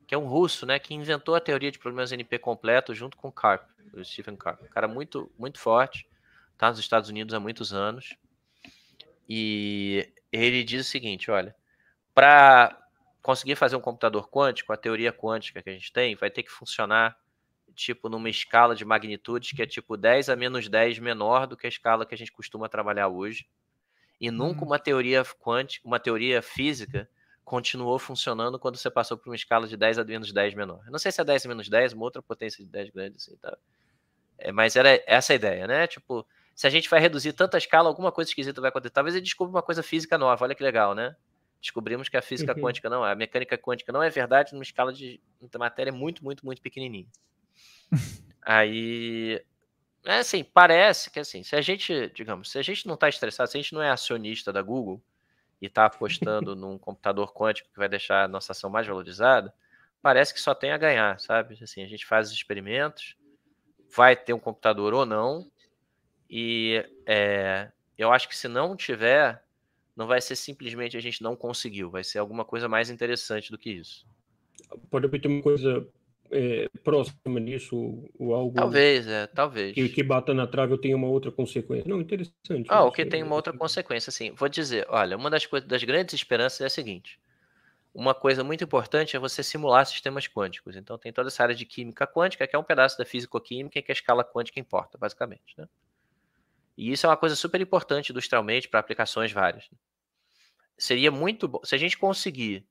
Speaker 2: que é um russo, né, que inventou a teoria de problemas NP completo junto com Karp, o Stephen Karp. Um cara muito, muito forte, está nos Estados Unidos há muitos anos. E ele diz o seguinte, olha, para conseguir fazer um computador quântico, a teoria quântica que a gente tem vai ter que funcionar tipo numa escala de magnitudes que é tipo 10 a menos 10 menor do que a escala que a gente costuma trabalhar hoje. E nunca uhum. uma teoria quântica, uma teoria física continuou funcionando quando você passou por uma escala de 10 a menos 10 menor. Eu não sei se é 10 a menos 10, uma outra potência de 10 grande, assim, tá? É, mas era essa a ideia, né? Tipo, se a gente vai reduzir tanta escala, alguma coisa esquisita vai acontecer. Talvez ele descubra uma coisa física nova, olha que legal, né? Descobrimos que a física uhum. quântica não é, a mecânica quântica não é verdade numa escala de matéria muito, muito, muito pequenininha. Aí é assim, parece que assim, se a gente, digamos, se a gente não está estressado, se a gente não é acionista da Google e está apostando num computador quântico que vai deixar a nossa ação mais valorizada, parece que só tem a ganhar, sabe? Assim, a gente faz os experimentos, vai ter um computador ou não, e é, eu acho que se não tiver, não vai ser simplesmente a gente não conseguiu, vai ser alguma coisa mais interessante do que isso.
Speaker 3: Pode repetir uma coisa é, próxima disso ou algo. Talvez, é, talvez. Que, que bata na trave ou tenha uma outra consequência. Não, interessante. Ah, né, o que tem é uma
Speaker 2: outra consequência, sim. Vou dizer, olha, uma das, coisas, das grandes esperanças é a seguinte. Uma coisa muito importante é você simular sistemas quânticos. Então tem toda essa área de química quântica, que é um pedaço da físico-química em que a escala quântica importa, basicamente. Né? E isso é uma coisa super importante industrialmente para aplicações várias. Né? Seria muito bom. Se a gente conseguir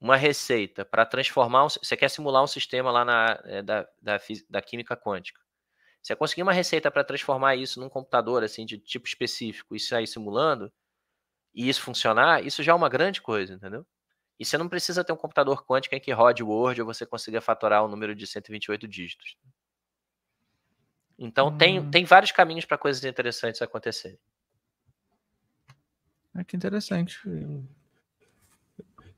Speaker 2: uma receita para transformar. Um, você quer simular um sistema lá na, eh, da, da, da química quântica. Você conseguir uma receita para transformar isso num computador assim de tipo específico e sair simulando e isso funcionar, isso já é uma grande coisa, entendeu? E você não precisa ter um computador quântico em que rode Word ou você consiga fatorar um número de 128 dígitos. Então hum. tem, tem vários caminhos para coisas interessantes acontecerem.
Speaker 3: É que interessante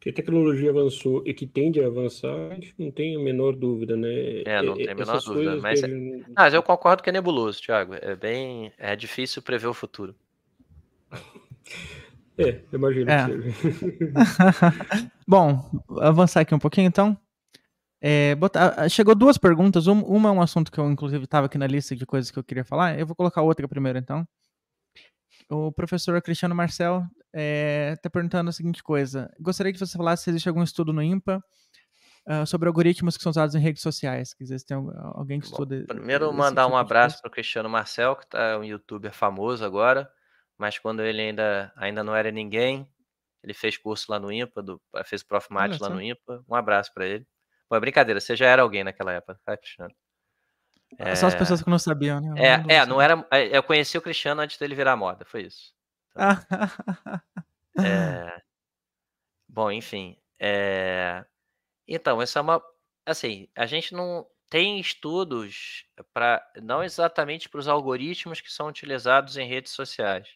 Speaker 3: que a tecnologia avançou e que tende a avançar, a gente não tem a menor dúvida, né? É, não tem a menor Essas dúvida. Mas, gente...
Speaker 2: É mas eu concordo que é nebuloso, Thiago. É bem. É difícil prever o futuro.
Speaker 3: É, imagino é. que
Speaker 2: seja.
Speaker 1: Bom, avançar aqui um pouquinho então. É, botar, chegou duas perguntas. Uma é um assunto que eu, inclusive, estava aqui na lista de coisas que eu queria falar. Eu vou colocar outra primeiro, então. O professor Cristiano Marcel está eh, é, perguntando a seguinte coisa: gostaria que você falasse se existe algum estudo no IMPA uh, ah, sobre algoritmos que são usados em redes sociais. Que existe alguém que estuda. Bom, primeiro, mandar tipo
Speaker 2: um abraço para o Cristiano Marcel, que está é um youtuber famoso agora, mas quando ele ainda, ainda não era ninguém, ele fez curso lá no IMPA, do, fez Prof. Mate lá no IMPA. Um abraço para ele. Pô, é brincadeira, você já era alguém naquela época, tá, Cristiano? Ah, é... Só as pessoas que não sabiam, né? É, não, é, não era. É, eu conheci o Cristiano antes dele virar moda, foi isso.
Speaker 4: Tá
Speaker 2: é... Bom, enfim. É... Então, essa é uma. Assim, a gente não tem estudos para não exatamente para os algoritmos que são utilizados em redes sociais,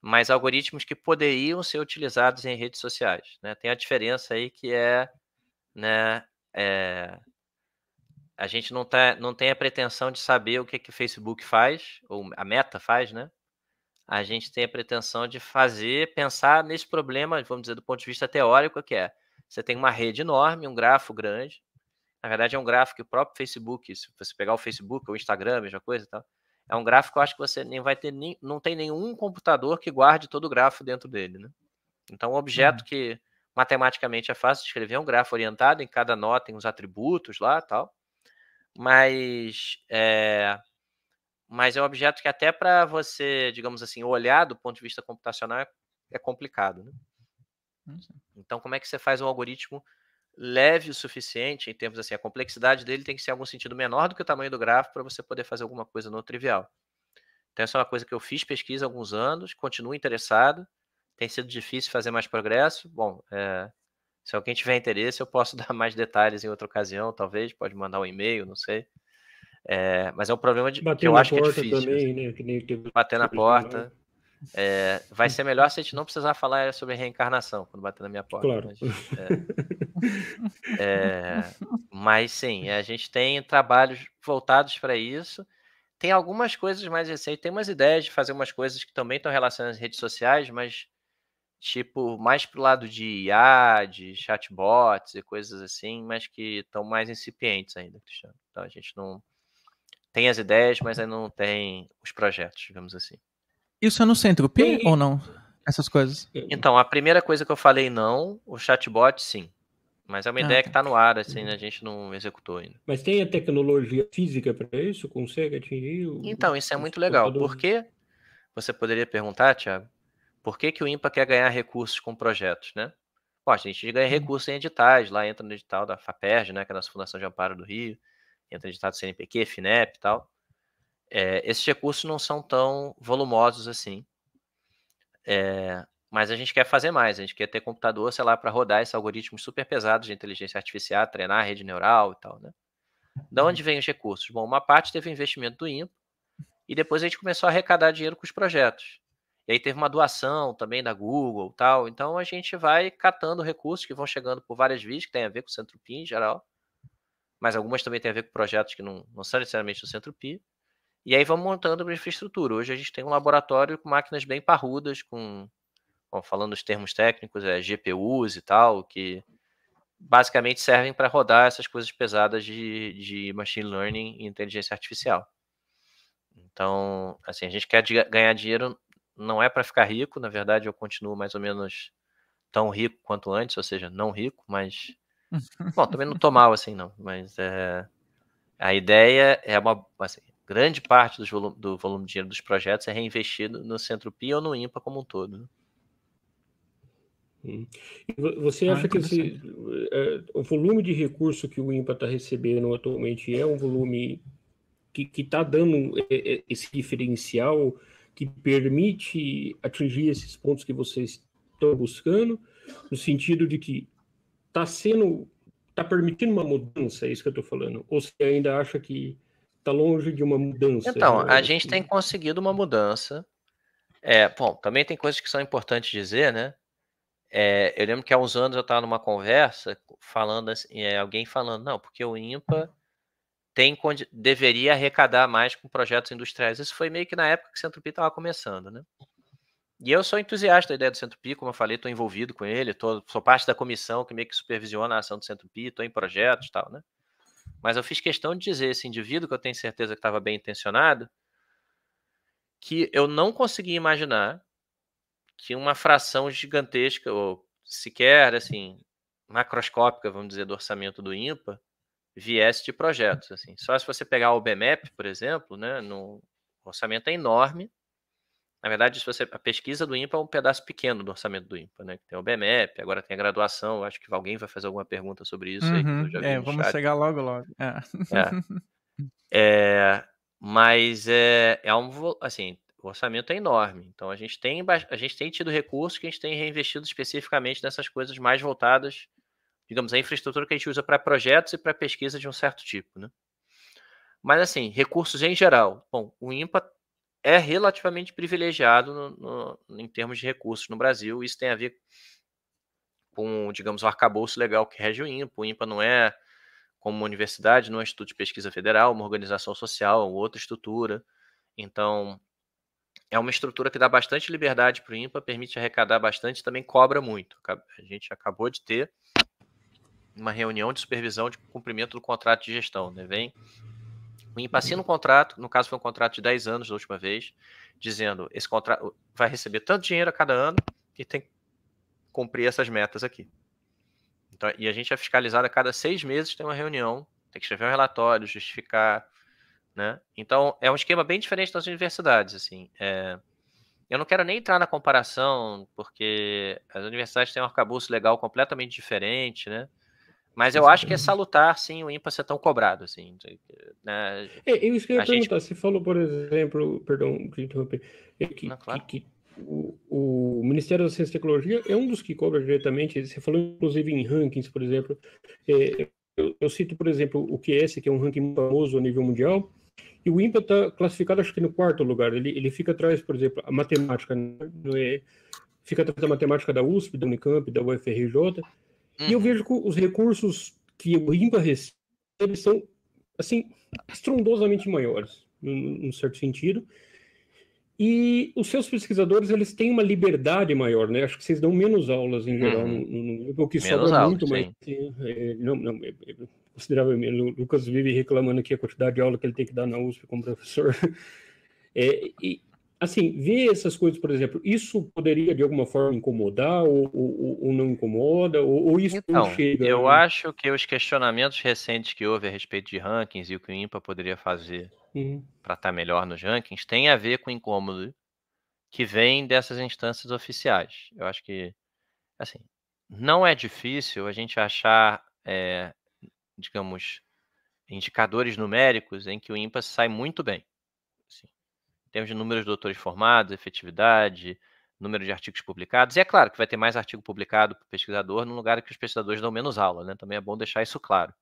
Speaker 2: mas algoritmos que poderiam ser utilizados em redes sociais. Né? Tem a diferença aí que é, né, é a gente não, tá, não tem a pretensão de saber o que, que o Facebook faz, ou a meta faz, né? A gente tem a pretensão de fazer, pensar nesse problema, vamos dizer, do ponto de vista teórico, que é você tem uma rede enorme, um grafo grande. Na verdade, é um gráfico que o próprio Facebook, se você pegar o Facebook ou o Instagram, a mesma coisa e tal, é um gráfico que eu acho que você nem vai ter nem, não tem nenhum computador que guarde todo o grafo dentro dele, né? Então, um objeto uhum. que matematicamente é fácil de escrever é um grafo orientado, em cada nó tem os atributos lá, tal mas é, mas é um objeto que até para você, digamos assim, olhar do ponto de vista computacional é, é complicado. Né? Então, como é que você faz um algoritmo leve o suficiente em termos assim, a complexidade dele tem que ser em algum sentido menor do que o tamanho do grafo para você poder fazer alguma coisa não trivial. Então, essa é uma coisa que eu fiz pesquisa há alguns anos, continuo interessado, tem sido difícil fazer mais progresso. Bom, é, se alguém tiver interesse, eu posso dar mais detalhes em outra ocasião, talvez, pode mandar um e-mail, não sei. É, mas é um problema de, que eu acho que é difícil. Também, assim.
Speaker 3: né? que nem... teve. Bater na porta.
Speaker 2: É, vai ser melhor se a gente não precisar falar sobre reencarnação quando bater na minha porta. Claro. Mas, é, mas sim, a gente tem trabalhos voltados para isso. Tem algumas coisas mais recentes, tem umas ideias de fazer umas coisas que também estão relacionadas às redes sociais, mas tipo mais pro lado de IA, de chatbots e coisas assim, mas que estão mais incipientes ainda, Cristiano. Então a gente não tem as ideias, mas ainda não tem os projetos, digamos assim.
Speaker 1: Isso é no centro tem... ou não? Essas coisas?
Speaker 2: Então, a primeira coisa que eu falei não, o chatbot sim. Mas é uma ah, ideia tá. que está no ar, assim, né? a gente não executou ainda.
Speaker 3: Mas tem a tecnologia física para isso? Consegue atingir? O... Então, isso é muito legal.
Speaker 2: Por quê? Você poderia perguntar, Thiago? Por que, que o IMPA quer ganhar recursos com projetos, né? a gente ganha uhum. recursos em editais, lá entra no edital da FAPERJ, né, que é a nossa Fundação de Amparo do Rio, entra no edital do CNPq, FINEP e tal. É, esses recursos não são tão volumosos assim. É, mas a gente quer fazer mais, a gente quer ter computador, sei lá, para rodar esses algoritmos super pesados de inteligência artificial, treinar a rede neural e tal, né? Da uhum. onde vem os recursos? Bom, uma parte teve investimento do Impa e depois a gente começou a arrecadar dinheiro com os projetos. E aí teve uma doação também da Google tal. Então a gente vai catando recursos que vão chegando por várias vias, que tem a ver com o Centro Pi em geral. Mas algumas também tem a ver com projetos que não, não são necessariamente do Centro Pi. E aí vamos montando uma infraestrutura. Hoje a gente tem um laboratório com máquinas bem parrudas, com, bom, falando os termos técnicos, é, GPUs e tal, que basicamente servem para rodar essas coisas pesadas de, de machine learning e inteligência artificial. Então, assim, a gente quer ganhar dinheiro não é para ficar rico, na verdade eu continuo mais ou menos tão rico quanto antes, ou seja, não rico, mas bom, também não tô mal assim não, mas é... a ideia é uma assim, grande parte volume, do volume de dinheiro dos projetos é reinvestido no Centropia ou no IMPA como um todo. Né?
Speaker 3: Hum. Você ah, acha ah, que esse, eh, o volume de recurso que o IMPA está recebendo atualmente é um volume que está dando eh, esse diferencial que permite atingir esses pontos que vocês estão buscando, no sentido de que está sendo, está permitindo uma mudança, é isso que eu estou falando, ou você ainda acha que está longe de uma mudança? Então, né? a gente tem conseguido uma mudança.
Speaker 2: É, bom, também tem coisas que são importantes dizer, né? É, eu lembro que há uns anos eu estava numa conversa falando assim, é, alguém falando, não, porque o IMPA tem deveria arrecadar mais com projetos industriais. Isso foi meio que na época que o Centro Pi estava começando, né? E eu sou entusiasta da ideia do Centro Pi, como eu falei, estou envolvido com ele, tô, sou parte da comissão que meio que supervisiona a ação do Centro Pi, estou em projetos e tal, né? Mas eu fiz questão de dizer esse indivíduo que eu tenho certeza que estava bem intencionado, que eu não conseguia imaginar que uma fração gigantesca, ou sequer assim, macroscópica, vamos dizer, do orçamento do INPA, viés de projetos. Assim. Só se você pegar o BMEP, por exemplo, né, no o orçamento é enorme. Na verdade, se você, a pesquisa do IMPA é um pedaço pequeno do orçamento do IMPA, né? Tem o BMEP, agora tem a graduação, acho que alguém vai fazer alguma pergunta sobre isso. Uhum, aí, é, vamos chat. chegar
Speaker 1: logo, logo. É. É.
Speaker 2: é. mas é, é um, assim, o orçamento é enorme. Então a gente tem a gente tem tido recursos que a gente tem reinvestido especificamente nessas coisas mais voltadas digamos, a infraestrutura que a gente usa para projetos e para pesquisa de um certo tipo, né? Mas, assim, recursos em geral. Bom, o IMPA é relativamente privilegiado no, no, em termos de recursos no Brasil. Isso tem a ver com, digamos, o arcabouço legal que rege o IMPA. O IMPA não é, como uma universidade, não é um instituto de pesquisa federal, uma organização social, outra estrutura. Então, é uma estrutura que dá bastante liberdade para o IMPA, permite arrecadar bastante também cobra muito. A gente acabou de ter uma reunião de supervisão de cumprimento do contrato de gestão, né? Vem um empacina contrato, no caso foi um contrato de 10 anos da última vez, dizendo esse contrato vai receber tanto dinheiro a cada ano e tem que cumprir essas metas aqui. Então, e a gente é fiscalizado a cada seis meses, tem uma reunião, tem que escrever um relatório, justificar, né? Então, é um esquema bem diferente das universidades, assim. É... Eu não quero nem entrar na comparação, porque as universidades têm um arcabouço legal completamente diferente, né? Mas eu acho que é salutar, sim, o IMPA ser tão cobrado, assim. Né?
Speaker 3: É, é eu esqueci de perguntar, gente... você falou, por exemplo, perdão de interromper, é que, Não, claro. que, que o, o, Ministério da Ciência e Tecnologia é um dos que cobra diretamente, você falou inclusive em rankings, por exemplo, é, eu, eu, cito, por exemplo, o QS, que é um ranking famoso a nível mundial, e o IMPA está classificado, acho que no quarto lugar. Ele, ele fica atrás, por exemplo, a matemática, né? É, fica atrás da matemática da USP, da Unicamp, da UFRJ, e eu uhum. vejo que os recursos que o IMPA recebe são, assim, estrondosamente maiores, num, num certo sentido. E os seus pesquisadores, eles têm uma liberdade maior, né? Acho que vocês dão menos aulas em geral, hum. o que menos sobra aulas, muito, sim. mas... É, não, não, é, é, consideravelmente. O é, Lucas vive reclamando aqui a quantidade de aula que ele tem que dar na USP como professor. É, e, assim, ver essas coisas, por exemplo, isso poderia de alguma forma incomodar ou, ou, ou não incomoda? Ou, ou isso então, não chega?
Speaker 2: Eu né? acho que os questionamentos recentes que houve a respeito de rankings e o que o IMPA poderia fazer uhum. para estar tá melhor nos rankings tem a ver com o incômodo que vem dessas instâncias oficiais. Eu acho que, assim, não é difícil a gente achar, é, digamos, indicadores numéricos em que o IMPA sai muito bem em termos de números de doutores formados, efetividade, número de artigos publicados. E é claro que vai ter mais artigo publicado para o pesquisador num lugar que os pesquisadores dão menos aula, né? Também é bom deixar isso claro.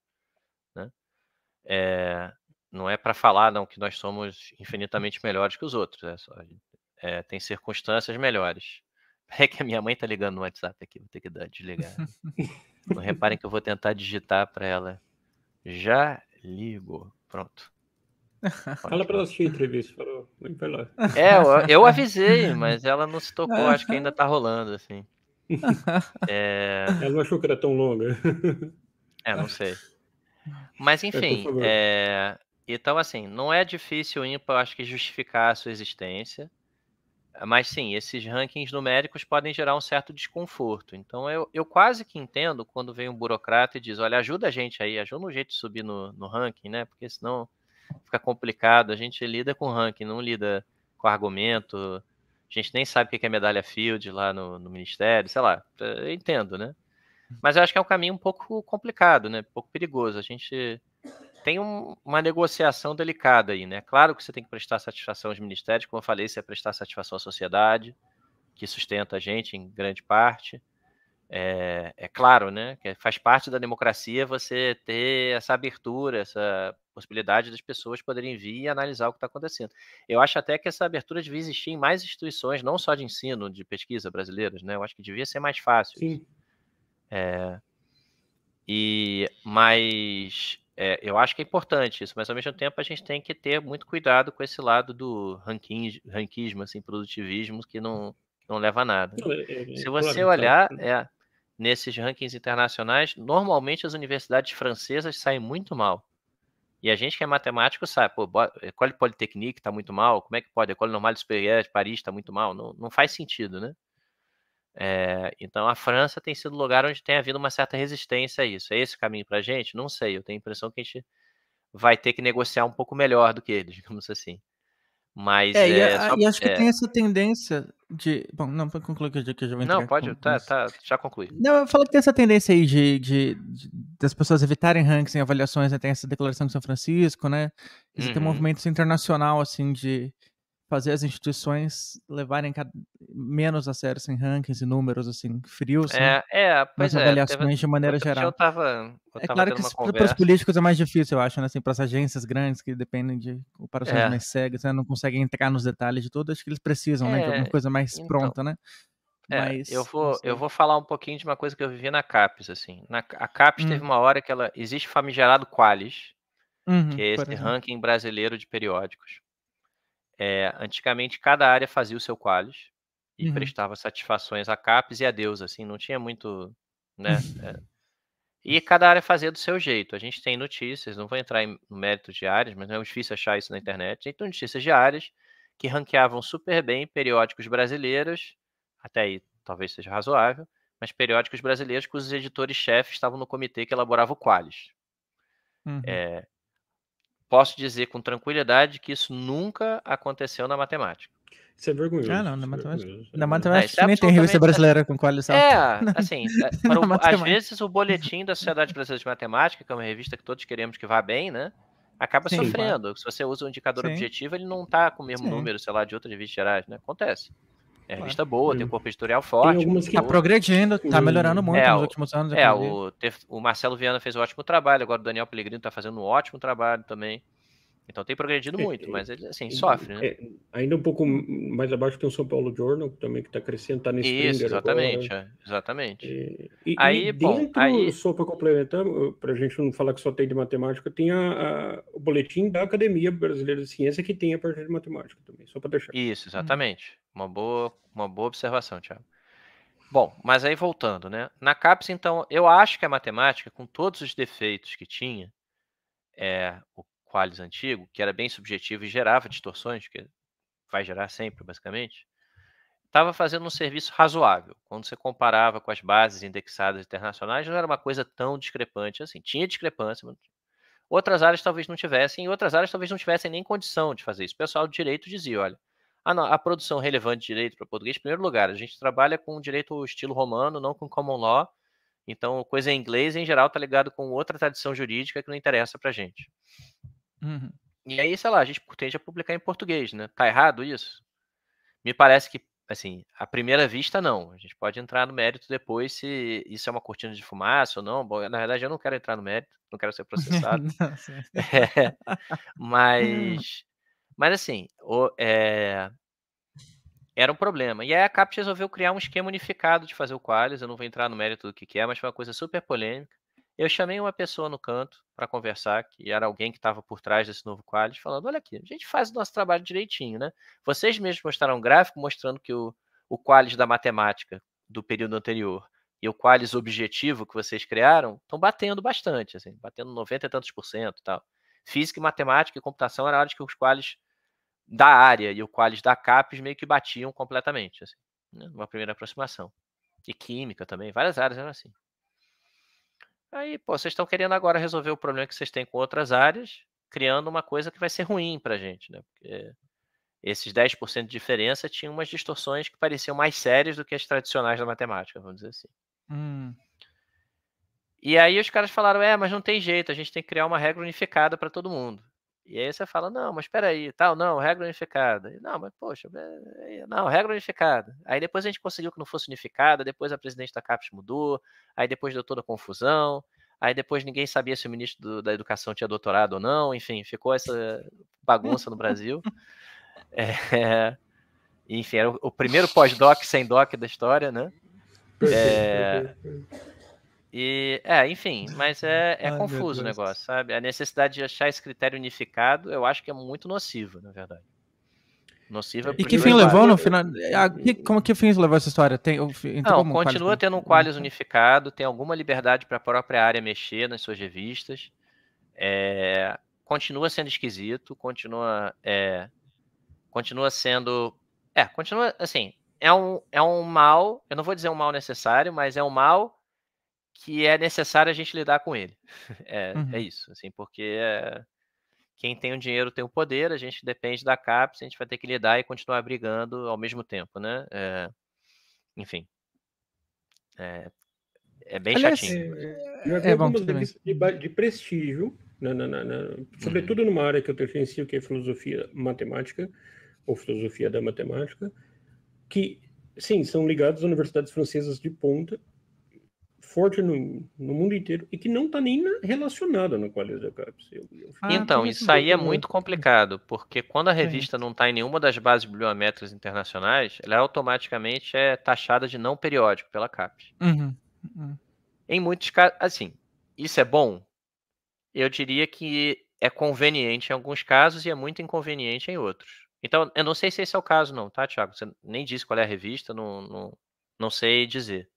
Speaker 2: Né? É, não é para falar não que nós somos infinitamente melhores que os outros, é Só, é, tem circunstâncias melhores. É que a minha mãe tá ligando no WhatsApp aqui, vou ter que dar, desligar. não reparem que eu vou tentar digitar para ela. Já ligo. Pronto.
Speaker 3: Fala para ela assistir a entrevista, falou, É, eu, eu, avisei, mas ela não se tocou, acho que
Speaker 2: ainda tá rolando, assim. É...
Speaker 3: Ela não achou que era tão longa.
Speaker 2: É, não sei. Mas então, enfim, é... então assim, não é difícil o acho que, justificar a sua existência. Mas sim, esses rankings numéricos podem gerar um certo desconforto. Então eu, eu quase que entendo quando vem um burocrata e diz, olha, ajuda a gente aí, ajuda um jeito de subir no, no ranking, né? Porque senão fica complicado. A gente lida com ranking, não lida com argumento. A gente nem sabe o que é medalha field lá no, no Ministério, sei lá. Eu entendo, né? Mas eu acho que é um caminho um pouco complicado, né? Um pouco perigoso. A gente tem um, uma negociação delicada aí, né? Claro que você tem que prestar satisfação aos ministérios, como eu falei, você é prestar satisfação à sociedade, que sustenta a gente em grande parte. É, é, claro, né? Que faz parte da democracia você ter essa abertura, essa possibilidade das pessoas poderem vir e analisar o que está acontecendo. Eu acho até que essa abertura devia existir em mais instituições, não só de ensino, de pesquisa brasileiras, né? Eu acho que devia ser mais fácil. Sim. É, e, mas é, eu acho que é importante isso, mas ao mesmo tempo a gente tem que ter muito cuidado com esse lado do ranquismo, ranquismo assim, produtivismo, que não, não leva a nada. Né. Se você claro, então. olhar, é, nesses rankings internacionais, normalmente as universidades francesas saem muito mal. E a gente que é matemático sabe, pô, Ecole Polytechnique está muito mal, como é que pode? Ecole Normale Supérieure de Paris está muito mal, não, não faz sentido, né? É, então a França tem sido o lugar onde tem havido uma certa resistência a isso. É esse o caminho para a gente? Não sei, eu tenho a impressão que a gente vai ter que negociar um pouco melhor do que eles, digamos assim. Mas é, é, e, a, só, e acho é... que tem essa
Speaker 1: tendência de. Bom, não, para concluir que eu, já vou Não, pode, tá, tá, já conclui. Não, eu falo que tem essa tendência aí de, de, de das pessoas evitarem rankings em avaliações, né? Tem essa declaração de São Francisco, né? Existe uhum. um movimento internacional, assim, de fazer as instituições levarem cada... menos a sério sem assim, rankings e números assim frios né? é, é, pois mas é, avaliações teve... de maneira geral eu tava, eu é tava claro que para os políticos é mais difícil eu acho né? assim para as agências grandes que dependem de operações é. mais cegas né? não conseguem entrar nos detalhes de tudo acho que eles precisam é, né de alguma é, coisa mais então, pronta né é, mas, eu
Speaker 2: vou eu vou falar um pouquinho de uma coisa que eu vivi na CAPES assim na a CAPES teve hum. uma hora que ela existe famigerado Qualis uhum, que é esse ranking brasileiro de periódicos é, antigamente, cada área fazia o seu qualis e uhum. prestava satisfações a capes e a Deus, assim, não tinha muito, né? É. E cada área fazia do seu jeito. A gente tem notícias, não vou entrar no mérito de áreas, mas não é difícil achar isso na internet. A gente tem notícias de áreas que ranqueavam super bem periódicos brasileiros, até aí talvez seja razoável, mas periódicos brasileiros cujos editores-chefes estavam no comitê que elaborava o Qualis. Uhum. É, posso dizer com tranquilidade que isso nunca aconteceu na matemática.
Speaker 3: Isso é vergonhoso. Ah, não, na é matemática, na é matemática é, nem é tem revista brasileira com qualificação. É, assim, o, às vezes
Speaker 2: o boletim da Sociedade Brasileira de Matemática, que é uma revista que todos queremos que vá bem, né? Acaba Sim, sofrendo. Claro. Se você usa um indicador Sim. objetivo, ele não está com o mesmo Sim. número, sei lá, de outras revistas gerais, né? Acontece. É claro. revista boa, tem um corpo editorial forte. Que... Tá progredindo, está melhorando muito é, nos últimos
Speaker 3: anos. É, o,
Speaker 2: o, Marcelo Viana fez um ótimo trabalho, agora o Daniel Pellegrino está fazendo um ótimo trabalho também. Então tem progredido é, muito, é, mas ele assim, é, sofre, né? É,
Speaker 3: ainda um pouco mais abaixo tem o São Paulo Journal, também que está crescendo, está nesse Isso, exatamente, agora. exatamente. É, é e, aí, e dentro, bom, aí... só para complementar, para a gente não falar que só tem de matemática, tem a, a, o boletim da Academia Brasileira de Ciência que tem a partir de matemática também, só para deixar. Isso,
Speaker 2: hum. exatamente. Hum. Uma, boa, uma boa observação, Tiago. Bom, mas aí voltando, né? Na CAPES, então, eu acho que a matemática, com todos os defeitos que tinha, é, o Qualis antigo, que era bem subjetivo e gerava distorções, que vai gerar sempre, basicamente, estava fazendo um serviço razoável. Quando você comparava com as bases indexadas internacionais, não era uma coisa tão discrepante assim. Tinha discrepância, mas... outras áreas talvez não tivessem, e outras áreas talvez não tivessem nem condição de fazer isso. O pessoal do direito dizia, olha, a, a produção relevante de direito para português, em primeiro lugar, a gente trabalha com direito estilo romano, não com common law, então coisa em inglês, em geral, está ligado com outra tradição jurídica que não interessa para a gente. Uhum. E aí, sei lá, a gente tende a publicar em português, né? Tá errado isso? Me parece que, assim, à primeira vista, não. A gente pode entrar no mérito depois se isso é uma cortina de fumaça ou não. Bom, na verdade, eu não quero entrar no mérito, não quero ser processado. não, é, mas, mas, assim, o, é, era um problema. E aí a CAPES resolveu criar um esquema unificado de fazer o Qualys. Eu não vou entrar no mérito do que, que é, mas foi uma coisa super polêmica. Eu chamei uma pessoa no canto para conversar, que era alguém que estava por trás desse novo Qualis, falando: olha aqui, a gente faz o nosso trabalho direitinho, né? Vocês mesmos mostraram um gráfico mostrando que o, o Qualis da matemática do período anterior e o Qualis objetivo que vocês criaram estão batendo bastante, assim, batendo 90 e tantos por cento tal. Física, matemática e computação eram áreas que os Qualis da área e o Qualis da CAPES meio que batiam completamente, assim, né? uma primeira aproximação. E química também, várias áreas eram assim. Aí, pô, vocês estão querendo agora resolver o problema que vocês têm com outras áreas, criando uma coisa que vai ser ruim para a gente, né? Porque esses 10% de diferença tinham umas distorções que pareciam mais sérias do que as tradicionais da matemática, vamos dizer assim. Hum. E aí os caras falaram: é, mas não tem jeito, a gente tem que criar uma regra unificada para todo mundo. E aí você fala, não, mas espera aí, tal, não, regra unificada. não, mas poxa, eh, não, regra unificada. Aí depois a gente conseguiu que não fosse unificada, depois a presidente da CAPES mudou, aí depois deu toda a confusão, aí depois ninguém sabia se o ministro do, da Educação tinha doutorado ou não, enfim, ficou essa bagunça no Brasil. É, enfim, era o, o primeiro pós-doc sem doc da história, né? é,
Speaker 4: perfeito.
Speaker 2: E, é, enfim, mas é, é Ai, confuso o negócio, sabe? A necessidade de achar esse critério unificado, eu acho que é muito nocivo na verdade. Nociva é, é E que fim levou no
Speaker 1: final? Como que fins levou essa história? Tem, então, Não, continua
Speaker 2: tendo um qualis unificado, tem alguma liberdade para a própria área mexer nas suas revistas. É, continua sendo esquisito, continua. É, continua sendo. É, continua assim. É um, é um mal, eu não vou dizer um mal necessário, mas é um mal que é necessário a gente lidar com ele. É, é, uhum. é isso, assim, porque é, quem tem o dinheiro tem o poder, a gente depende da CAPES, a gente vai ter que lidar e continuar brigando ao mesmo tempo, né? É, enfim. É,
Speaker 3: é bem Aliás, chatinho. é, é algumas revistas de, de, prestígio, na, na, na, sobretudo uhum. numa área que eu defencio, que é filosofia matemática, ou filosofia da matemática, que, sim, são ligados a universidades francesas de ponta, forte no, no mundo inteiro e que não está nem relacionada na Qualis da Cups. Eu, eu...
Speaker 2: Ah, então, isso aí é né? muito complicado, porque quando a é. revista é. não está em nenhuma das bases bibliométricas internacionais, ela é automaticamente é taxada de não periódico pela CAPES.
Speaker 4: Uhum. Uhum.
Speaker 2: Em muitos casos, assim, isso é bom? Eu diria que é conveniente em alguns casos e é muito inconveniente em outros. Então, eu não sei se esse é o caso, não, tá, Tiago? Você nem disse qual é a revista, não, não, não sei dizer.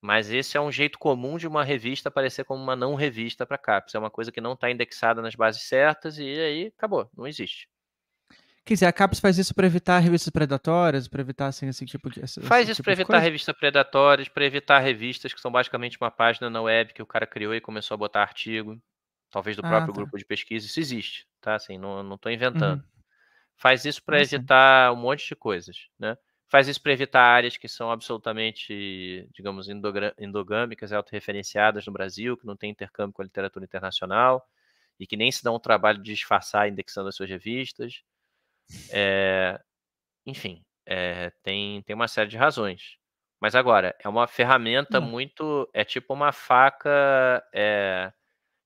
Speaker 2: Mas esse é um jeito comum de uma revista aparecer como uma não revista para CAPES. É uma coisa que não está indexada nas bases certas e aí acabou, não existe.
Speaker 1: Quer dizer, a CAPES faz isso para evitar revistas predatórias, para evitar assim, esse tipo de. Esse, faz esse isso tipo para evitar
Speaker 2: revistas predatórias, para evitar revistas que são basicamente uma página na web que o cara criou e começou a botar artigo, talvez do ah, próprio tá. grupo de pesquisa. Isso existe, tá? Assim, não estou inventando. Uhum. Faz isso para evitar um monte de coisas, né? faz isso para evitar áreas que são absolutamente, digamos, endogâmicas autorreferenciadas no Brasil, que não tem intercâmbio com a literatura internacional e que nem se dão o trabalho de disfarçar indexando as suas revistas. É, enfim, é, tem, tem uma série de razões. Mas agora, é uma ferramenta hum. muito. É tipo uma faca. É,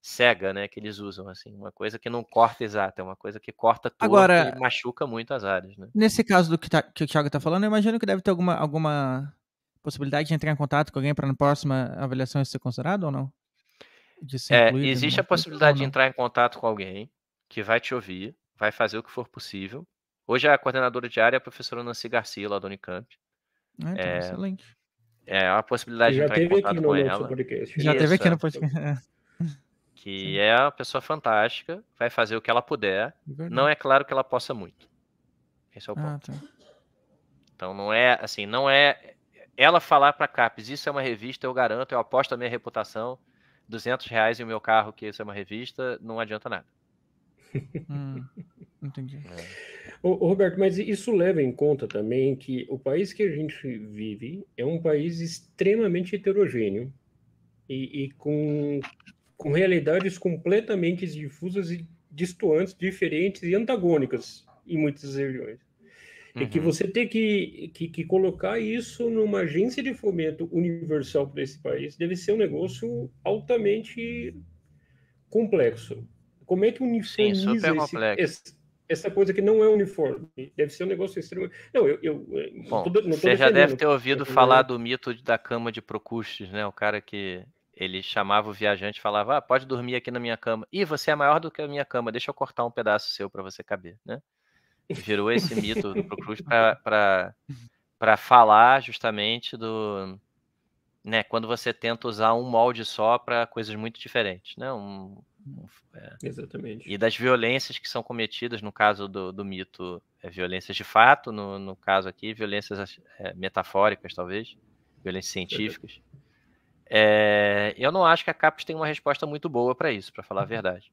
Speaker 2: cega, né, que eles usam, assim, uma coisa que não corta exata, é uma coisa que corta tudo Agora, e machuca muito as áreas, né? Nesse
Speaker 1: caso do que, tá, que o Thiago está falando, eu imagino que deve ter alguma, alguma possibilidade de entrar em contato com alguém para na próxima avaliação isso ser considerado ou não? É, existe a possibilidade de
Speaker 2: entrar em contato com alguém que vai te ouvir, vai fazer o que for possível. Hoje é a coordenadora de área é a professora Nancy Garcia, lá do Unicamp. É, então, é, excelente. É uma possibilidade de entrar em contato com ela. Podcast. Já teve
Speaker 1: aqui no é. podcast
Speaker 2: que Sim. é uma pessoa fantástica, vai fazer o que ela puder. Verdade. Não é claro que ela possa muito. Esse é o ah, ponto. Tá. Então não é assim, não é ela falar para Capes, isso é uma revista, eu garanto, eu aposto a minha reputação, 200 reais em meu carro que isso é uma revista, não adianta nada.
Speaker 3: hum, entendi. É. Ô, ô, Roberto, mas isso leva em conta também que o país que a gente vive é um país extremamente heterogêneo e, e com com realidades completamente difusas e distantes, diferentes e antagônicas em muitas regiões. Uhum. É que uhum. você tem que, que, que, colocar isso numa agência de fomento universal para esse país deve ser um negócio altamente complexo. Como é que é uniformiza Sim, esse, esse, essa coisa que não é uniforme? Deve ser um negócio extremamente... Não, eu, eu eh, Bom, tô, não você já deve ter ouvido é, falar é. do
Speaker 2: mito da cama de Procustes, né? O cara que ele chamava o viajante e falava: ah, pode dormir aqui na minha cama. Ih, você é maior do que a minha cama, deixa eu cortar um pedaço seu para você caber, né? Gerou esse mito do Cruz para falar justamente do. Né, quando você tenta usar um molde só para coisas muito diferentes, né? Um, um, é... Exatamente. E das violências que são cometidas, no caso do, do mito, é, violências de fato, no, no caso aqui, violências é, metafóricas, talvez, violências científicas. É, eu não acho que a CAPES tem uma resposta muito boa para isso, para falar a uhum. verdade.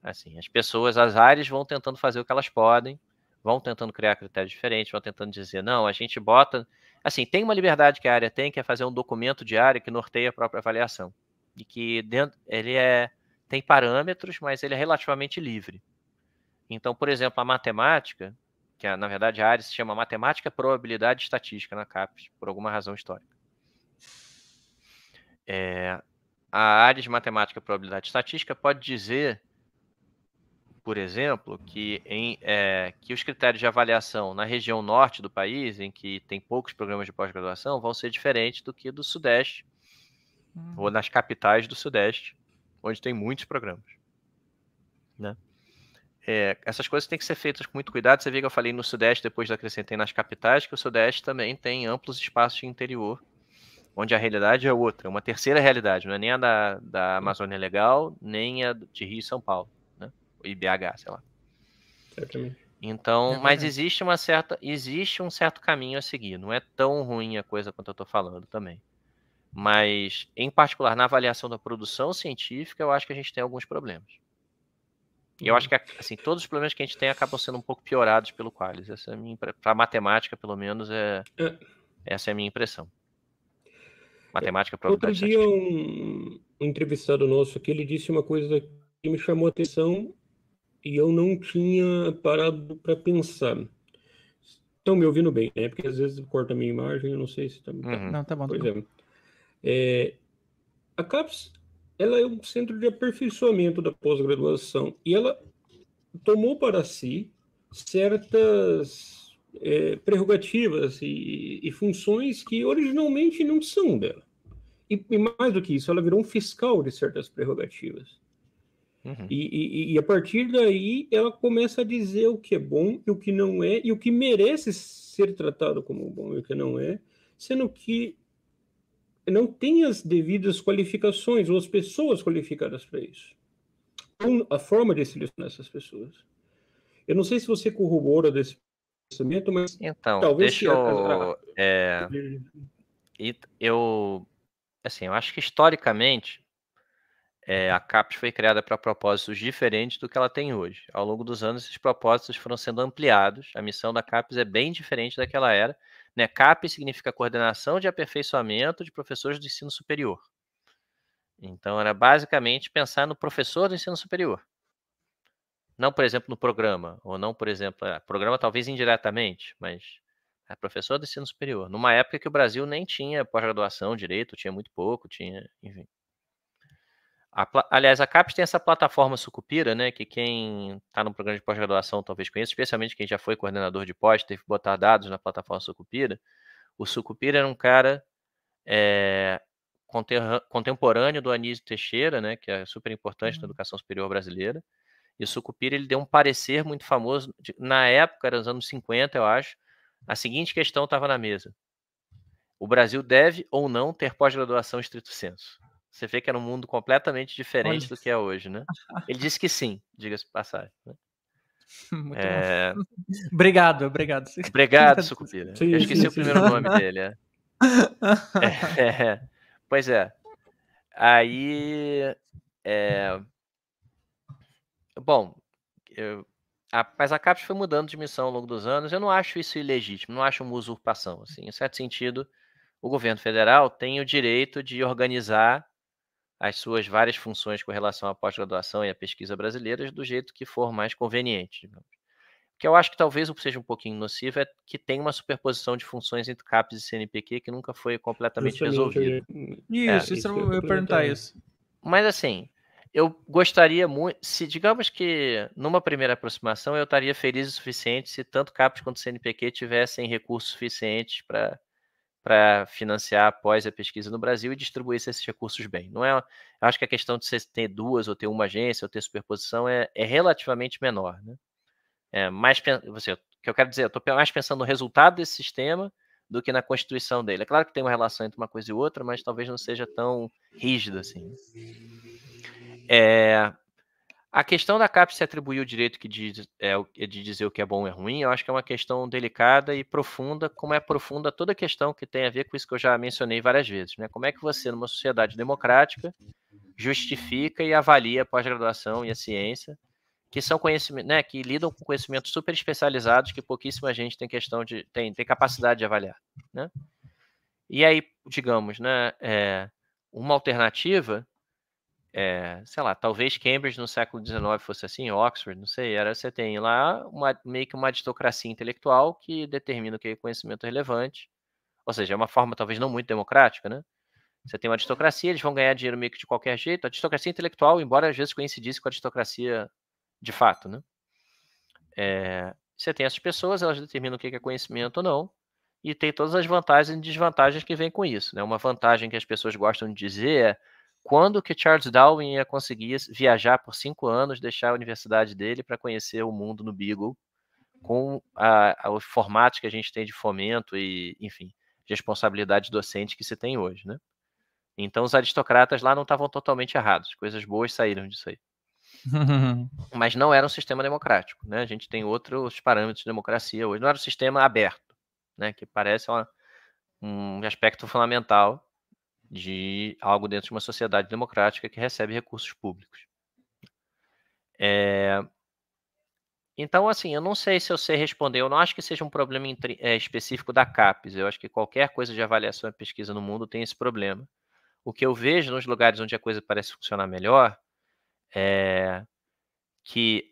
Speaker 2: Assim, as pessoas, as áreas vão tentando fazer o que elas podem, vão tentando criar critérios diferentes, vão tentando dizer, não, a gente bota. Assim, tem uma liberdade que a área tem, que é fazer um documento de área que norteia a própria avaliação. E que dentro, ele é, tem parâmetros, mas ele é relativamente livre. Então, por exemplo, a matemática, que é, na verdade a área se chama Matemática, Probabilidade e Estatística na CAPES, por alguma razão histórica. É, a área de matemática, probabilidade e estatística pode dizer, por exemplo, que, em, é, que os critérios de avaliação na região norte do país, em que tem poucos programas de pós-graduação, vão ser diferentes do que do sudeste, hum. ou nas capitais do sudeste, onde tem muitos programas. Né? É, essas coisas têm que ser feitas com muito cuidado. Você vê que eu falei no Sudeste, depois acrescentei nas capitais, que o Sudeste também tem amplos espaços de interior onde a realidade é outra, uma terceira realidade, não é nem a da, da Amazônia Legal, nem a de Rio e São Paulo, né? IBH, sei lá. Então, mas existe uma certa, existe um certo caminho a seguir. Não é tão ruim a coisa quanto eu estou falando também. Mas, em particular, na avaliação da produção científica, eu acho que a gente tem alguns problemas. E eu acho que uhum. assim, todos os problemas que a gente tem acabam sendo um pouco piorados pelo Qualis. Essa é a minha para matemática, pelo menos, é, é essa é a minha impressão. Matemática é, para Outro
Speaker 3: dia, um, um, entrevistado nosso aqui, ele disse uma coisa que me chamou a atenção e eu não tinha parado para pensar. Estão me ouvindo bem, né? Porque às vezes corta a minha imagem, eu não sei se está... Uhum. Não, tá bom. Tá pois tá é, a CAPES, ela é um centro de aperfeiçoamento da pós-graduação e ela tomou para si certas é, prerrogativas e, e, funções que originalmente não são dela. E, e, mais do que isso, ela virou um fiscal de certas prerrogativas. Uhum. E, e, a partir daí, ela começa a dizer o que é bom e o que não é, e o que merece ser tratado como bom e o que não é, sendo que não tem as devidas qualificações ou as pessoas qualificadas para isso. Ou então, a forma de selecionar essas pessoas. Eu não sei se você corrobora desse mas então, talvez deixa eu,
Speaker 2: é, eu assim, eu acho que historicamente é, a CAPES foi criada para propósitos diferentes do que ela tem hoje. Ao longo dos anos, esses propósitos foram sendo ampliados. A missão da CAPES é bem diferente daquela era. Né? CAPES significa coordenação de aperfeiçoamento de professores do ensino superior. Então, era basicamente pensar no professor do ensino superior. Não, por exemplo, no programa, ou não, por exemplo, é, programa talvez indiretamente, mas é professor do ensino superior. Numa época que o Brasil nem tinha pós-graduação direito, tinha muito pouco, tinha, enfim. A, aliás, a CAPES tem essa plataforma Sucupira, né? Que quem está no programa de pós-graduação talvez conheça, especialmente quem já foi coordenador de pós, teve que botar dados na plataforma Sucupira. O Sucupira era um cara é, contemporâneo do Anísio Teixeira, né? Que é super importante na uhum. educação superior brasileira. E o Sucupira ele deu um parecer muito famoso, na época, era nos anos 50, eu acho. A seguinte questão estava na mesa: O Brasil deve ou não ter pós-graduação estrito senso? Você vê que era um mundo completamente diferente Olha. do que é hoje, né? Ele disse que sim, diga-se passagem. Né? Muito é... bom.
Speaker 1: Obrigado,
Speaker 2: obrigado. Obrigado, Sucupira. Sim, eu esqueci sim, o primeiro nome dele. É. é. é, pois é. Aí. É, Bom, eu, a, mas a CAPES foi mudando de missão ao longo dos anos. Eu não acho isso ilegítimo, não acho uma usurpação. Assim. Em certo sentido, o governo federal tem o direito de organizar as suas várias funções com relação à pós-graduação e à pesquisa brasileiras do jeito que for mais conveniente. Digamos. O que eu acho que talvez seja um pouquinho nocivo é que tem uma superposição de funções entre CAPES e CNPq que nunca foi completamente Justamente resolvida. Hum, isso, é, isso, eu, eu ia perguntar isso. Mas assim, eu gostaria muito, se digamos que numa primeira aproximação eu estaria feliz o suficiente se tanto CAPES quanto CNPq tivessem recursos suficientes para financiar após a pesquisa no Brasil e distribuísse esses recursos bem. Não é, acho que a questão de você ter duas ou ter uma agência ou ter superposição é, é relativamente menor, né? É, mais, você, o que eu quero dizer, eu estou mais pensando no resultado desse sistema do que na constituição dele. É claro que tem uma relação entre uma coisa e outra, mas talvez não seja tão rígida assim. É, a questão da CAP se atribuir o direito que diz, é, de dizer o que é bom e ruim, eu acho que é uma questão delicada e profunda, como é profunda toda a questão que tem a ver com isso que eu já mencionei várias vezes. Né? Como é que você, numa sociedade democrática, justifica e avalia a pós-graduação e a ciência que são conhecimento, né, que lidam com conhecimentos super especializados que pouquíssima gente tem questão de tem, tem capacidade de avaliar, né? E aí, digamos, né, é, uma alternativa, é, sei lá, talvez Cambridge no século XIX fosse assim, Oxford, não sei, era você tem lá uma, meio que uma aristocracia intelectual que determina o que é conhecimento relevante, ou seja, é uma forma talvez não muito democrática, né? Você tem uma aristocracia, eles vão ganhar dinheiro meio que de qualquer jeito. A aristocracia intelectual, embora às vezes coincidisse com a aristocracia de fato, né? É, você tem essas pessoas, elas determinam o que é conhecimento ou não, e tem todas as vantagens e desvantagens que vem com isso. Né? Uma vantagem que as pessoas gostam de dizer é quando que Charles Darwin ia conseguir viajar por cinco anos, deixar a universidade dele para conhecer o mundo no Beagle, com a, a, os formatos que a gente tem de fomento e, enfim, responsabilidade docente que se tem hoje, né? Então os aristocratas lá não estavam totalmente errados, coisas boas saíram disso aí. Mas não era um sistema democrático, né? A gente tem outros parâmetros de democracia hoje. Não era um sistema aberto, né? Que parece uma, um aspecto fundamental de algo dentro de uma sociedade democrática que recebe recursos públicos. É... Então, assim, eu não sei se eu sei responder. Eu não acho que seja um problema eh, específico da CAPES. Eu acho que qualquer coisa de avaliação e pesquisa no mundo tem esse problema. O que eu vejo nos lugares onde a coisa parece funcionar melhor é, que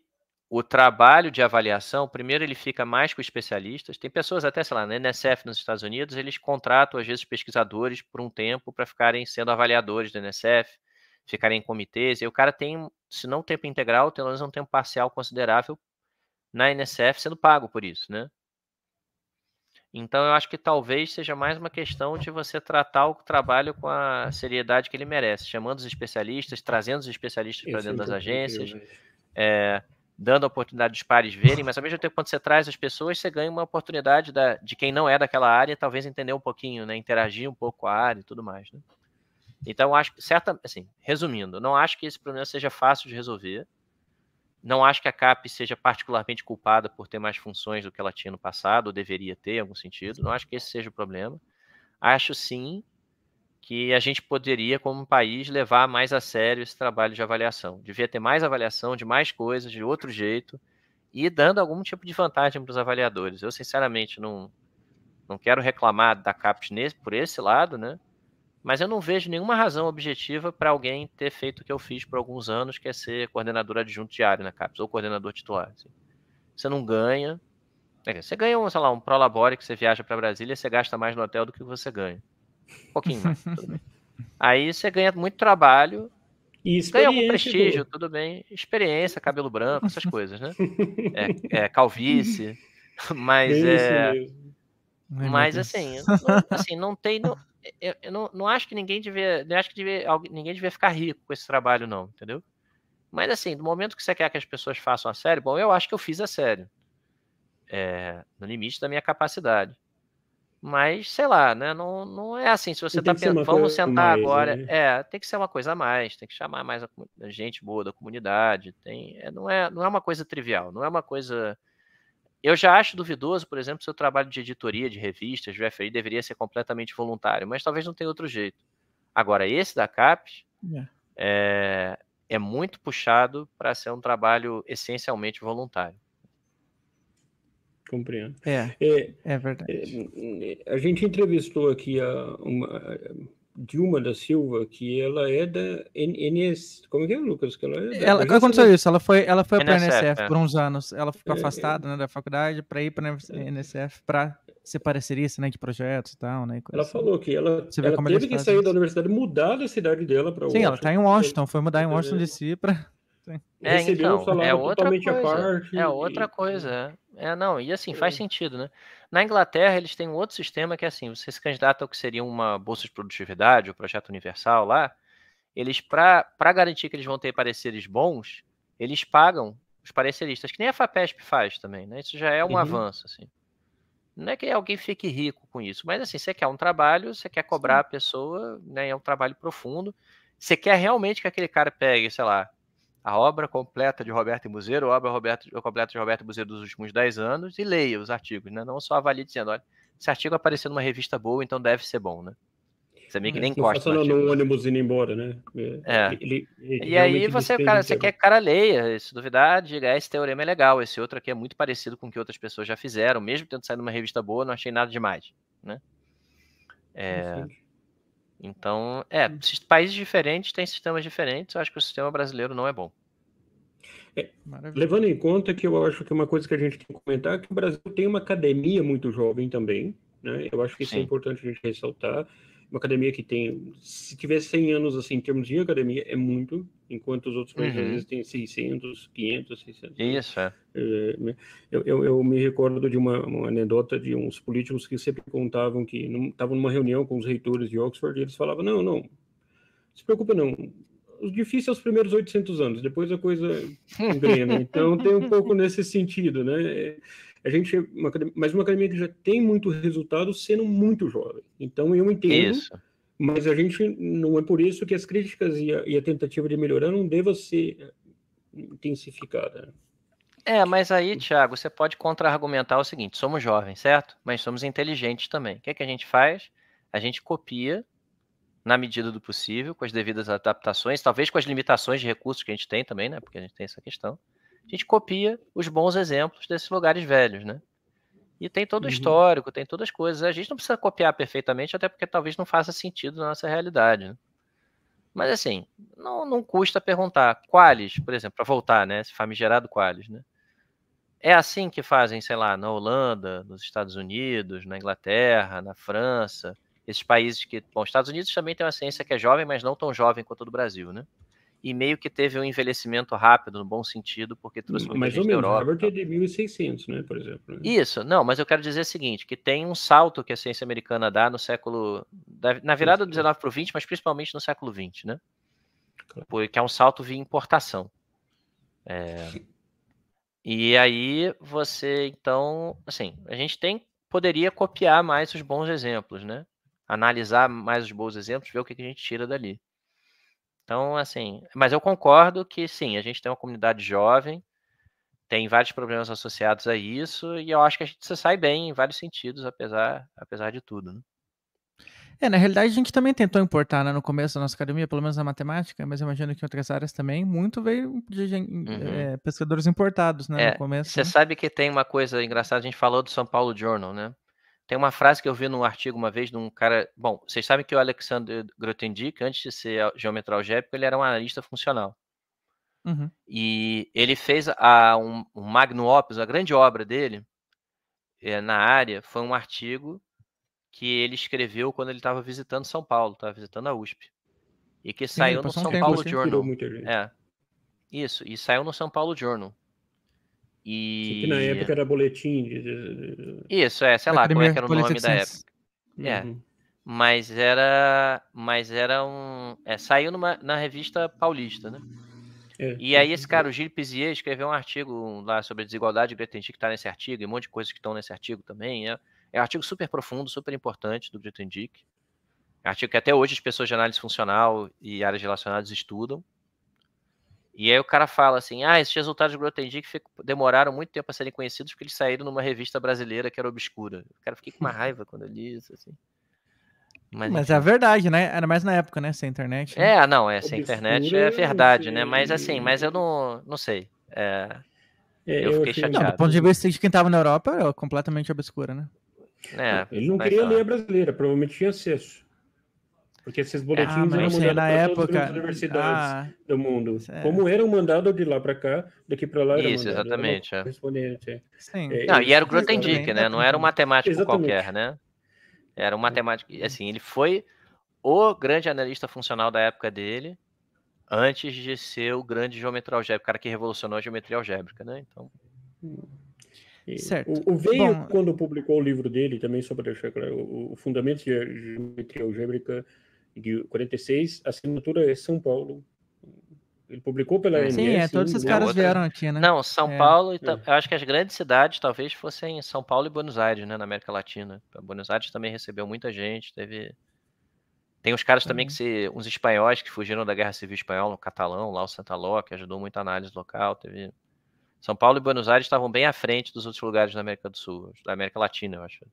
Speaker 2: o trabalho de avaliação, primeiro ele fica mais com especialistas. Tem pessoas até, sei lá, na NSF nos Estados Unidos, eles contratam, às vezes, pesquisadores por um tempo para ficarem sendo avaliadores da NSF, ficarem em comitês. E o cara tem, se não tempo integral, pelo menos um tempo parcial considerável na NSF sendo pago por isso, né? Então eu acho que talvez seja mais uma questão de você tratar o trabalho com a seriedade que ele merece, chamando os especialistas, trazendo os especialistas para dentro das agências, é, dando a oportunidade dos pares verem, mas ao mesmo tempo quando você traz as pessoas, você ganha uma oportunidade da, de quem não é daquela área, talvez entender um pouquinho, né, interagir um pouco com a área e tudo mais. Né? Então acho que certa, assim, resumindo, não acho que esse problema seja fácil de resolver. Não acho que a CAP seja particularmente culpada por ter mais funções do que ela tinha no passado, ou deveria ter, em algum sentido. Não acho que esse seja o problema. Acho sim que a gente poderia, como país, levar mais a sério esse trabalho de avaliação. Devia ter mais avaliação de mais coisas, de outro jeito, e dando algum tipo de vantagem para os avaliadores. Eu, sinceramente, não, não quero reclamar da CAPES por esse lado, né? Mas eu não vejo nenhuma razão objetiva para alguém ter feito o que eu fiz por alguns anos, que é ser coordenador adjunto diário na CAPES, ou coordenador titular. Assim. Você não ganha. Você ganha, um, sei lá, um prolabore que você viaja para Brasília, você gasta mais no hotel do que você ganha. Um pouquinho mais, tudo bem. Aí você ganha muito trabalho, ganha algum prestígio, do... tudo bem. Experiência, cabelo branco, essas coisas, né? É, é calvície, mas é... é mas assim, não, assim, não tem. Não, eu, eu não, não, acho que ninguém devia, não acho que devia, ninguém devia ficar rico com esse trabalho, não, entendeu? Mas assim, do momento que você quer que as pessoas façam a série, bom, eu acho que eu fiz a série. É, no limite da minha capacidade. Mas, sei lá, né? Não, não é assim. Se você está pensando, vamos sentar mais, agora. Né? É, tem que ser uma coisa a mais, tem que chamar mais a, gente boa da comunidade. Tem, é, não, é, não é uma coisa trivial, não é uma coisa eu já acho duvidoso, por exemplo, seu trabalho de editoria de revistas, de FI, deveria ser completamente voluntário, mas talvez não tenha outro jeito. Agora, esse da CAPES é. É, é muito puxado para ser um trabalho essencialmente voluntário.
Speaker 3: Compreendo. É, é, é verdade. É, a gente entrevistou aqui a, uma, Dilma da Silva, que ela é da NS. Como é que é, Lucas? Que ela é ela, aconteceu isso, ela foi, ela foi para a NSF é. por uns anos. Ela
Speaker 1: ficou é, é. afastada né, da faculdade para ir para a é. NSF para ser parecerista assim, né, de projetos e tal. Né, ela assim. falou que ela, Você ela é teve que sair
Speaker 3: da universidade, mudar da cidade dela para Washington. Sim, ela está em né? Washington, foi
Speaker 1: mudar em Washington de si para.
Speaker 3: É, então, é
Speaker 2: outra coisa. É outra coisa. É, não, e assim, faz sentido, né? Na Inglaterra, eles têm um outro sistema que é assim: você se candidata ao que seria uma bolsa de produtividade, o projeto universal lá. Eles, para garantir que eles vão ter pareceres bons, eles pagam os pareceristas, que nem a FAPESP faz também, né? Isso já é um uhum. avanço, assim. Não é que alguém fique rico com isso, mas assim, você quer um trabalho, você quer cobrar Sim. a pessoa, né? É um trabalho profundo. Você quer realmente que aquele cara pegue, sei lá, a obra completa de Roberto Buzeiro, a obra Roberto, completa de Roberto Buzeiro dos últimos 10 anos e leia os artigos, né? Não só avalie dizendo, olha, esse artigo apareceu numa revista boa, então deve ser bom, né? Você é meio que é, nem corta Passando no
Speaker 3: ônibus indo embora, né? É. é ele, ele e aí você, cara, você né? quer
Speaker 2: que cara leia, se duvidar, diga, esse teorema é legal, esse outro aqui é muito parecido com o que outras pessoas já fizeram, mesmo tendo saído numa revista boa, não achei nada demais, né? É, Sim. Então, é, hum. países diferentes têm sistemas diferentes, eu acho que o sistema brasileiro não é bom. É,
Speaker 3: levando em conta que eu acho que é uma coisa que a gente tem que comentar é que o Brasil tem uma academia muito jovem também, né? Eu acho que isso é Sim. é importante a gente ressaltar uma academia que tem, se tiver 100 anos, assim, em termos de academia, é muito, enquanto os outros países uhum. têm 600, 500, 600. Isso, é. é né? eu, eu, eu, me recordo de uma, uma, anedota de uns políticos que sempre contavam que não estavam numa reunião com os reitores de Oxford e eles falavam, não, não, se preocupa não, o difícil é os primeiros 800 anos, depois a coisa engrena. Né? Então tem um pouco nesse sentido, né? a gente uma, mas uma academia que já tem muito resultado sendo muito jovem. Então eu entendo, isso. mas a gente não é por isso que as críticas e a, e a tentativa de melhorar não deva ser intensificada.
Speaker 2: É, mas aí, Thiago, você pode contra-argumentar o seguinte: somos jovens, certo? Mas somos inteligentes também. O que, é que a gente faz? A gente copia na medida do possível, com as devidas adaptações, talvez com as limitações de recursos que a gente tem também, né? Porque a gente tem essa questão a gente copia os bons exemplos desses lugares velhos, né? E tem todo o uhum. histórico, tem todas as coisas. A gente não precisa copiar perfeitamente, até porque talvez não faça sentido na nossa realidade. Né? Mas assim, não, não custa perguntar. quais, por exemplo, para voltar, né? Esse famigerado quais, né? É assim que fazem, sei lá, na Holanda, nos Estados Unidos, na Inglaterra, na França, esses países que. Bom, Estados Unidos também tem uma ciência que é jovem, mas não tão jovem quanto a do Brasil, né? e meio que teve um envelhecimento rápido, no bom sentido, porque trouxe muita mas gente o da Europa.
Speaker 3: Harvard é de 1600, né, por exemplo. Né?
Speaker 2: Isso, não, mas eu quero dizer o seguinte, que tem um salto que a ciência americana dá no século... na virada do 19 para o 20, mas principalmente no século 20, né? Porque é um salto via importação. É... E aí você, então, assim, a gente tem poderia copiar mais os bons exemplos, né? Analisar mais os bons exemplos, ver o que a gente tira dali. Então, assim, mas eu concordo que sim, a gente tem uma comunidade jovem, tem vários problemas associados a isso, e eu acho que a gente se sai bem em vários sentidos, apesar, apesar de tudo. Né?
Speaker 1: É, na realidade a gente também tentou importar né, no começo da nossa academia, pelo menos na matemática, mas imagino que em outras áreas também, muito veio de uhum. é, pescadores importados né, é, no começo. Você né?
Speaker 2: sabe que tem uma coisa engraçada, a gente falou do São Paulo Journal, né? Tem uma frase que eu vi num artigo uma vez de um cara. Bom, vocês sabem que o Alexander Grothendieck, antes de ser geometra algébrico, ele era um analista funcional. Uhum. E ele fez a, um, um opus, a grande obra dele é, na área, foi um artigo que ele escreveu quando ele estava visitando São Paulo, estava visitando a USP. E que Sim, saiu no São um Paulo assim, Journal. É. Isso, e saiu no São Paulo Journal. E...
Speaker 3: Que na época era boletim. De... Isso, é, sei lá, como é que era o nome da época.
Speaker 2: É, uhum. É. Mas era. Mas era um. É, saiu numa, na revista paulista, né? É. E aí é, esse é. cara, o Gilles Pizier, escreveu um artigo lá sobre a desigualdade Gretendig, que está nesse artigo, e um monte de coisas que estão nesse artigo também. É, é um artigo super profundo, super importante do Gretendig. É artigo que até hoje as pessoas de análise funcional e áreas relacionadas estudam. E aí o cara fala assim: ah, esses resultados do Grothendieck demoraram muito tempo a serem conhecidos porque eles saíram numa revista brasileira que era obscura. O cara fiquei com uma raiva quando eu li isso, assim. Mas, Mas é a
Speaker 1: verdade, né? Era mais na época, né? Sem internet.
Speaker 2: Né? É, não, é, sem internet é verdade, né? Mas assim, mas eu não, não sei. É, é, eu fiquei eu chateado. Não, do ponto de
Speaker 1: vista de quem estava na Europa, era é completamente obscura, né?
Speaker 3: É, Ele não queria ler é. a brasileira, provavelmente tinha acesso. Porque esses ah, boletins ah, eram mandados para época... todas as universidades ah, do mundo. É. Como eram mandados de lá para cá, daqui para lá Isso, mandado, exatamente. Era é. correspondente. Sim.
Speaker 4: É, não, e era o Grothendieck, né? Não era um matemático exatamente.
Speaker 2: qualquer, né? Era um matemático... Assim, ele foi o grande analista funcional da época dele, antes de ser o grande geometria algébrica, o cara que revolucionou a geometria algébrica, né? Então...
Speaker 3: Certo. O, o Veio, Bom... quando publicou o livro dele, também só para deixar claro, o, o de Geometria Algébrica, de 46, assinatura é São Paulo. Ele publicou pela MS. Sim, é, né? todos esses caras outra... vieram aqui, né?
Speaker 2: Não, São é. Paulo e então, é. eu acho que as grandes cidades talvez fossem São Paulo e Buenos Aires, né, na América Latina. A Buenos Aires também recebeu muita gente, teve tem uns caras também uhum. que se uns espanhóis que fugiram da Guerra Civil Espanhola, o catalão, lá o Santaló, que ajudou muito a análise local, teve São Paulo e Buenos Aires estavam bem à frente dos outros lugares da América do Sul, da América Latina, eu acho.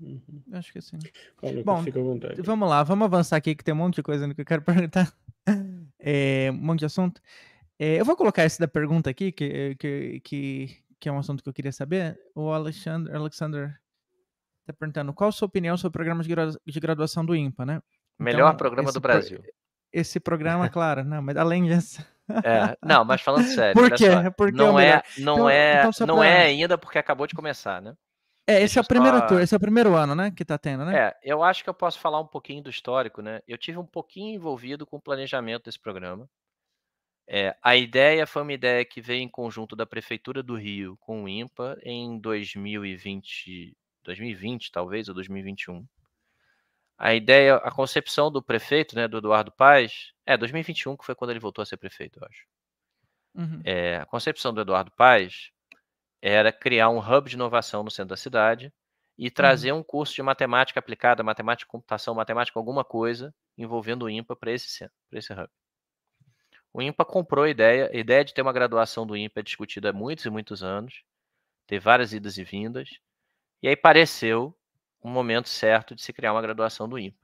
Speaker 1: Uhum. Acho que é sim. Olha, Bom, fica à vontade. vamos lá, vamos avançar aqui que tem um monte de coisa que eu quero perguntar. É, um monte de assunto. É, eu vou colocar esse da pergunta aqui, que, que, que, que, é um assunto que eu queria saber. O Alexandre, Alexander está perguntando qual a sua opinião sobre o programa de graduação do IMPA, né? Então, melhor então, programa do Brasil. Pro, esse programa, claro, não, mas além disso É, não, mas falando sério. Por quê? Só, Porque é não é, não então, é, então não é ainda
Speaker 2: porque acabou de começar, né? É, esse é o primeiro
Speaker 1: só... esse é o primeiro ano, né, que tá tendo, né? É,
Speaker 2: eu acho que eu posso falar um pouquinho do histórico, né? Eu tive um pouquinho envolvido com o planejamento desse programa. É, a ideia foi uma ideia que veio em conjunto da Prefeitura do Rio com o INPA em 2020, 2020 talvez, ou 2021. A ideia, a concepção do prefeito, né, do Eduardo Paz, é 2021 que foi quando ele voltou a ser prefeito, eu acho. Uhum. É, a concepção do Eduardo Paz era criar um hub de inovação no centro da cidade e uhum. trazer uhum. um curso de matemática aplicada, matemática, computação, matemática, alguma coisa envolvendo o IMPA para esse, esse hub. O IMPA comprou a ideia, a ideia de ter uma graduação do IMPA é discutida há muitos e muitos anos, teve várias idas e vindas, e aí pareceu um momento certo de se criar uma graduação do IMPA.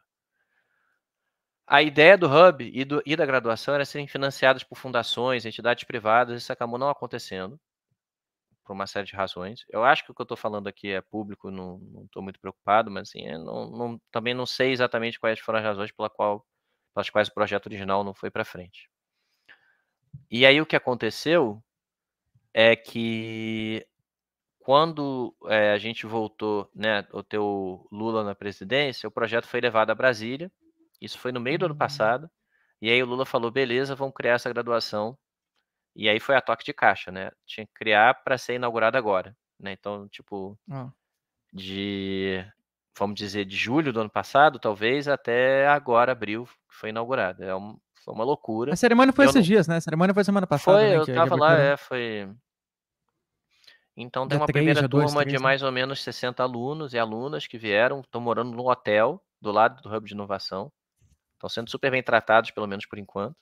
Speaker 2: A ideia do Hub e, do, e da graduação era serem financiadas por fundações, entidades privadas, isso acabou não acontecendo por uma série de razões. Eu acho que o que eu estou falando aqui é público, não estou muito preocupado, mas assim, não, não, também não sei exatamente quais foram as razões pela qual, pelas quais o projeto original não foi para frente. E aí o que aconteceu é que quando é, a gente voltou, né, o teu Lula na presidência, o projeto foi levado a Brasília. Isso foi no meio do ano uhum. passado. E aí o Lula falou, beleza, vamos criar essa graduação e aí foi a toque de caixa, né? Tinha que criar para ser inaugurado agora, né? Então, tipo, hum. de, vamos dizer, de julho do ano passado, talvez, até agora, abril, que foi inaugurado. É um, foi uma loucura. A cerimônia foi eu esses não...
Speaker 1: dias, né? A cerimônia foi semana passada. Foi, né, eu tava lá, é,
Speaker 2: foi... Então tem uma primeira turma de né. mais ou menos 60 alunos e alunas que vieram, estão morando num hotel do lado do Hub de Inovação. Estão sendo super bem tratados, pelo menos por enquanto.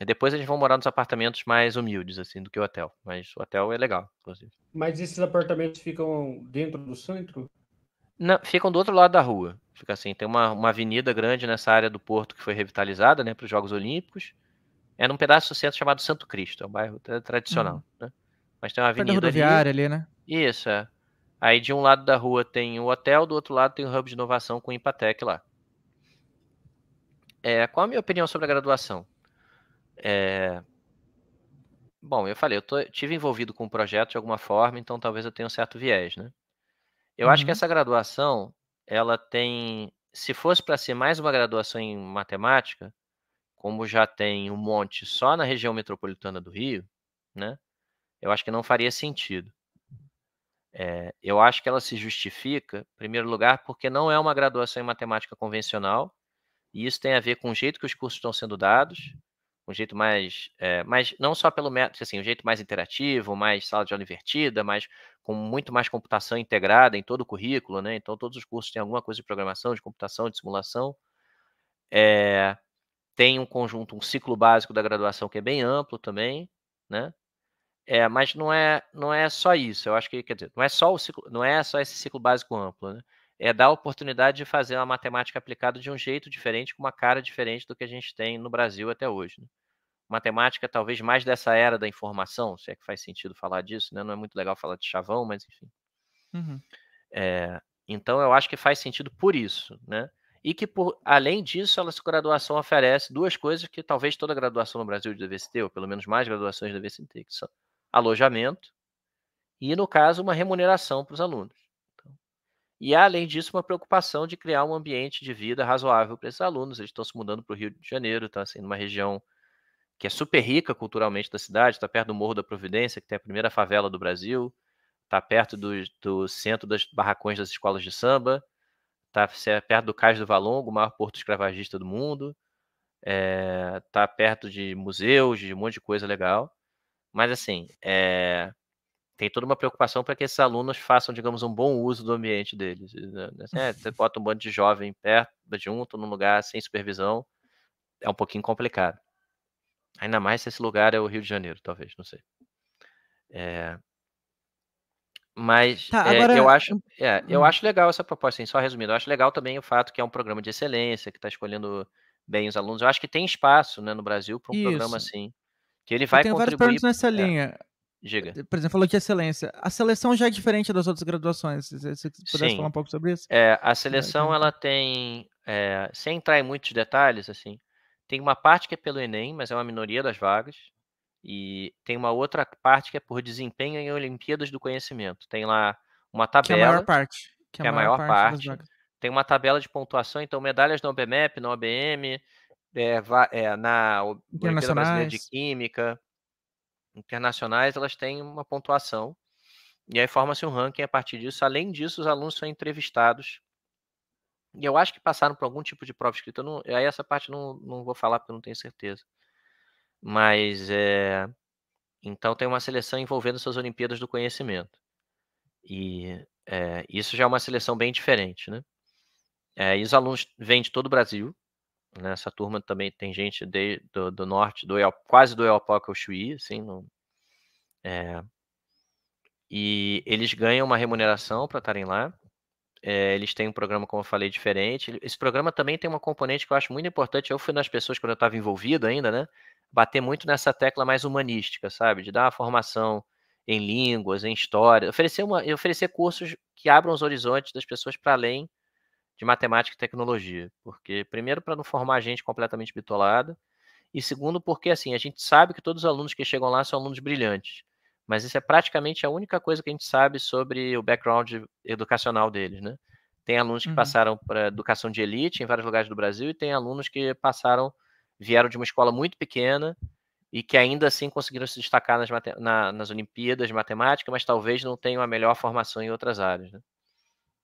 Speaker 2: Depois eles vão morar nos apartamentos mais humildes, assim, do que o hotel. Mas o hotel é legal, inclusive.
Speaker 3: Mas esses apartamentos ficam dentro do centro? Não, ficam do outro lado da rua.
Speaker 2: Fica assim, tem uma, uma avenida grande nessa área do Porto que foi revitalizada, né, para os Jogos Olímpicos. É num pedaço do centro chamado Santo Cristo, é um bairro tradicional, uhum. né? Mas tem uma avenida. rodoviária ali. ali, né? Isso, é. Aí de um lado da rua tem o hotel, do outro lado tem o hub de inovação com o Impatec lá. É, qual a minha opinião sobre a graduação? É... Bom, eu falei, eu tô, tive envolvido com o um projeto de alguma forma, então talvez eu tenha um certo viés, né? Eu uhum. acho que uhum. essa graduação, ela tem, se fosse para ser mais uma graduação em matemática, como já tem um monte só na região metropolitana do Rio, né? Eu acho que não faria sentido. É, eu acho que ela se justifica, em primeiro lugar, porque não é uma graduação em matemática convencional, e isso tem a ver com o jeito que os cursos estão sendo dados, um jeito mais, é, eh, mas não só pelo método, assim, um jeito mais interativo, mais sala de aula invertida, mas com muito mais computação integrada em todo o currículo, né? Então todos os cursos têm alguma coisa de programação, de computação, de simulação. É, tem um conjunto, um ciclo básico da graduação que é bem amplo também, né? É, mas não é, não é só isso. Eu acho que quer dizer, não é só o ciclo, não é só esse ciclo básico amplo, né? é dar a oportunidade de fazer a matemática aplicada de um jeito diferente, com uma cara diferente do que a gente tem no Brasil até hoje. Né? Matemática, talvez mais dessa era da informação, se é que faz sentido falar disso, né? não é muito legal falar de chavão, mas enfim. Uhum. É, então, eu acho que faz sentido por isso, né? E que, por, além disso, a nossa graduação oferece duas coisas que talvez toda graduação no Brasil devesse ter, ou pelo menos mais graduações devessem ter, que são alojamento e, no caso, uma remuneração para os alunos. E além disso, uma preocupação de criar um ambiente de vida razoável para esses alunos. Eles estão se mudando para o Rio de Janeiro, está sendo assim, uma região que é super rica culturalmente da cidade, está perto do Morro da Providência, que tem a primeira favela do Brasil, está perto do, do centro das barracões das escolas de samba, está perto do Cais do Valongo, o maior porto escravagista do mundo, está eh, é, perto de museus, de um monte de coisa legal. Mas, assim, é, tem toda uma preocupação para que esses alunos façam, digamos, um bom uso do ambiente deles. Né, é, você bota um bando de jovem perto, junto, num lugar sem supervisão, é um pouquinho complicado. Ainda mais se esse lugar é o Rio de Janeiro, talvez, não sei. É... Mas tá, é, agora... eu, acho, é, eu hum. acho legal essa proposta, assim, só resumindo. Eu acho legal também o fato que é um programa de excelência, que está escolhendo bem os alunos. Eu acho que tem espaço né, no Brasil para um Isso. programa assim. Que ele vai eu tenho Tem vários pontos
Speaker 1: nessa é. linha. Diga. Eh, por exemplo, falou de excelência. A seleção já é diferente das outras graduações. Se você pudesse Sim. falar um pouco sobre isso?
Speaker 2: É, a seleção, então. ela tem, é, sem entrar em muitos detalhes, assim, tem uma parte que é pelo Enem, mas é uma minoria das vagas, e tem uma outra parte que é por desempenho em Olimpíadas do Conhecimento. Tem lá uma tabela. Que é a maior parte. Que é, é a maior, parte. parte. Tem uma tabela de pontuação, então medalhas na OBMEP, na OBM, é, é, na Olimpíada Brasileira de Química, internacionais, elas têm uma pontuação. E aí forma-se um ranking a partir disso. Além disso, os alunos são entrevistados. E eu acho que passaram por algum tipo de prova escrita. não, aí essa parte não, não vou falar porque eu não tenho certeza. Mas é, então tem uma seleção envolvendo suas Olimpíadas do Conhecimento. E é, isso já é uma seleção bem diferente, né? É, e os alunos vêm de todo o Brasil. Nessa né, turma também tem gente de, do, do, norte, do quase do Oiapoque ao Chuí, assim, no, é, eh, e eles ganham uma remuneração para estarem lá. É, eles têm um programa, como eu falei, diferente. Esse programa também tem uma componente que eu acho muito importante. Eu fui nas pessoas quando eu estava envolvido ainda, né? Bater muito nessa tecla mais humanística, sabe? De dar uma formação em línguas, em história, oferecer, uma, oferecer cursos que abram os horizontes das pessoas para além de matemática e tecnologia, porque primeiro para não formar gente completamente bitolada e segundo porque assim a gente sabe que todos os alunos que chegam lá são alunos brilhantes, mas isso é praticamente a única coisa que a gente sabe sobre o background educacional deles, né? Tem alunos que uhum. passaram para educação de elite em vários lugares do Brasil e tem alunos que passaram vieram de uma escola muito pequena e que ainda assim conseguiram se destacar nas, na, nas Olimpíadas de Matemática, mas talvez não tenham a melhor formação em outras áreas. Né?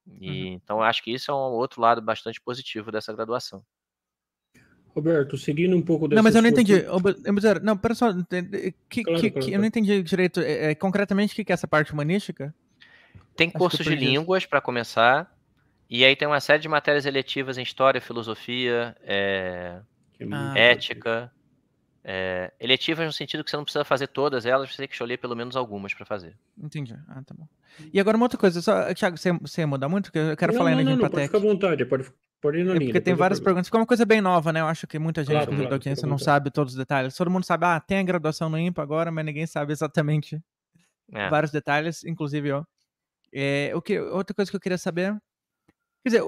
Speaker 2: Uhum. E, uhum. Então, acho que isso é um outro lado bastante positivo dessa graduação.
Speaker 3: Roberto, seguindo um pouco Não, mas eu não entendi.
Speaker 1: Coisa... Não, pera só. Eh, que, claro, que, claro, que, eu não entendi direito. É, é concretamente, o que é essa parte humanística?
Speaker 3: Tem acho cursos de línguas para começar.
Speaker 2: E aí tem uma série de matérias eletivas em história, filosofia, é... ah, ética. É, eletivas no sentido que você não precisa fazer todas elas, você tem que escolher pelo menos algumas para fazer. Entendi. Ah, tá bom.
Speaker 1: E agora uma outra coisa, só, Thiago, você, você ia mudar muito? Que
Speaker 3: eu quero não, falar não, ainda não, não, pode ficar à vontade, pode, pode ir na é linha. Porque tem várias
Speaker 1: perguntas, porque é uma coisa bem nova, né? Eu acho que muita gente claro, claro, da audiência não sabe todos os detalhes. Todo mundo sabe, ah, tem a graduação no IMPA agora, mas ninguém sabe exatamente é. vários detalhes, inclusive eu. É, o que, outra coisa que eu queria saber. Quer dizer,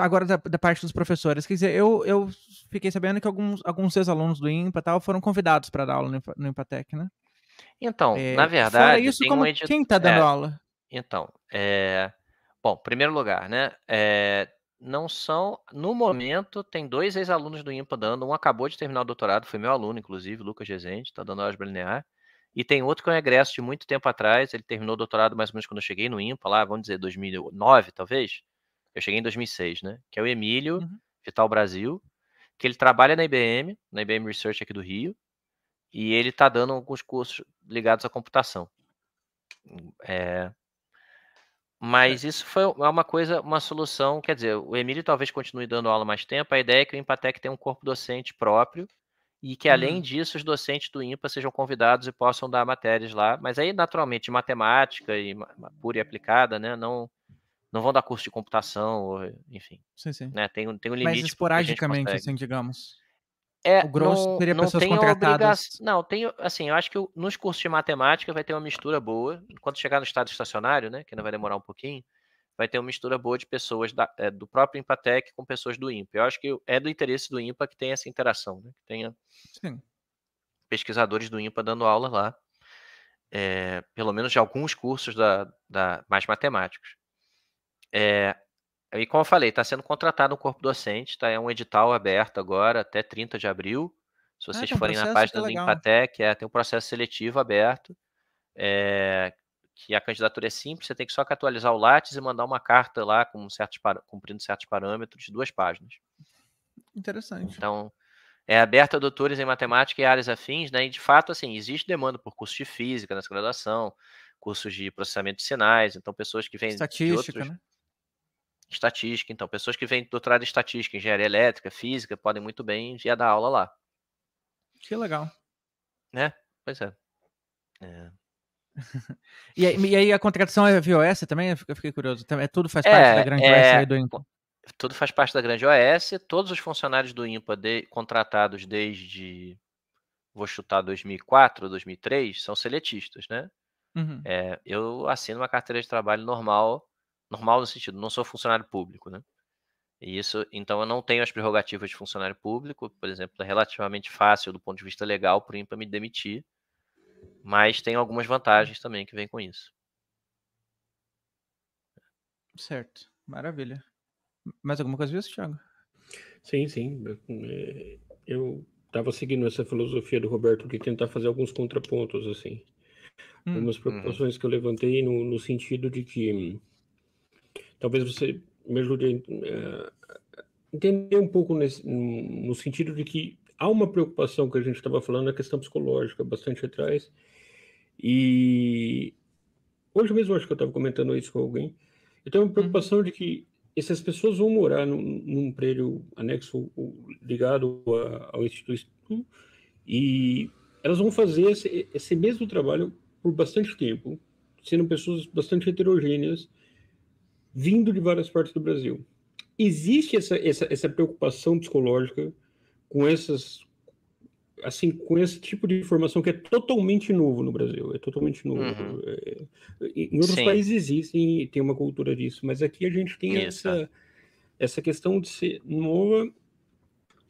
Speaker 1: agora da, da, parte dos professores, quer dizer, eu, eu fiquei sabendo que alguns, alguns ex-alunos do IMPA tal foram convidados para dar aula no, no IMPATEC,
Speaker 2: né? Então, é, na verdade, isso, como um edit... quem está dando é, aula? Então, é... bom, primeiro lugar, né? É... Não são, no momento, tem dois ex-alunos do IMPA dando, um acabou de terminar o doutorado, foi meu aluno, inclusive, Lucas Rezende, está dando de linear, e tem outro que é um egresso de muito tempo atrás, ele terminou o doutorado mais ou menos quando eu cheguei no IMPA, lá, vamos dizer, 2009, talvez, eu cheguei em 2006, né? Que é o Emílio uhum. Vital Brasil, que ele trabalha na IBM, na IBM Research aqui do Rio, e ele está dando alguns cursos ligados à computação. É... Mas isso foi é uma coisa, uma solução. Quer dizer, o Emílio talvez continue dando aula mais tempo. A ideia é que o Impatec tenha um corpo docente próprio e que, além uhum. disso, os docentes do IMPA sejam convidados e possam dar matérias lá. Mas aí, naturalmente, matemática e pura e aplicada, né? Não não vão dar curso de computação, ou, eh, enfim. Sim, sim. Né? Tem, tem um limite. Mas esporadicamente, assim,
Speaker 1: digamos.
Speaker 2: É, o grosso não, seria não pessoas contratadas. Obriga... Não, tem, assim, eu acho que nos cursos de matemática vai ter uma mistura boa. Enquanto chegar no estado estacionário, né, que ainda vai demorar um pouquinho, vai ter uma mistura boa de pessoas da, é, do próprio Impatec com pessoas do IMPA. Eu acho que é do interesse do IMPA que tem essa interação, né, que tenha Sim. pesquisadores do IMPA dando aula lá, é, pelo menos de alguns cursos da, da mais matemáticos. É, e como eu falei, está sendo contratado um corpo docente, tá? É um edital aberto agora até 30 de abril. Se ah, vocês ah, um forem processo, na página tá do Empatec, é, tem um processo seletivo aberto. É, que a candidatura é simples, você tem que só atualizar o Lattes e mandar uma carta lá com certos, cumprindo certos parâmetros, duas páginas.
Speaker 1: Interessante.
Speaker 2: Então, é aberta a doutores em matemática e áreas afins, né? E de fato, assim, existe demanda por cursos de física nessa graduação, cursos de processamento de sinais, então pessoas que vêm Estatística, de outros, né? estatística. Então, pessoas que vêm doutorado em estatística, engenharia elétrica, física, podem muito bem ir dar aula lá. Que legal. Né? Pois é. é.
Speaker 1: e, aí, e, aí, a contratação é via OS também? Eu fiquei curioso. É, tudo faz é, parte é, da grande é... OS aí do INPA?
Speaker 2: Tudo faz parte da grande OS. Todos os funcionários do INPA de, contratados desde, vou chutar, 2004, 2003, são seletistas, né? Uhum. É, eu assino uma carteira de trabalho normal normal no sentido, não sou funcionário público, né? E isso, então eu não tenho as prerrogativas de funcionário público, por exemplo, é relativamente fácil do ponto de vista legal para o INPA me demitir, mas tem algumas uhum. vantagens também que vem com isso.
Speaker 1: Certo, maravilha.
Speaker 3: Mais alguma coisa disso, Thiago? Sim, sim. Eu estava eh, seguindo essa filosofia do Roberto de tentar fazer alguns contrapontos, assim. Hum, Algumas uhum. preocupações hum. que eu levantei no, no sentido de que hum, talvez você me ajude a é, entender um pouco nesse, no sentido de que há uma preocupação que a gente estava falando na questão psicológica bastante atrás. E hoje mesmo acho que eu estava comentando isso com alguém. Eu tenho uma preocupação uhum. de que essas pessoas vão morar num, num prédio anexo ligado ao instituto e elas vão fazer esse, esse mesmo trabalho por bastante tempo, sendo pessoas bastante heterogêneas vindo de várias partes do Brasil. Existe essa, essa, essa preocupação psicológica com essas assim com esse tipo de informação que é totalmente novo no Brasil é totalmente novo uhum. é, é em outros Sim. países existem tem uma cultura disso mas aqui a gente tem Isso. essa essa questão de ser nova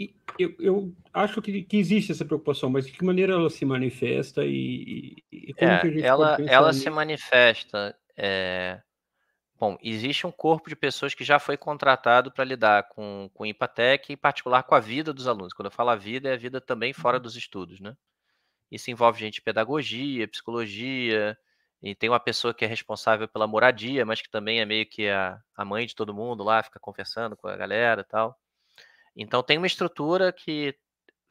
Speaker 3: e eu, eu acho que, que, existe essa preocupação, mas de que maneira ela se manifesta e, e como é, que a gente ela, ela se
Speaker 2: manifesta é, Bom, existe um corpo de pessoas que já foi contratado para lidar com, com IPATEC, em particular com a vida dos alunos. Quando eu falo a vida, é a vida também fora uhum. dos estudos, né? Isso envolve gente de pedagogia, psicologia, e tem uma pessoa que é responsável pela moradia, mas que também é meio que a, a mãe de todo mundo lá, fica conversando com a galera e tal. Então tem uma estrutura que,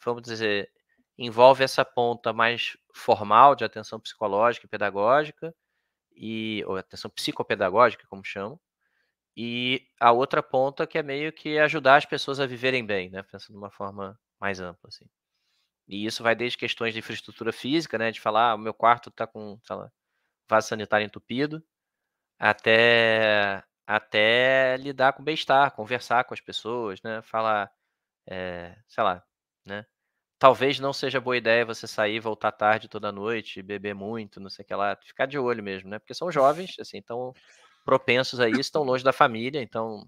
Speaker 2: vamos dizer, envolve essa ponta mais formal de atenção psicológica e pedagógica, e ou atenção psicopedagógica, como chamam, e a outra ponta que é meio que ajudar as pessoas a viverem bem, né? Pensando de uma forma mais ampla, assim. E isso vai desde questões de infraestrutura física, né? De falar, ah, o meu quarto está com, sei lá, vaso sanitário entupido, até até lidar com bem-estar, conversar com as pessoas, né? Falar, é, sei lá, né? talvez não seja boa ideia você sair, voltar tarde toda noite, beber muito, não sei o que lá, ficar de olho mesmo, né? Porque são jovens, assim, estão propensos a isso, estão longe da família, então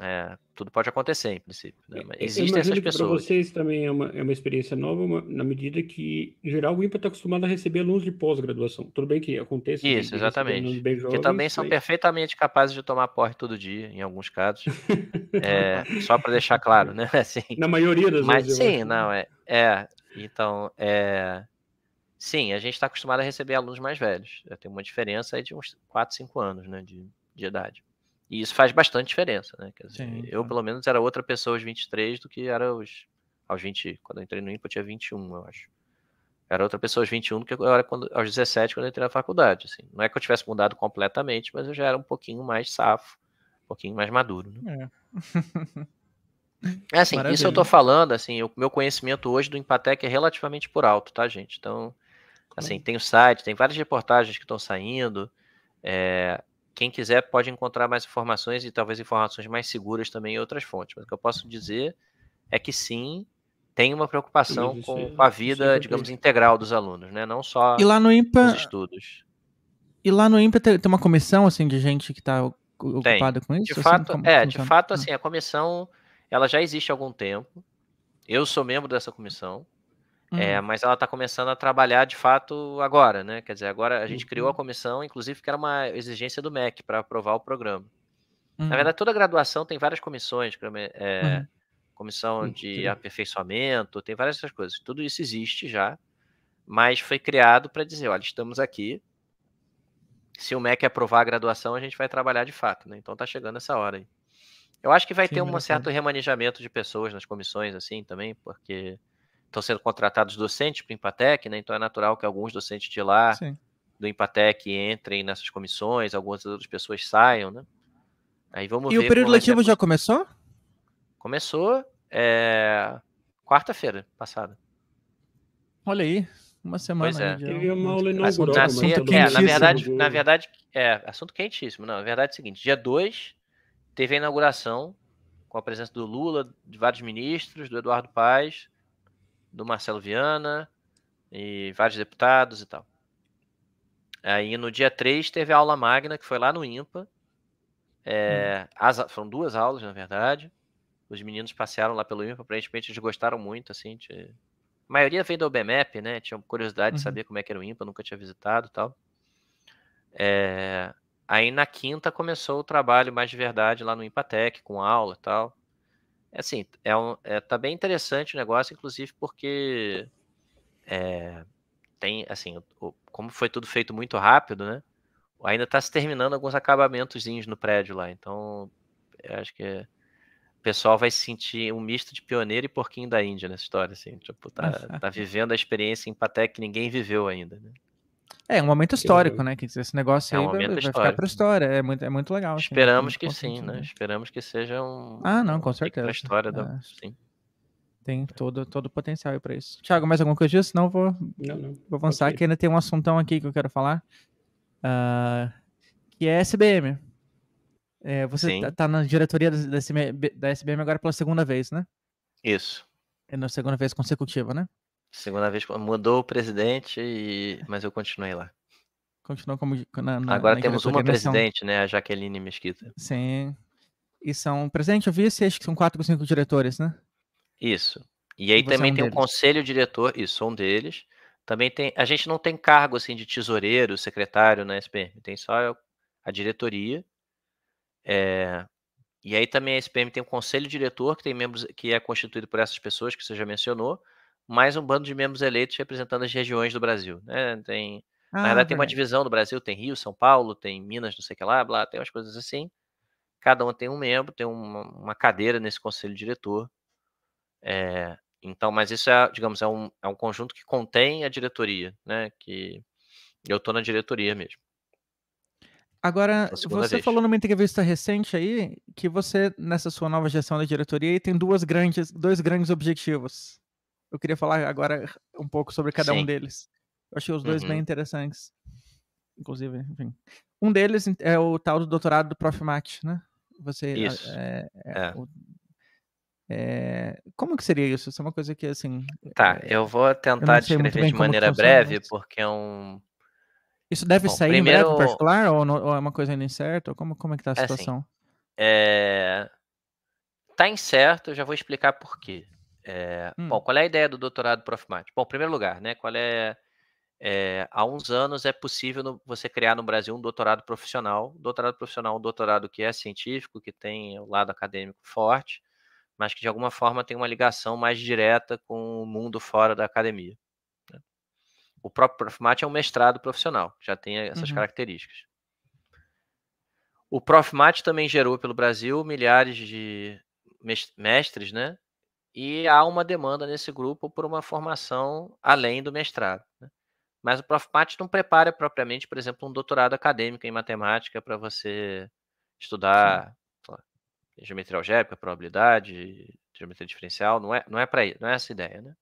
Speaker 2: é, tudo pode acontecer, em princípio. Né? É, existem essas pessoas. Para vocês
Speaker 3: também é uma, é uma experiência nova, uma, na medida que, em geral, o IMPA está acostumado a receber alunos de pós-graduação. Tudo bem que aconteça. Isso, exatamente. jovens, que também são mas...
Speaker 2: perfeitamente capazes de tomar porre todo dia, em alguns casos. é, só para deixar claro, né?
Speaker 3: Assim, na maioria das mas, vezes. sim, né?
Speaker 2: não, é. é então, é. Sim, a gente está acostumado a receber alunos mais velhos. Tem uma diferença aí de uns 4, 5 anos né, de, de idade. E isso faz bastante diferença, né? Dizer, Sim, eu, pelo menos, era outra pessoa aos 23 do que era aos, aos 20. Quando eu entrei no IMPA, eu tinha 21, eu acho. Era outra pessoa aos 21 do que eu era quando, aos 17, quando eu entrei na faculdade. Assim. Não é que eu tivesse mudado completamente, mas eu já era um pouquinho mais safo, um pouquinho mais maduro.
Speaker 4: Né? É. é assim, Maravilha. isso eu tô
Speaker 2: falando, assim, o meu conhecimento hoje do Empatec é relativamente por alto, tá, gente? Então, assim, tem o site, tem várias reportagens que estão saindo. É, quem quiser pode encontrar mais informações e talvez informações mais seguras também em outras fontes. Mas o que eu posso dizer é que sim, tem uma preocupação com, com a é, vida, digamos, integral dos alunos, né? Não só e lá no IMPA, os estudos.
Speaker 1: E lá no IMPA tem, uma comissão assim de gente que está ocupada tem. com isso? De assim, fato, como, é, como de
Speaker 2: fato, ah. assim, a comissão ela já existe há algum tempo. Eu sou membro dessa comissão. É, uhum. É, mas ela está começando a trabalhar de fato agora, né? Quer dizer, agora a gente uhum. criou a uhum. comissão, inclusive, que era uma exigência do MEC para aprovar o programa. Uhum. Na verdade, toda graduação tem várias comissões, é, uhum. comissão de aperfeiçoamento, tem várias essas coisas. Tudo isso existe já, mas foi criado para dizer, olha, estamos aqui. Se o MEC aprovar a graduação, a gente vai trabalhar de fato, né? Então está chegando essa hora aí. Eu acho que vai Sim, ter um certo remanejamento de pessoas nas comissões, assim, também, porque estão sendo contratados docentes para o Empatec, né? Então é natural que alguns docentes de lá Sim. do Empatec entrem nessas comissões, algumas outras pessoas saiam, né? Aí vamos e ver o período é letivo é já começou? Começou é, quarta-feira passada.
Speaker 1: Olha aí, uma semana. Pois é. Teve uma aula inaugural. Na, tá na, né, assim, é, tá é, na verdade, na
Speaker 2: verdade, é, assunto quentíssimo. Não, na verdade é o seguinte, dia 2 teve a inauguração com a presença do Lula, de vários ministros, do Eduardo Paes, do Marcelo Viana e vários deputados e tal. Aí no dia 3 teve a aula magna, que foi lá no IMPA. É, hum. as, foram duas aulas, na verdade. Os meninos passearam lá pelo IMPA, aparentemente eles gostaram muito, assim. De... A maioria veio da UBMEP, né? Tinha curiosidade de uhum. saber como é que era o IMPA, nunca tinha visitado tal. É, aí na quinta começou o trabalho mais de verdade lá no IMPATEC, com aula e tal. É assim, é um, é, tá bem interessante o negócio, inclusive porque é, tem, assim, o, como foi tudo feito muito rápido, né? Ainda está se terminando alguns acabamentozinhos no prédio lá, então acho que o pessoal vai se sentir um misto de pioneiro e porquinho da Índia nessa história, assim, tipo, tá, tá vivendo a experiência em Patek que ninguém viveu ainda, né? É um momento histórico, né? Que esse negócio é um aí vai, vai ficar para
Speaker 1: história. É muito, é muito legal. Assim, Esperamos que sim, né, né?
Speaker 2: Esperamos que seja um. Ah, não, com certeza. Pra história é. da. Sim.
Speaker 1: Tem todo, todo o potencial aí para isso. Tiago, mais alguma coisa disso? Senão vou, não, não. vou avançar, okay. que ainda tem um assuntão aqui que eu quero falar, uh, que é SBM. É, você está tá, na diretoria da SBM, da SBM agora pela segunda vez, né? Isso. É na segunda vez consecutiva, né?
Speaker 2: Segunda vez mudou o presidente, e... mas eu continuei lá.
Speaker 1: Continuou como. Na, na, Agora na temos uma presidente,
Speaker 2: né? A Jaqueline Mesquita.
Speaker 1: Sim. E são presidente ou vice, acho que são quatro ou cinco diretores, né?
Speaker 2: Isso. E aí é também é um tem o um conselho diretor, isso, um deles. Também tem. A gente não tem cargo assim de tesoureiro, secretário na SPM, tem só a diretoria. É... E aí também a SPM tem um conselho diretor que tem membros que é constituído por essas pessoas que você já mencionou mais um bando de membros eleitos representando as regiões do Brasil. Né? Tem, ah, na verdade, é. tem uma divisão do Brasil, tem Rio, São Paulo, tem Minas, não sei o que lá, blá, tem umas coisas assim. Cada um tem um membro, tem uma, uma cadeira nesse conselho diretor. É, então, mas isso é, digamos, é um, é um conjunto que contém a diretoria, né? Que eu estou na diretoria mesmo.
Speaker 1: Agora, você vez. falou numa entrevista recente aí que você, nessa sua nova gestão da diretoria, tem duas grandes, dois grandes objetivos. Eu queria falar agora um pouco sobre cada Sim. um deles. Eu achei os dois uhum. bem interessantes. Inclusive, enfim. Um deles é o tal do doutorado do Prof. Matt, né? Você. Isso. É, é, é. o, é, como que seria isso? Isso é uma coisa que, assim. Tá, é, eu vou tentar eu descrever de maneira breve, porque
Speaker 2: é um. Isso deve Bom, sair primeiro... em breve, particular,
Speaker 1: ou, no, ou, é uma coisa ainda incerta? Como, como é que tá a assim, situação? Assim,
Speaker 2: é... Tá incerto, eu já vou explicar por quê. É, hum. Bom, qual é a ideia do doutorado do Prof. Mate? Bom, em primeiro lugar, né, qual é, é há uns anos é possível no, você criar no Brasil um doutorado profissional. Doutorado profissional é um doutorado que é científico, que tem o lado acadêmico forte, mas que de alguma forma tem uma ligação mais direta com o mundo fora da academia. Né? O próprio Prof. Mate é um mestrado profissional, já tem essas uhum. características. O Prof. Mate também gerou pelo Brasil milhares de mestres, né, e há uma demanda nesse grupo por uma formação além do mestrado. Né? Mas o Prof. Pat não prepara propriamente, por exemplo, um doutorado acadêmico em matemática para você estudar geometria algébrica, probabilidade, geometria diferencial, não é, não é para não é essa ideia, né?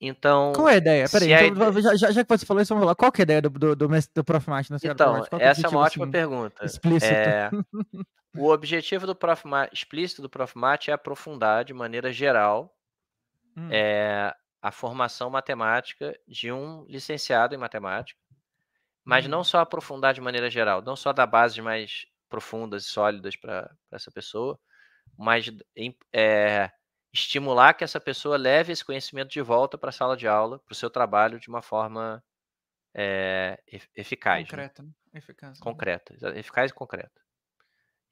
Speaker 2: Então. Qual é a ideia? Peraí, então,
Speaker 1: já, já, que você falou isso, vamos lá. Qual é a ideia do, do, do, do Prof. Martin? Então, é essa é uma ótima assim, pergunta. Explícito. É...
Speaker 2: o objetivo do Prof. Mate, explícito do Prof. Mate é aprofundar, de maneira geral, hum. é, a formação matemática de um licenciado em matemática, mas hum. não só aprofundar de maneira geral, não só dar bases mais profundas e sólidas para essa pessoa, mas é, estimular que essa pessoa leve esse conhecimento de volta para a sala de aula, para o seu trabalho de uma forma é, eficaz. Né? Concreta, né? Eficaz, concreta, eficaz e concreta.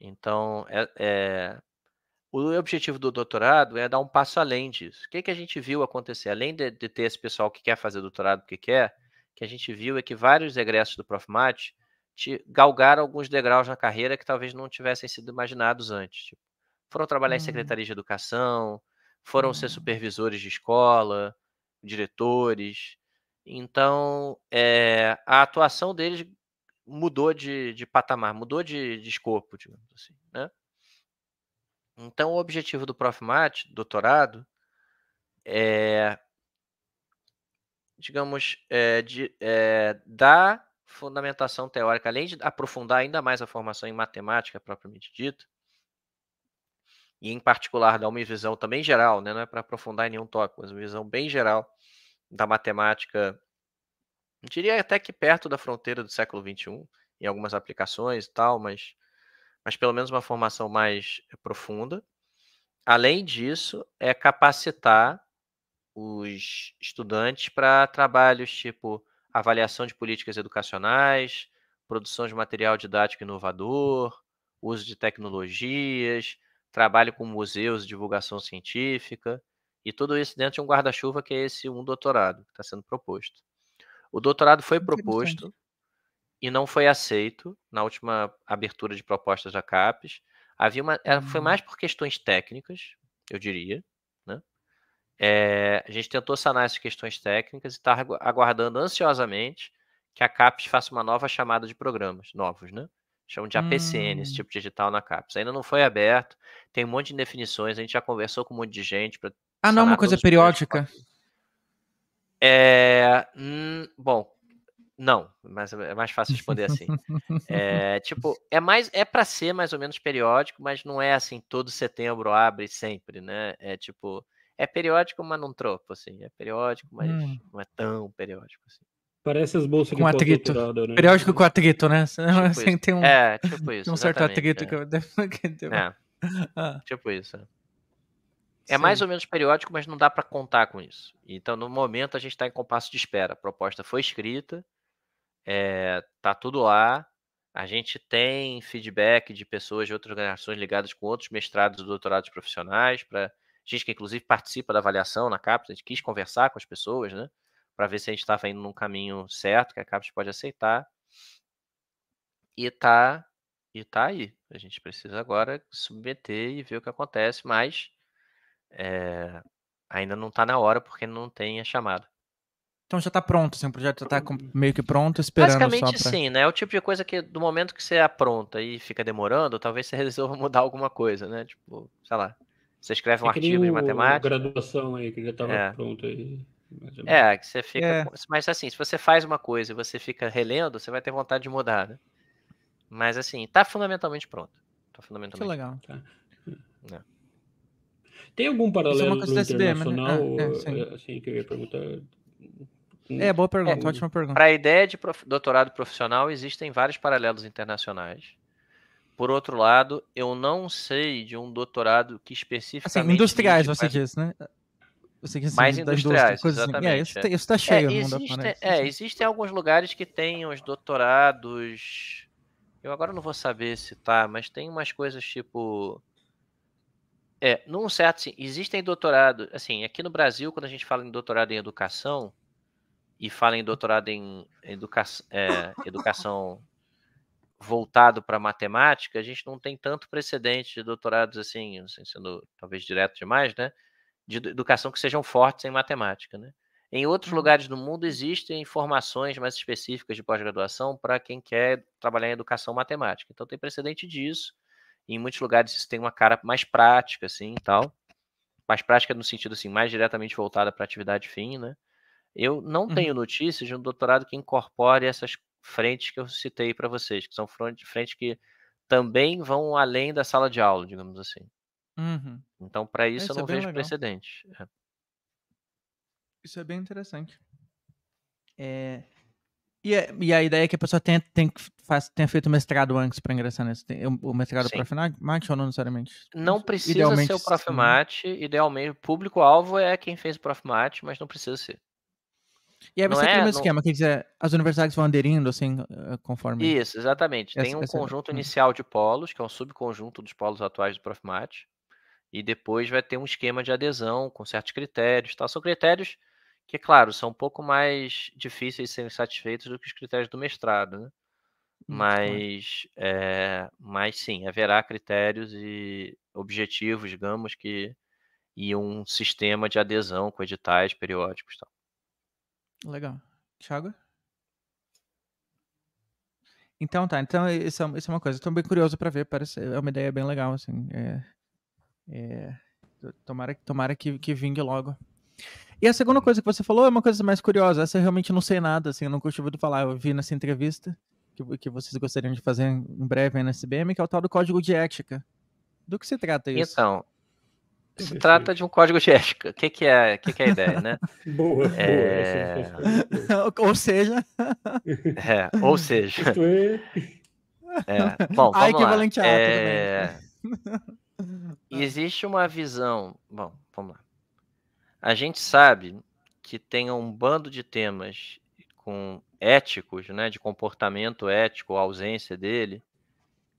Speaker 2: Então, é, é, o objetivo do doutorado é dar um passo além disso. O que, que a gente viu acontecer? Além de, de ter esse pessoal que quer fazer doutorado porque quer, o que a gente viu é que vários egressos do Prof. galgaram alguns degraus na carreira que talvez não tivessem sido imaginados antes. Tipo, foram trabalhar uhum. em secretaria de educação, foram ser supervisores de escola, diretores. Então, é, a atuação deles mudou de, de patamar, mudou de, de, escopo, digamos assim. Né? Então, o objetivo do Prof. Mat, doutorado, é, digamos, é, de, é, dar fundamentação teórica, além de aprofundar ainda mais a formação em matemática propriamente dita, e em particular dá uma visão também geral, né? não é para aprofundar em nenhum tópico, mas uma visão bem geral da matemática, diria até que perto da fronteira do século XXI, em algumas aplicações e tal, mas, mas pelo menos uma formação mais eh, profunda. Além disso, é capacitar os estudantes para trabalhos tipo avaliação de políticas educacionais, produção de material didático inovador, uso de tecnologias, trabalho com museus, divulgação científica, e tudo isso dentro de um guarda-chuva que é esse um doutorado que está sendo proposto. O doutorado foi proposto e não foi aceito na última abertura de propostas da CAPES. Havia uma, uhum. Foi hum. mais por questões técnicas, eu diria. Né? É, a gente tentou sanar essas questões técnicas e está aguardando ansiosamente que a CAPES faça uma nova chamada de programas novos, né? Chamam de APCN, hum. esse tipo digital na CAPES. Ainda não foi aberto, tem um monte de definições, a gente já conversou com um monte de gente.
Speaker 1: Ah, não é uma coisa periódica?
Speaker 2: É, hum, bom, não, mas é mais fácil responder assim. é, tipo, é mais é para ser mais ou menos periódico, mas não é assim todo setembro abre sempre, né? É tipo, é periódico, mas não tropo assim. É periódico, mas hum. não é tão periódico assim. Parece as bolsas com atrito. Né? Periódico com atrito,
Speaker 1: né? Tipo Sem isso. Assim, um, é, tipo isso, um certo atrito é. que eu
Speaker 2: É. Ah. Tipo isso. É. é Sim. mais ou menos periódico, mas não dá para contar com isso. Então, no momento, a gente está em compasso de espera. A proposta foi escrita, é, tá tudo lá. A gente tem feedback de pessoas de outras organizações ligadas com outros mestrados e doutorados profissionais, para gente que inclusive participa da avaliação na CAPES, a gente quis conversar com as pessoas, né? para ver se a gente estava indo num caminho certo, que a CAPES pode aceitar. E tá, e tá aí. A gente precisa agora submeter e ver o que acontece, mas é, ainda não está na hora porque não tem a chamada.
Speaker 1: Então já está pronto, assim, o projeto já está hum. meio que pronto, esperando Basicamente pra... sim,
Speaker 2: né? É o tipo de coisa que do momento que você apronta e fica demorando, talvez você resolva mudar alguma coisa, né? Tipo, sei lá, você escreve um é artigo de matemática...
Speaker 3: graduação aí, que já estava é. pronto aí. É, que
Speaker 2: você fica. É. Mas assim, se você faz uma coisa e você fica relendo, você vai ter vontade de mudar, né? Mas assim, tá fundamentalmente pronto. Tá fundamentalmente. Que legal. Tá. É.
Speaker 1: é.
Speaker 3: Tem algum paralelo é né? internacional né? ah, é, é eh, assim, que eu ia perguntar? É,
Speaker 2: boa pergunta, é, ótima hum, pergunta. Para a ideia de prof... doutorado profissional, existem vários paralelos internacionais. Por outro lado, eu não sei de um doutorado que assim, especificamente. Assim, industriais, você disse, né?
Speaker 4: Eu sei que assim, mais industriais. Duas, exatamente. Assim. É, isso, tá, é. Tá, tá cheio. É, existe, é,
Speaker 2: existem alguns lugares que têm os doutorados. Eu agora não vou saber se tá, mas tem umas coisas tipo. É, num certo sim, existem doutorado. Assim, aqui no Brasil, quando a gente fala em doutorado em educação, e fala em doutorado em educa é, educação voltado para matemática, a gente não tem tanto precedente de doutorados assim, assim sendo talvez direto demais, né? de educação que sejam fortes em matemática, né? Em outros uhum. lugares do mundo existem formações mais específicas de pós-graduação para quem quer trabalhar em educação matemática. Então tem precedente disso. Em muitos lugares isso tem uma cara mais prática, assim, e tal. Mais prática no sentido assim, mais diretamente voltada para a atividade fim, né? Eu não uhum. tenho notícias de um doutorado que incorpore essas frentes que eu citei para vocês, que são frentes que também vão além da sala de aula, digamos assim. Uhum. Então, para é, isso, eu é não vejo legal. precedente. É.
Speaker 1: Isso é bem interessante. É, E, é, e a ideia é que a pessoa tenha, tem que faz- tenha feito mestrado antes para ingressar nesse. tem- o mestrado Sim. para Mate ou não necessariamente? Não precisa ser o né?
Speaker 2: Profmat, idealmente, o público-alvo é quem fez o Profmat, mas não precisa ser. E aí você
Speaker 1: Não ser mesmo não- esquema, quer dizer, as universidades vão aderindo, assim, eh, conforme. Isso, exatamente. Essa- Tem um essa- conjunto
Speaker 2: hum. inicial de polos, que é um subconjunto dos polos atuais do Profmat e depois vai ter um esquema de adesão com certos critérios, tá? São critérios que, é claro, são um pouco mais difíceis de serem satisfeitos do que os critérios do mestrado, né? Hum, mas, é, mas sim, haverá critérios e objetivos, digamos, que e um sistema de adesão com editais periódicos. Tal.
Speaker 1: Legal. Thiago? Então tá, então isso é, isso é uma coisa. Estou bem curioso para ver, parece é uma ideia bem legal, assim. É é, tomara tomara que, que vingue logo. E a segunda coisa que você falou é uma coisa mais curiosa. Essa eu realmente não sei nada, assim, eu nunca tinha ouvido falar. Eu vi nessa entrevista que, que vocês gostariam de fazer em breve aí na SBM, que é o tal do código de ética.
Speaker 2: Do que se trata isso? Então, se trata de um código de ética. O que, que, é, que, que é a ideia, né? boa, é...
Speaker 1: boa. Ou seja.
Speaker 2: É, ou seja. É. é... Bom, vamos a equivalente lá. A é... Ah. existe uma visão. Bom, vamos lá. A gente sabe que tem um bando de temas com éticos, né, de comportamento ético, ausência dele,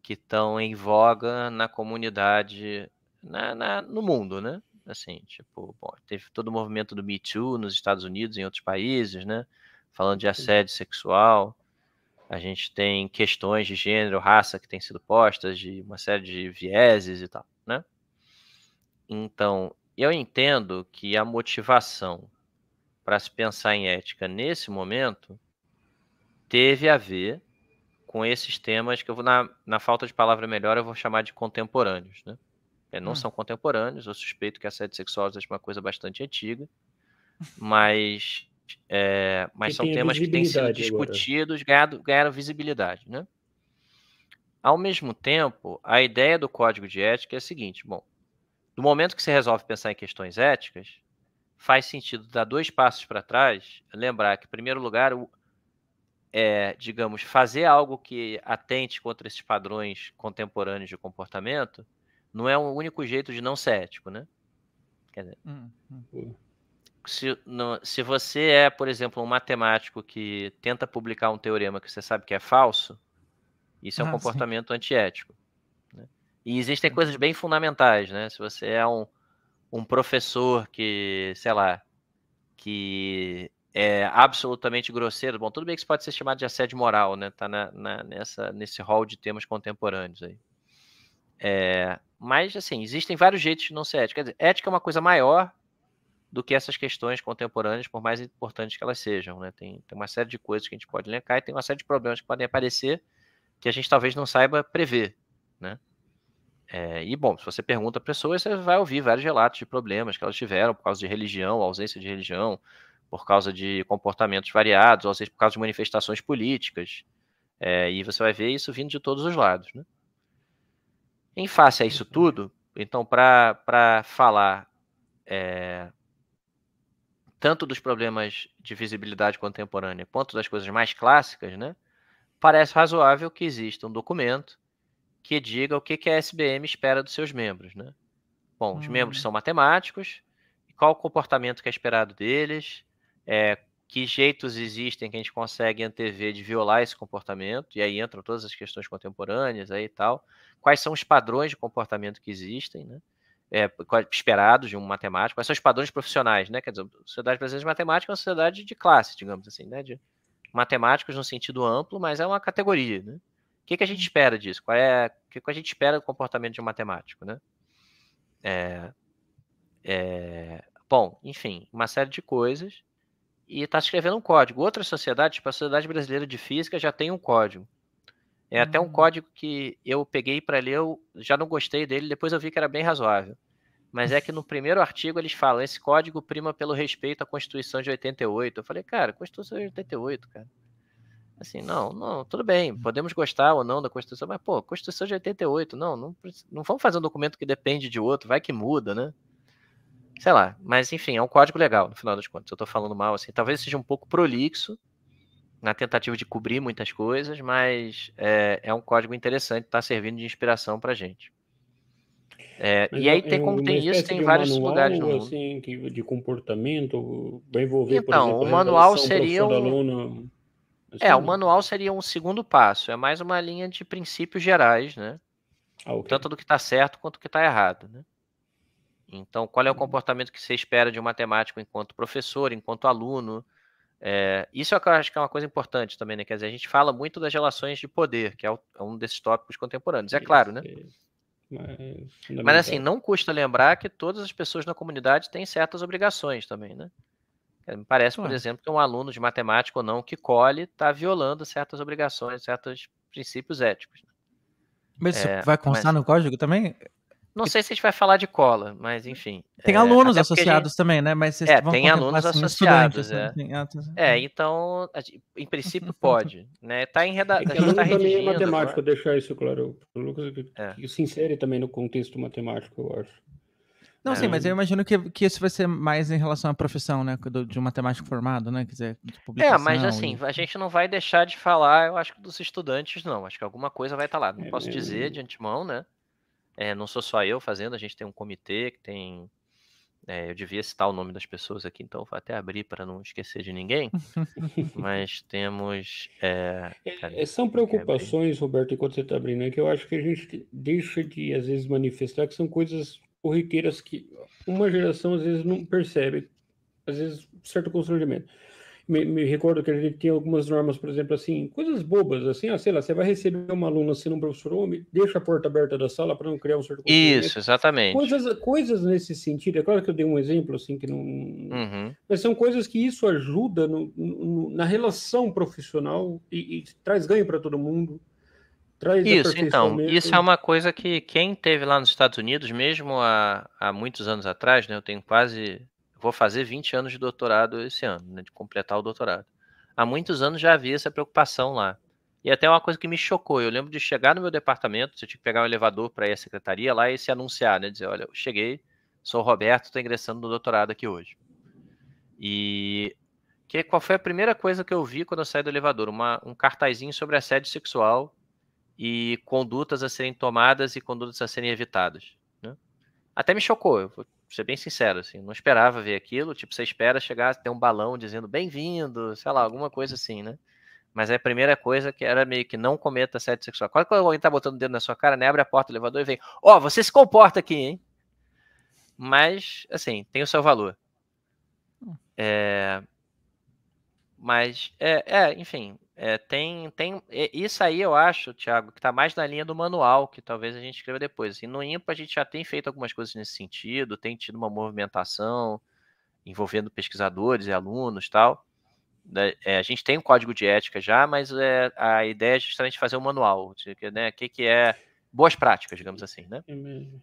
Speaker 2: que estão em voga na comunidade, na, na, no mundo, né? Assim, tipo, bom, teve todo o movimento do Me Too nos Estados Unidos, em outros países, né? Falando de assédio sexual a gente tem questões de gênero, raça que têm sido postas, de uma série de vieses e tal, né? Então, eu entendo que a motivação para se pensar em ética nesse momento teve a ver com esses temas que eu vou, na, na falta de palavra melhor, eu vou chamar de contemporâneos, né? É, não hum. são contemporâneos, eu suspeito que a sede sexual é uma coisa bastante antiga, mas é, mas que são temas que têm sido discutidos, ganhado, ganharam visibilidade. Né? Ao mesmo tempo, a ideia do código de ética é a seguinte: bom, do momento que você resolve pensar em questões éticas, faz sentido dar dois passos para trás, lembrar que, em primeiro lugar, o, é, digamos, fazer algo que atente contra esses padrões contemporâneos de comportamento não é o único jeito de não ser ético, né? Quer dizer,
Speaker 4: hum, hum
Speaker 2: se, no, se você é, por exemplo, um matemático que tenta publicar um teorema que você sabe que é falso, isso é um ah, comportamento sim. antiético. Né? E existem coisas bem fundamentais, né? Se você é um, um professor que, sei lá, que é absolutamente grosseiro, bom, tudo bem que isso pode ser chamado de assédio moral, né? Tá na, na nessa, nesse rol de temas contemporâneos aí. É, mas, assim, existem vários jeitos de não ser ético. Quer dizer, ética é uma coisa maior, do que essas questões contemporâneas, por mais importantes que elas sejam. Né? Tem, tem uma série de coisas que a gente pode elencar e tem uma série de problemas que podem aparecer que a gente talvez não saiba prever. Né? É, e, bom, se você pergunta a pessoa, você vai ouvir vários relatos de problemas que elas tiveram por causa de religião, ausência de religião, por causa de comportamentos variados, ou seja, por causa de manifestações políticas. É, e você vai ver isso vindo de todos os lados. Né? Em face a isso tudo, então, para falar é, tanto dos problemas de visibilidade contemporânea quanto das coisas mais clássicas, né? Parece razoável que exista um documento que diga o que, que a SBM espera dos seus membros, né? Bom, os membros hum. são matemáticos, qual o comportamento que é esperado deles, é, que jeitos existem que a gente consegue antever de violar esse comportamento, e aí entram todas as questões contemporâneas aí e tal, quais são os padrões de comportamento que existem, né? é, esperados de um matemático, quais são os padrões profissionais, né? Quer dizer, a Sociedade Brasileira de Matemática é uma sociedade de classe, digamos assim, né? De matemáticos no sentido amplo, mas é uma categoria, né? O que, que a gente uhum. espera disso? Qual é, o que, que a gente espera do comportamento de um matemático, né? É, é, bom, enfim, uma série de coisas e está escrevendo um código. Outras sociedades, tipo a Sociedade Brasileira de Física, já tem um código. É até um ah. código que eu peguei para ler, eu já não gostei dele, depois eu vi que era bem razoável. Mas é que no primeiro artigo eles falam: esse código prima pelo respeito à Constituição de 88. Eu falei, cara, Constituição de 88, cara. Assim, não, não, tudo bem, hum. podemos gostar ou não da Constituição, mas, pô, Constituição de 88, não, não, não vamos fazer um documento que depende de outro, vai que muda, né? Sei lá, mas enfim, é um código legal, no final das contas. Eu tô falando mal, assim, talvez seja um pouco prolixo, na tentativa de cobrir muitas coisas, mas é, é um código interessante, está servindo de inspiração para gente. É, e aí tem como tem isso tem vários manual, lugares no mundo.
Speaker 3: Assim, que, de comportamento vai envolver então exemplo, o manual seria um... aluno, assim, é o assim.
Speaker 2: manual seria um segundo passo é mais uma linha de princípios gerais né ah, okay. tanto do que está certo quanto do que está errado né então qual é o uhum. comportamento que você espera de um matemático enquanto professor enquanto aluno eh, é, isso eu acho que é uma coisa importante também, né? Quer dizer, a gente fala muito das relações de poder, que é, é um desses tópicos contemporâneos, é claro, né?
Speaker 4: Mas,
Speaker 2: Mas assim, não custa lembrar que todas as pessoas na comunidade têm certas obrigações também, né? Eh, me parece, por ah. exemplo, que um aluno de matemática ou não que colhe está violando certas obrigações, certos princípios éticos. Né?
Speaker 1: Mas isso é, vai constar mas... no código também?
Speaker 2: Não sei se a gente vai falar de cola, mas enfim. Tem
Speaker 1: é, alunos associados gente... também, né? Mas é, tem alunos associados. É. Assim, ah,
Speaker 3: tá.
Speaker 2: é. então, em princípio pode, né? Tá em redação é a gente tá também é matemático, agora.
Speaker 3: deixar isso claro. O Lucas é. se insere também no contexto matemático, eu acho.
Speaker 1: Não, é. sim, mas eu imagino que, que isso vai ser mais em relação à profissão, né? Do, de um matemático formado, né? Quer dizer, É, mas assim,
Speaker 2: e... a gente não vai deixar de falar, eu acho, dos estudantes, não. Acho que alguma coisa vai estar tá lá. Não é posso é, dizer de antemão, né? É, não sou só eu fazendo, a gente tem um comitê que tem. É, eu devia citar o nome das pessoas aqui, então vou até abrir para não esquecer de ninguém. Mas temos. É, é, é são preocupações,
Speaker 3: Roberto, enquanto você está abrindo, é que eu acho que a gente deixa de, às vezes, manifestar que são coisas corriqueiras que uma geração, às vezes, não percebe, às vezes, certo constrangimento me, me recordo que a gente tinha algumas normas, por exemplo, assim, coisas bobas, assim, ah, sei lá, você vai receber uma aluna sendo um professor homem, deixa a porta aberta da sala para não criar um certo Isso, exatamente. Coisas, coisas nesse sentido, é claro que eu dei um exemplo, assim, que não... Uhum. Mas são coisas que isso ajuda no, no, na relação profissional e, e traz ganho para todo mundo. Traz isso, então, isso é uma
Speaker 2: coisa que quem teve lá nos Estados Unidos, mesmo há, há muitos anos atrás, né, eu tenho quase Vou fazer 20 anos de doutorado esse ano, né, de completar o doutorado. Há muitos anos já havia essa preocupação lá. E até uma coisa que me chocou, eu lembro de chegar no meu departamento, eu tinha que pegar um elevador para ir à secretaria lá e se anunciar, né, dizer, olha, eu cheguei, sou o Roberto, estou ingressando no doutorado aqui hoje. E que, qual foi a primeira coisa que eu vi quando eu saí do elevador? Uma, um cartazinho sobre assédio sexual e condutas a serem tomadas e condutas a serem evitadas. Né? Até me chocou, eu ser bem sincero, assim, não esperava ver aquilo. Tipo, você espera chegar, ter um balão dizendo bem-vindo, sei lá, alguma coisa assim, né? Mas é a primeira coisa que era meio que não cometa assédio sexual. Quase quando alguém tá botando o dedo na sua cara, né? Abre a porta do elevador e vem, ó, oh, você se comporta aqui, hein? Mas, assim, tem o seu valor. Hum. É... Mas, é, é enfim, é, tem, tem isso aí eu acho, Thiago, que está mais na linha do manual, que talvez a gente escreva depois. E assim, no IMPA a gente já tem feito algumas coisas nesse sentido, tem tido uma movimentação envolvendo pesquisadores e alunos tal. Né? É, a gente tem um código de ética já, mas é, a ideia é justamente fazer um manual, o né, que, que é boas práticas, digamos assim, né? É mesmo.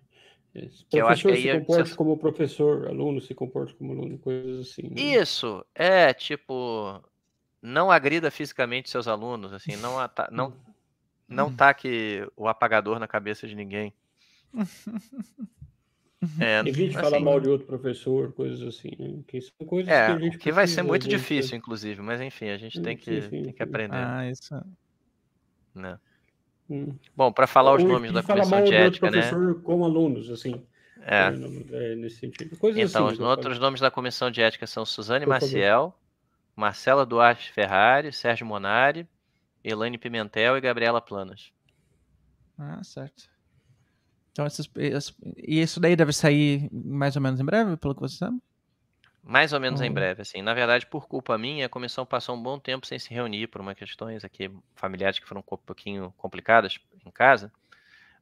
Speaker 2: que eu acho que aí se é comporta
Speaker 3: como professor, aluno se comporta como aluno, coisas assim. Né?
Speaker 2: Isso, é tipo, não agrida fisicamente seus alunos, assim, não, ata não, não hum. taque o apagador na cabeça de ninguém. É, Evite assim, falar
Speaker 3: mal de outro professor, coisas assim, né? que são coisas é, que a gente que vai ser muito gente... difícil,
Speaker 2: inclusive, mas enfim, a gente hum, tem que, tem que aprender. Ah, isso. É. Né? Hum. Bom, para falar os nomes da comissão mal de ética, né?
Speaker 3: Como alunos, assim. É.
Speaker 2: É, é nesse sentido. Coisas então, assim, os né, outros nomes da comissão de ética são Suzane Maciel, Marcela Duarte Ferrari, Sérgio Monari, Elaine Pimentel e Gabriela Planas. Ah,
Speaker 1: certo. Então, essas e isso daí deve sair mais ou menos em breve, pelo que você sabe?
Speaker 2: Mais ou menos em breve, assim. Na verdade, por culpa minha, a comissão passou um bom tempo sem se reunir por uma questões aqui familiares que foram um pouquinho complicadas em casa.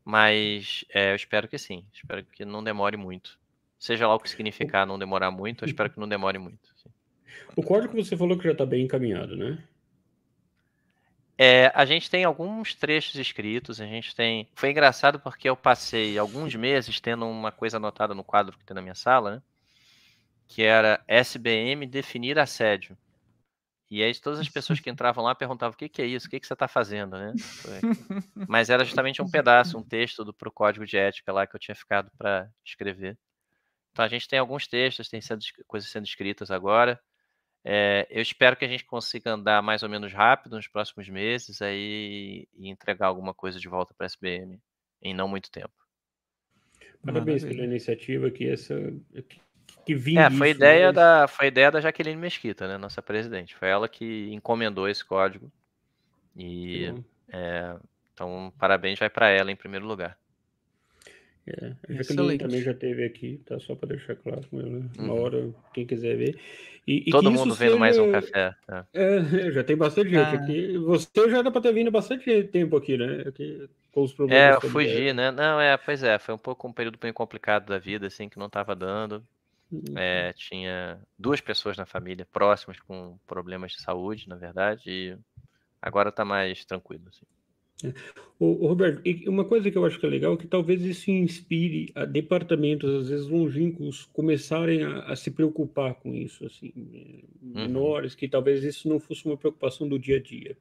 Speaker 2: Mas é, eu espero que sim. Espero que não demore muito. Seja lá o que significar não demorar muito, eu espero que não demore muito. Sim.
Speaker 3: O código você falou que já está bem encaminhado, né?
Speaker 2: É, a gente tem alguns trechos escritos, a gente tem. Foi engraçado porque eu passei alguns meses tendo uma coisa anotada no quadro que tem na minha sala, né? Que era SBM definir assédio. E aí todas as pessoas que entravam lá perguntavam o que, que é isso, o que, que você está fazendo, né? Mas era justamente um pedaço, um texto do pro código de ética lá que eu tinha ficado para escrever. Então a gente tem alguns textos, tem sendo, coisas sendo escritas agora. É, eu espero que a gente consiga andar mais ou menos rápido nos próximos meses aí e entregar alguma coisa de volta para a SBM em não muito tempo.
Speaker 3: Parabéns pela iniciativa que essa que, que vinha. É, foi né, ideia mas...
Speaker 2: da foi ideia da Jaqueline Mesquita, né, nossa presidente. Foi ela que encomendou esse código e é, então parabéns vai para ela em primeiro lugar.
Speaker 3: É, Excelente. também já teve aqui, tá? Só para deixar claro, né? uma uhum. hora, quem quiser ver. E, e Todo mundo vendo seja... mais um café. Tá? É. é já tem bastante gente ah. aqui. Você já dá para ter vindo bastante tempo aqui, né? Aqui, com os problemas. É, eu fugi,
Speaker 2: né? Não, é, pois é, foi um pouco um período bem complicado da vida, assim, que não tava dando. Uhum. É, tinha duas pessoas na família próximas com problemas de saúde, na verdade, e agora tá mais tranquilo, assim.
Speaker 3: O, né? o Roberto, uma coisa que eu acho que é legal é que talvez isso inspire a departamentos, às vezes longínquos, começarem a, a se preocupar com isso, assim, uhum. menores, uhum. que talvez isso não fosse uma preocupação do dia a dia.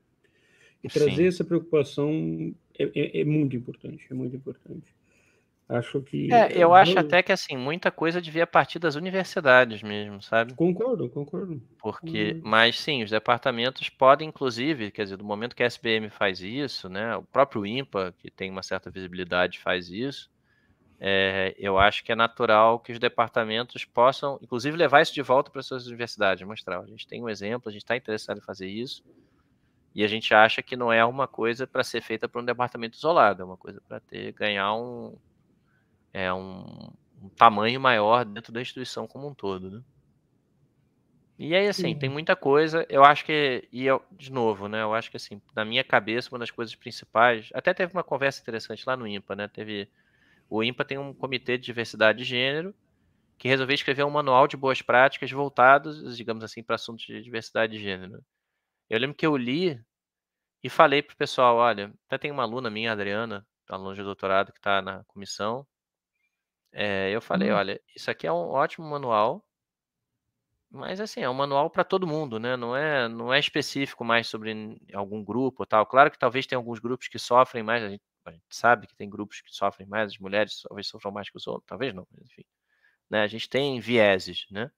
Speaker 3: E trazer Sim. essa preocupação é, é, é muito importante, é muito importante. Acho que. É, é eu acho até que assim, muita coisa devia partir
Speaker 2: das universidades mesmo, sabe?
Speaker 3: Concordo, concordo.
Speaker 2: Porque, uhum. mas sim, os departamentos podem, inclusive, quer dizer, do momento que a SBM faz isso, né? O próprio IMPA, que tem uma certa visibilidade, faz isso. É, eu acho que é natural que os departamentos possam, inclusive, levar isso de volta para suas universidades, mostrar. A gente tem um exemplo, a gente está interessado em fazer isso, e a gente acha que não é uma coisa para ser feita por um departamento isolado, é uma coisa para ter ganhar um, é um, um tamanho maior dentro da instituição como um todo, né? E aí, assim, Sim. tem muita coisa. Eu acho que, e eu, de novo, né? Eu acho que, assim, na minha cabeça, uma das coisas principais. Até teve uma conversa interessante lá no IMPA, né? Teve. O IMPA tem um comitê de diversidade de gênero que resolveu escrever um manual de boas práticas voltados, digamos assim, para assuntos de diversidade de gênero. Eu lembro que eu li e falei pro pessoal: olha, até tem uma aluna minha, Adriana, aluna tá de doutorado, que está na comissão, é, eu falei, uhum. olha, isso aqui é um ótimo manual, mas assim, é um manual para todo mundo, né? Não é, não é específico mais sobre algum grupo tal. Claro que talvez tenha alguns grupos que sofrem mais, a gente, a gente, sabe que tem grupos que sofrem mais, as mulheres talvez sofram mais que os outros, talvez não, enfim. Né? A gente tem vieses, né?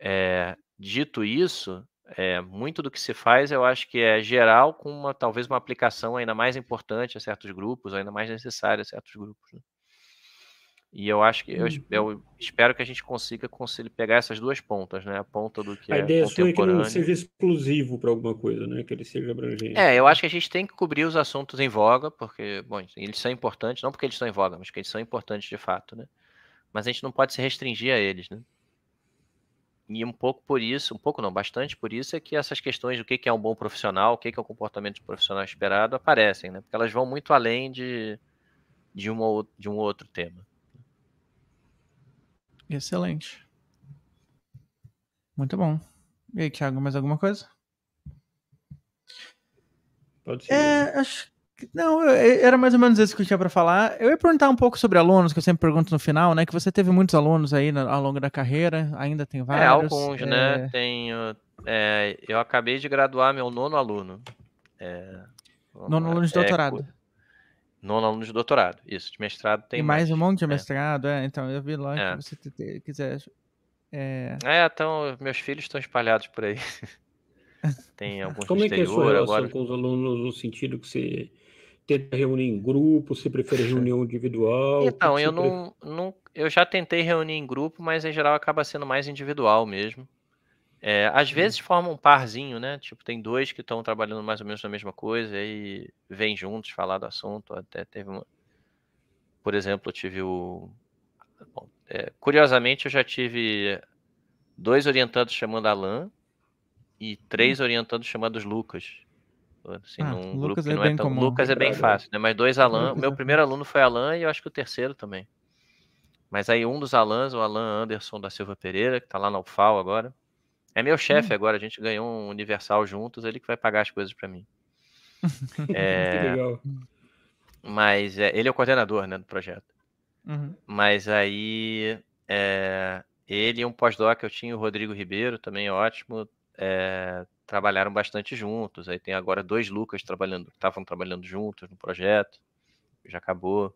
Speaker 2: É, dito isso, é, muito do que se faz eu acho que é geral, com uma, talvez uma aplicação ainda mais importante a certos grupos, ainda mais necessária a certos grupos. Né? E eu acho que eu, uhum. eu, espero que a gente consiga, conseguir pegar essas duas pontas, né? A ponta do que a é ideia contemporâneo. Sua é que não seja
Speaker 3: exclusivo para alguma coisa, né? Que ele seja abrangente. É,
Speaker 2: eu acho que a gente tem que cobrir os assuntos em voga, porque, bom, eles são importantes, não porque eles são em voga, mas porque eles são importantes de fato, né? Mas a gente não pode se restringir a eles, né? E um pouco por isso, um pouco não, bastante por isso é que essas questões do que é um bom profissional, o que é o comportamento profissional esperado aparecem, né? Porque elas vão muito além de, de, uma, de um outro tema.
Speaker 1: Excelente. Muito bom. E aí, Thiago, mais alguma coisa? Pode ser. É, acho que, não, é, era mais ou menos isso que eu tinha para falar. Eu ia perguntar um pouco sobre alunos, que eu sempre pergunto no final, né? Que você teve muitos alunos aí na, ao longo da carreira, ainda tem é, vários. Né, é, alguns, é... né?
Speaker 2: Tenho. É, eu acabei de graduar meu nono aluno. É, nono aluno de é, doutorado. Nono aluno de doutorado. Isso, de mestrado tem, E mais. mais um monte de é.
Speaker 1: mestrado, é. Então, eu vi lá é. que você quiser. É...
Speaker 2: é, então, meus filhos estão espalhados por aí. tem alguns Como exterior, é que é a sua relação agora...
Speaker 3: com os alunos no sentido que você tenta reunir em grupo, você prefere reunião individual? Então, eu não,
Speaker 2: pre... não, eu já tentei reunir em grupo, mas em geral acaba sendo mais individual mesmo. É, às uhum. vezes formam um parzinho, né? Tipo, tem dois que estão trabalhando mais ou menos na mesma coisa e vêm juntos falar do assunto. Até teve uma. Por exemplo, eu tive o. Bom, é, curiosamente, eu já tive dois orientados chamando Alan e três hum. orientados chamados Lucas. Assim, ah, Lucas é, é tão... Lucas é bem né? É fácil, né? Mas dois Alan. O meu é primeiro aluno foi Alan e eu acho que o terceiro também. Mas aí um dos Alans, o Alan Anderson da Silva Pereira, que está lá na UFAL agora é meu hum. chefe hum. agora, a gente ganhou um Universal juntos, ele que vai pagar as coisas para mim. é... Que legal. Mas é, ele é o coordenador né, do projeto. Uhum. Mas aí é, ele e um pós-doc que eu tinha, o Rodrigo Ribeiro, também ótimo, é, trabalharam bastante juntos. Aí tem agora dois Lucas trabalhando, que estavam trabalhando juntos no projeto, já acabou.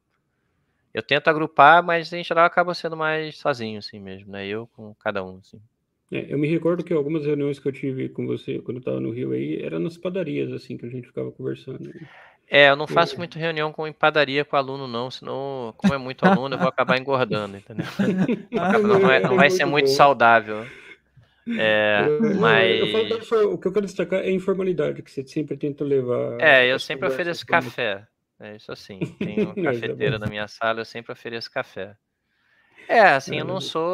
Speaker 2: Eu tento agrupar, mas em geral acaba sendo mais sozinho, assim mesmo, né? Eu com cada um, assim.
Speaker 3: É, eu me recordo que algumas reuniões que eu tive com você quando eu estava no Rio aí, eram nas padarias, assim, que a gente ficava conversando. É, eu não faço
Speaker 2: muito reunião com padaria com aluno, não, senão, como é muito aluno, eu vou acabar engordando, entendeu?
Speaker 3: não, vai, não ah, vai ser muito
Speaker 2: saudável. É, eu, mas...
Speaker 3: Eu, é o que eu quero destacar é a informalidade, que você sempre tenta levar. É, eu sempre ofereço café.
Speaker 2: É isso assim. Tem uma é cafeteira na minha
Speaker 3: sala, eu sempre ofereço café.
Speaker 2: É, assim, eu não uhum. sou.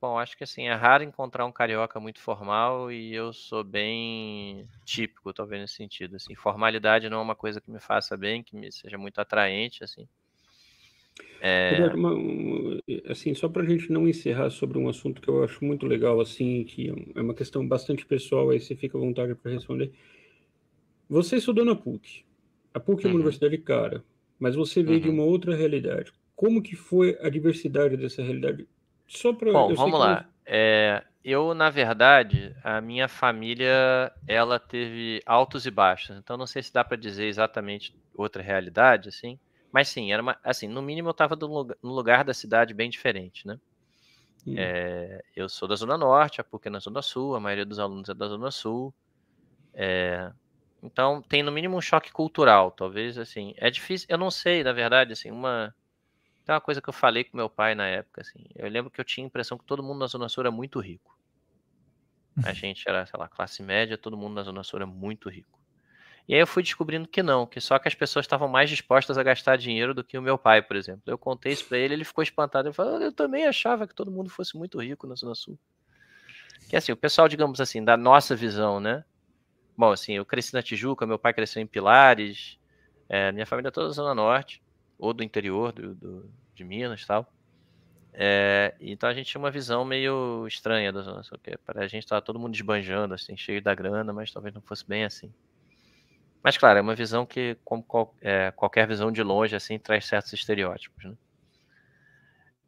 Speaker 2: Bom, acho que assim, é raro encontrar um carioca muito formal e eu sou bem típico, talvez nesse sentido. Assim, formalidade não é uma coisa que me faça bem, que me seja muito atraente, assim. É...
Speaker 3: assim, só para a gente não encerrar sobre um assunto que eu acho muito legal, assim, que é, é uma questão bastante pessoal, aí você fica à vontade para responder. Você estudou na PUC. A PUC é uma uhum. universidade cara, mas você veio uhum. de uma outra realidade como que foi a diversidade dessa realidade? Só para Bom, vamos lá.
Speaker 2: Que... É, eu, na verdade, a minha família, ela teve altos e baixos. Então, não sei se dá para dizer exatamente outra realidade, assim. Mas sim, era uma, assim, no mínimo eu estava no lugar da cidade bem diferente, né? Hum. É, eu sou da Zona Norte, a PUC é na Zona Sul, a maioria dos alunos é da Zona Sul. É, então, tem no mínimo um choque cultural, talvez, assim. É difícil, eu não sei, na verdade, assim, uma tem uma coisa que eu falei com meu pai na época, assim. Eu lembro que eu tinha a impressão que todo mundo na Zona Sul era muito rico. A gente era, sei lá, classe média, todo mundo na Zona Sul era muito rico. E aí eu fui descobrindo que não, que só que as pessoas estavam mais dispostas a gastar dinheiro do que o meu pai, por exemplo. Eu contei isso para ele, ele ficou espantado. Ele falou: Eu também achava que todo mundo fosse muito rico na Zona Sul. Que assim, o pessoal, digamos assim, da nossa visão, né? Bom, assim, eu cresci na Tijuca, meu pai cresceu em Pilares, é, minha família é toda na Zona Norte ou do interior do, do de Minas e tal. É, então a gente tinha uma visão meio estranha da zona só que para a gente estava todo mundo desbanjando, assim, cheio da grana, mas talvez não fosse bem assim. Mas claro, é uma visão que, como qual, é, qualquer visão de longe, assim, traz certos estereótipos. Né?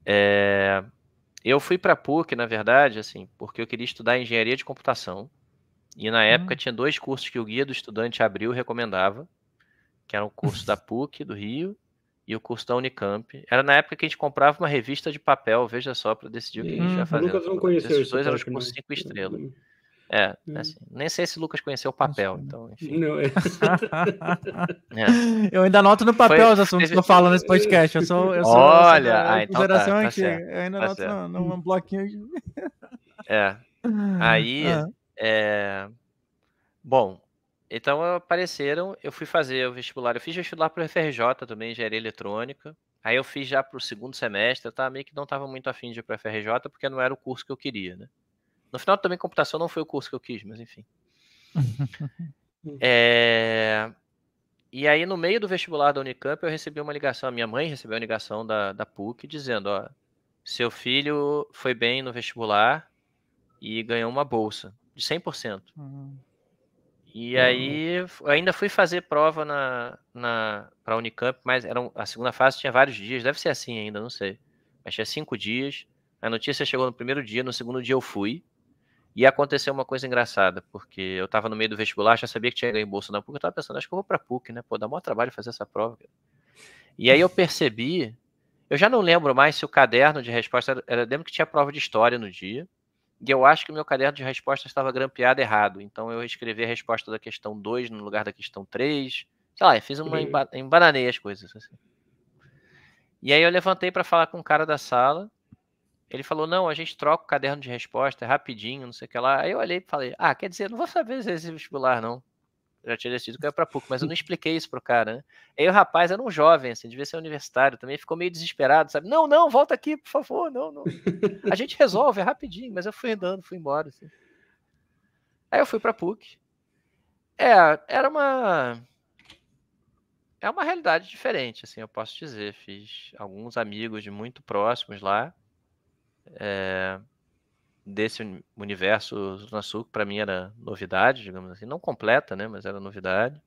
Speaker 2: É, eu fui para PUC, na verdade, assim, porque eu queria estudar engenharia de computação. E na época hum. tinha dois cursos que o guia do estudante abriu recomendava, que era o curso da PUC do Rio e o curso da Unicamp. Era na época que a gente comprava uma revista de papel, veja só, para decidir o que a gente ia fazer. O Lucas não conheceu Esses dois eram os cursos né? cinco estrelas. Uhum. É, uhum. assim, nem sei se o Lucas conheceu o papel, né? então, enfim. Não, é. é. Eu ainda anoto no papel Foi... os assuntos
Speaker 1: que eu falo nesse podcast. Eu sou, Olha, eu ah, então tá, tá eu ainda tá anoto no, num
Speaker 2: bloquinho. De... É. Aí, ah. é. Bom, então apareceram, eu fui fazer o vestibular, eu fiz vestibular para o FRJ também, engenharia eletrônica. Aí eu fiz já para o segundo semestre, tá? Meio que não estava muito afim de ir para o FRJ, porque não era o curso que eu queria, né? No final também computação não foi o curso que eu quis, mas enfim. é... E aí no meio do vestibular da Unicamp eu recebi uma ligação, a minha mãe recebeu uma ligação da, da PUC dizendo, ó, seu filho foi bem no vestibular e ganhou uma bolsa de 100%. Uhum. E aí uhum. ainda fui fazer prova na, na para Unicamp, mas era a segunda fase tinha vários dias, deve ser assim ainda, não sei. Mas tinha cinco dias. A notícia chegou no primeiro dia, no segundo dia eu fui. E aconteceu uma coisa engraçada, porque eu estava no meio do vestibular, já sabia que tinha ganho bolsa na PUC, eu estava pensando, acho que eu vou para PUC, né? Pô, dá maior trabalho fazer essa prova. Cara. E aí eu percebi, eu já não lembro mais se o caderno de resposta era, dentro lembro que tinha prova de história no dia. E eu acho que o meu caderno de respostas estava grampeado errado. Então eu escrevi a resposta da questão 2 no lugar da questão 3. Sei lá, fiz uma. embananei as coisas. Assim. E aí eu levantei para falar com o cara da sala. Ele falou: Não, a gente troca o caderno de resposta, é rapidinho, não sei o que lá. Aí eu olhei e falei: Ah, quer dizer, não vou saber esse vestibular, não já tinha decidido que era para PUC, mas eu não expliquei isso pro cara, né? Aí o rapaz era um jovem, assim, devia ser universitário, também ficou meio desesperado, sabe? Não, não, volta aqui, por favor, não, não. A gente resolve, é rapidinho, mas eu fui andando, fui embora, assim. Aí eu fui para PUC. É, era uma é uma realidade diferente, assim, eu posso dizer. Fiz alguns amigos de muito próximos lá. É desse universo Zunasuke para mim era novidade, digamos assim, não completa, né, mas era novidade.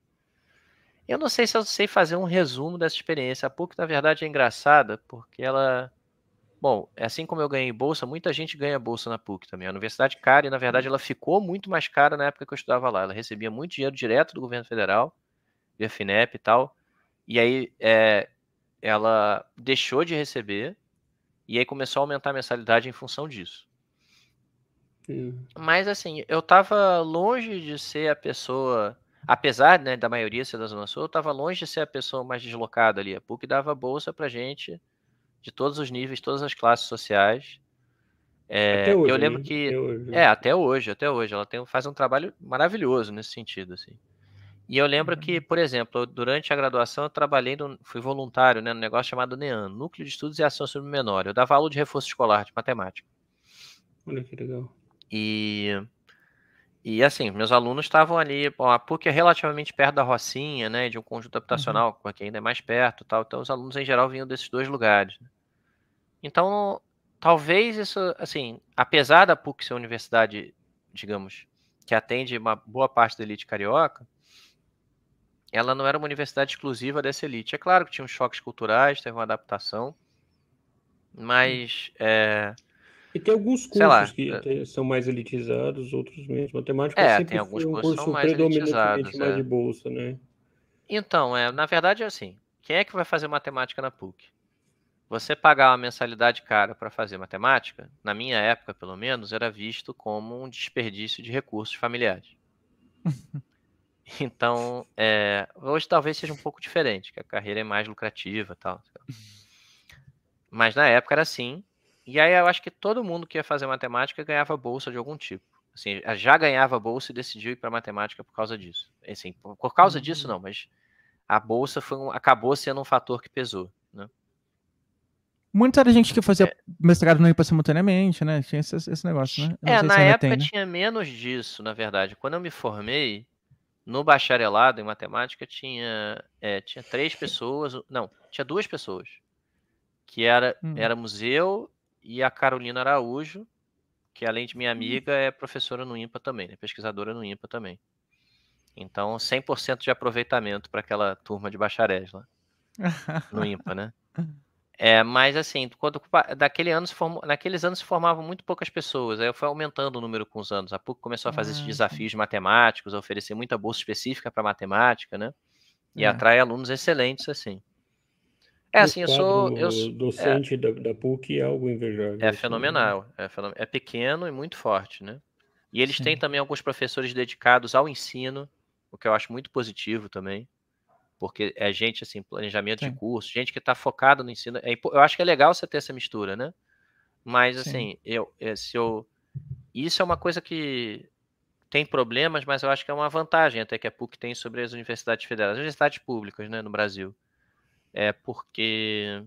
Speaker 2: Eu não sei se eu sei fazer um resumo dessa experiência. A PUC, na verdade, é engraçada porque ela. Bom, é assim como eu ganhei bolsa, muita gente ganha bolsa na PUC também. A universidade cara e, na verdade, ela ficou muito mais cara na época que eu estudava lá. Ela recebia muito dinheiro direto do governo federal, via FINEP e tal. E aí é, ela deixou de receber e aí começou a aumentar a mensalidade em função disso. Mas assim, eu tava longe de ser a pessoa, apesar né, da maioria ser da Zona Sul, eu tava longe de ser a pessoa mais deslocada ali. A PUC dava bolsa pra gente de todos os níveis, todas as classes sociais. É, até hoje, eu lembro né? que. Até hoje. É, até hoje, até hoje. Ela tem, faz um trabalho maravilhoso nesse sentido, assim. E eu lembro que, uhum. por exemplo, durante a graduação eu trabalhei, no, fui voluntário né, num negócio chamado NEAN, Núcleo de Estudos e Ação sobre o Menor. Eu dava aula de reforço escolar de matemática.
Speaker 3: Olha que legal.
Speaker 2: E, e assim, meus alunos estavam ali, a PUC é relativamente perto da Rocinha, né, de um conjunto habitacional, uhum. que ainda é mais perto tal, então os alunos em geral vinham desses dois lugares. Né. Então, talvez isso, assim, apesar da PUC ser uma universidade, digamos, que atende uma boa parte da elite carioca, ela não era uma universidade exclusiva dessa elite. É claro que tinha uns choques culturais, teve uma adaptação, mas é,
Speaker 3: e tem alguns cursos lá, que é... são mais elitizados, outros menos. Matemática é, sempre tem alguns um cursos curso mais elitizados, mais é. de bolsa, né?
Speaker 2: Então, é, na verdade é assim, quem é que vai fazer matemática na PUC? Você pagar uma mensalidade cara para fazer matemática, na minha época, pelo menos, era visto como um desperdício de recursos familiares. Então, é, hoje talvez seja um pouco diferente, que a carreira é mais lucrativa tal. Mas na época era assim, e aí eu acho que todo mundo que ia fazer matemática ganhava bolsa de algum tipo. Assim, já ganhava bolsa e decidiu ir para matemática por causa disso. Assim, por causa disso uhum. não, mas a bolsa foi um, acabou sendo um fator que pesou, né?
Speaker 1: Muita era gente que fazia é. mestrado não IPA simultaneamente, né? Tinha esse, esse negócio, né? É, na época tem, né? tinha
Speaker 2: menos disso, na verdade. Quando eu me formei, no bacharelado em matemática, tinha, é, tinha três pessoas, não, tinha duas pessoas, que era, hum. museu e a Carolina Araújo, que além de minha uhum. amiga, é professora no IMPA também, né? pesquisadora no IMPA também. Então, 100% de aproveitamento para aquela turma de bacharéis lá no IMPA, né? É, mas assim, quando, daquele ano formou, naqueles anos se formavam muito poucas pessoas, aí foi aumentando o número com os anos. A PUC começou a fazer ah, esses desafios matemáticos, a oferecer muita bolsa específica para matemática, né? E é. atrai alunos excelentes, assim. É assim, eu sou. Eu, é. docente
Speaker 3: é, da, da PUC é algo invejável. É assim, né? fenomenal,
Speaker 2: é fenomenal. É pequeno e muito forte, né? E eles Sim. têm também alguns professores dedicados ao ensino, o que eu acho muito positivo também. Porque é gente, assim, planejamento Sim. de curso, gente que está focada no ensino. É eu acho que é legal você ter essa mistura, né? Mas, assim, eu, eh, se eu. Isso é uma coisa que tem problemas, mas eu acho que é uma vantagem até que a PUC tem sobre as universidades federais, as universidades públicas, né, no Brasil é porque.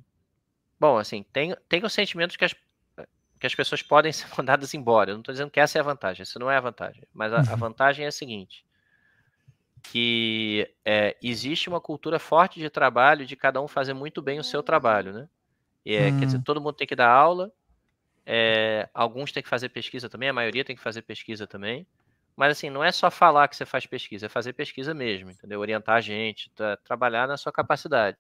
Speaker 2: Bom, assim, tem, tem o sentimento que as, que as pessoas podem ser mandadas embora. Eu não estou dizendo que essa é a vantagem, isso não é a vantagem. Mas a, a uhum. vantagem é a seguinte: que é, existe uma cultura forte de trabalho, de cada um fazer muito bem o seu trabalho, né? E, é, hum. Quer dizer, hum. todo mundo tem que dar aula, é, alguns têm que fazer pesquisa também, a maioria tem que fazer pesquisa também. Mas assim, não é só falar que você faz pesquisa, é fazer pesquisa mesmo, entendeu? Orientar a gente, tá, trabalhar na sua capacidade.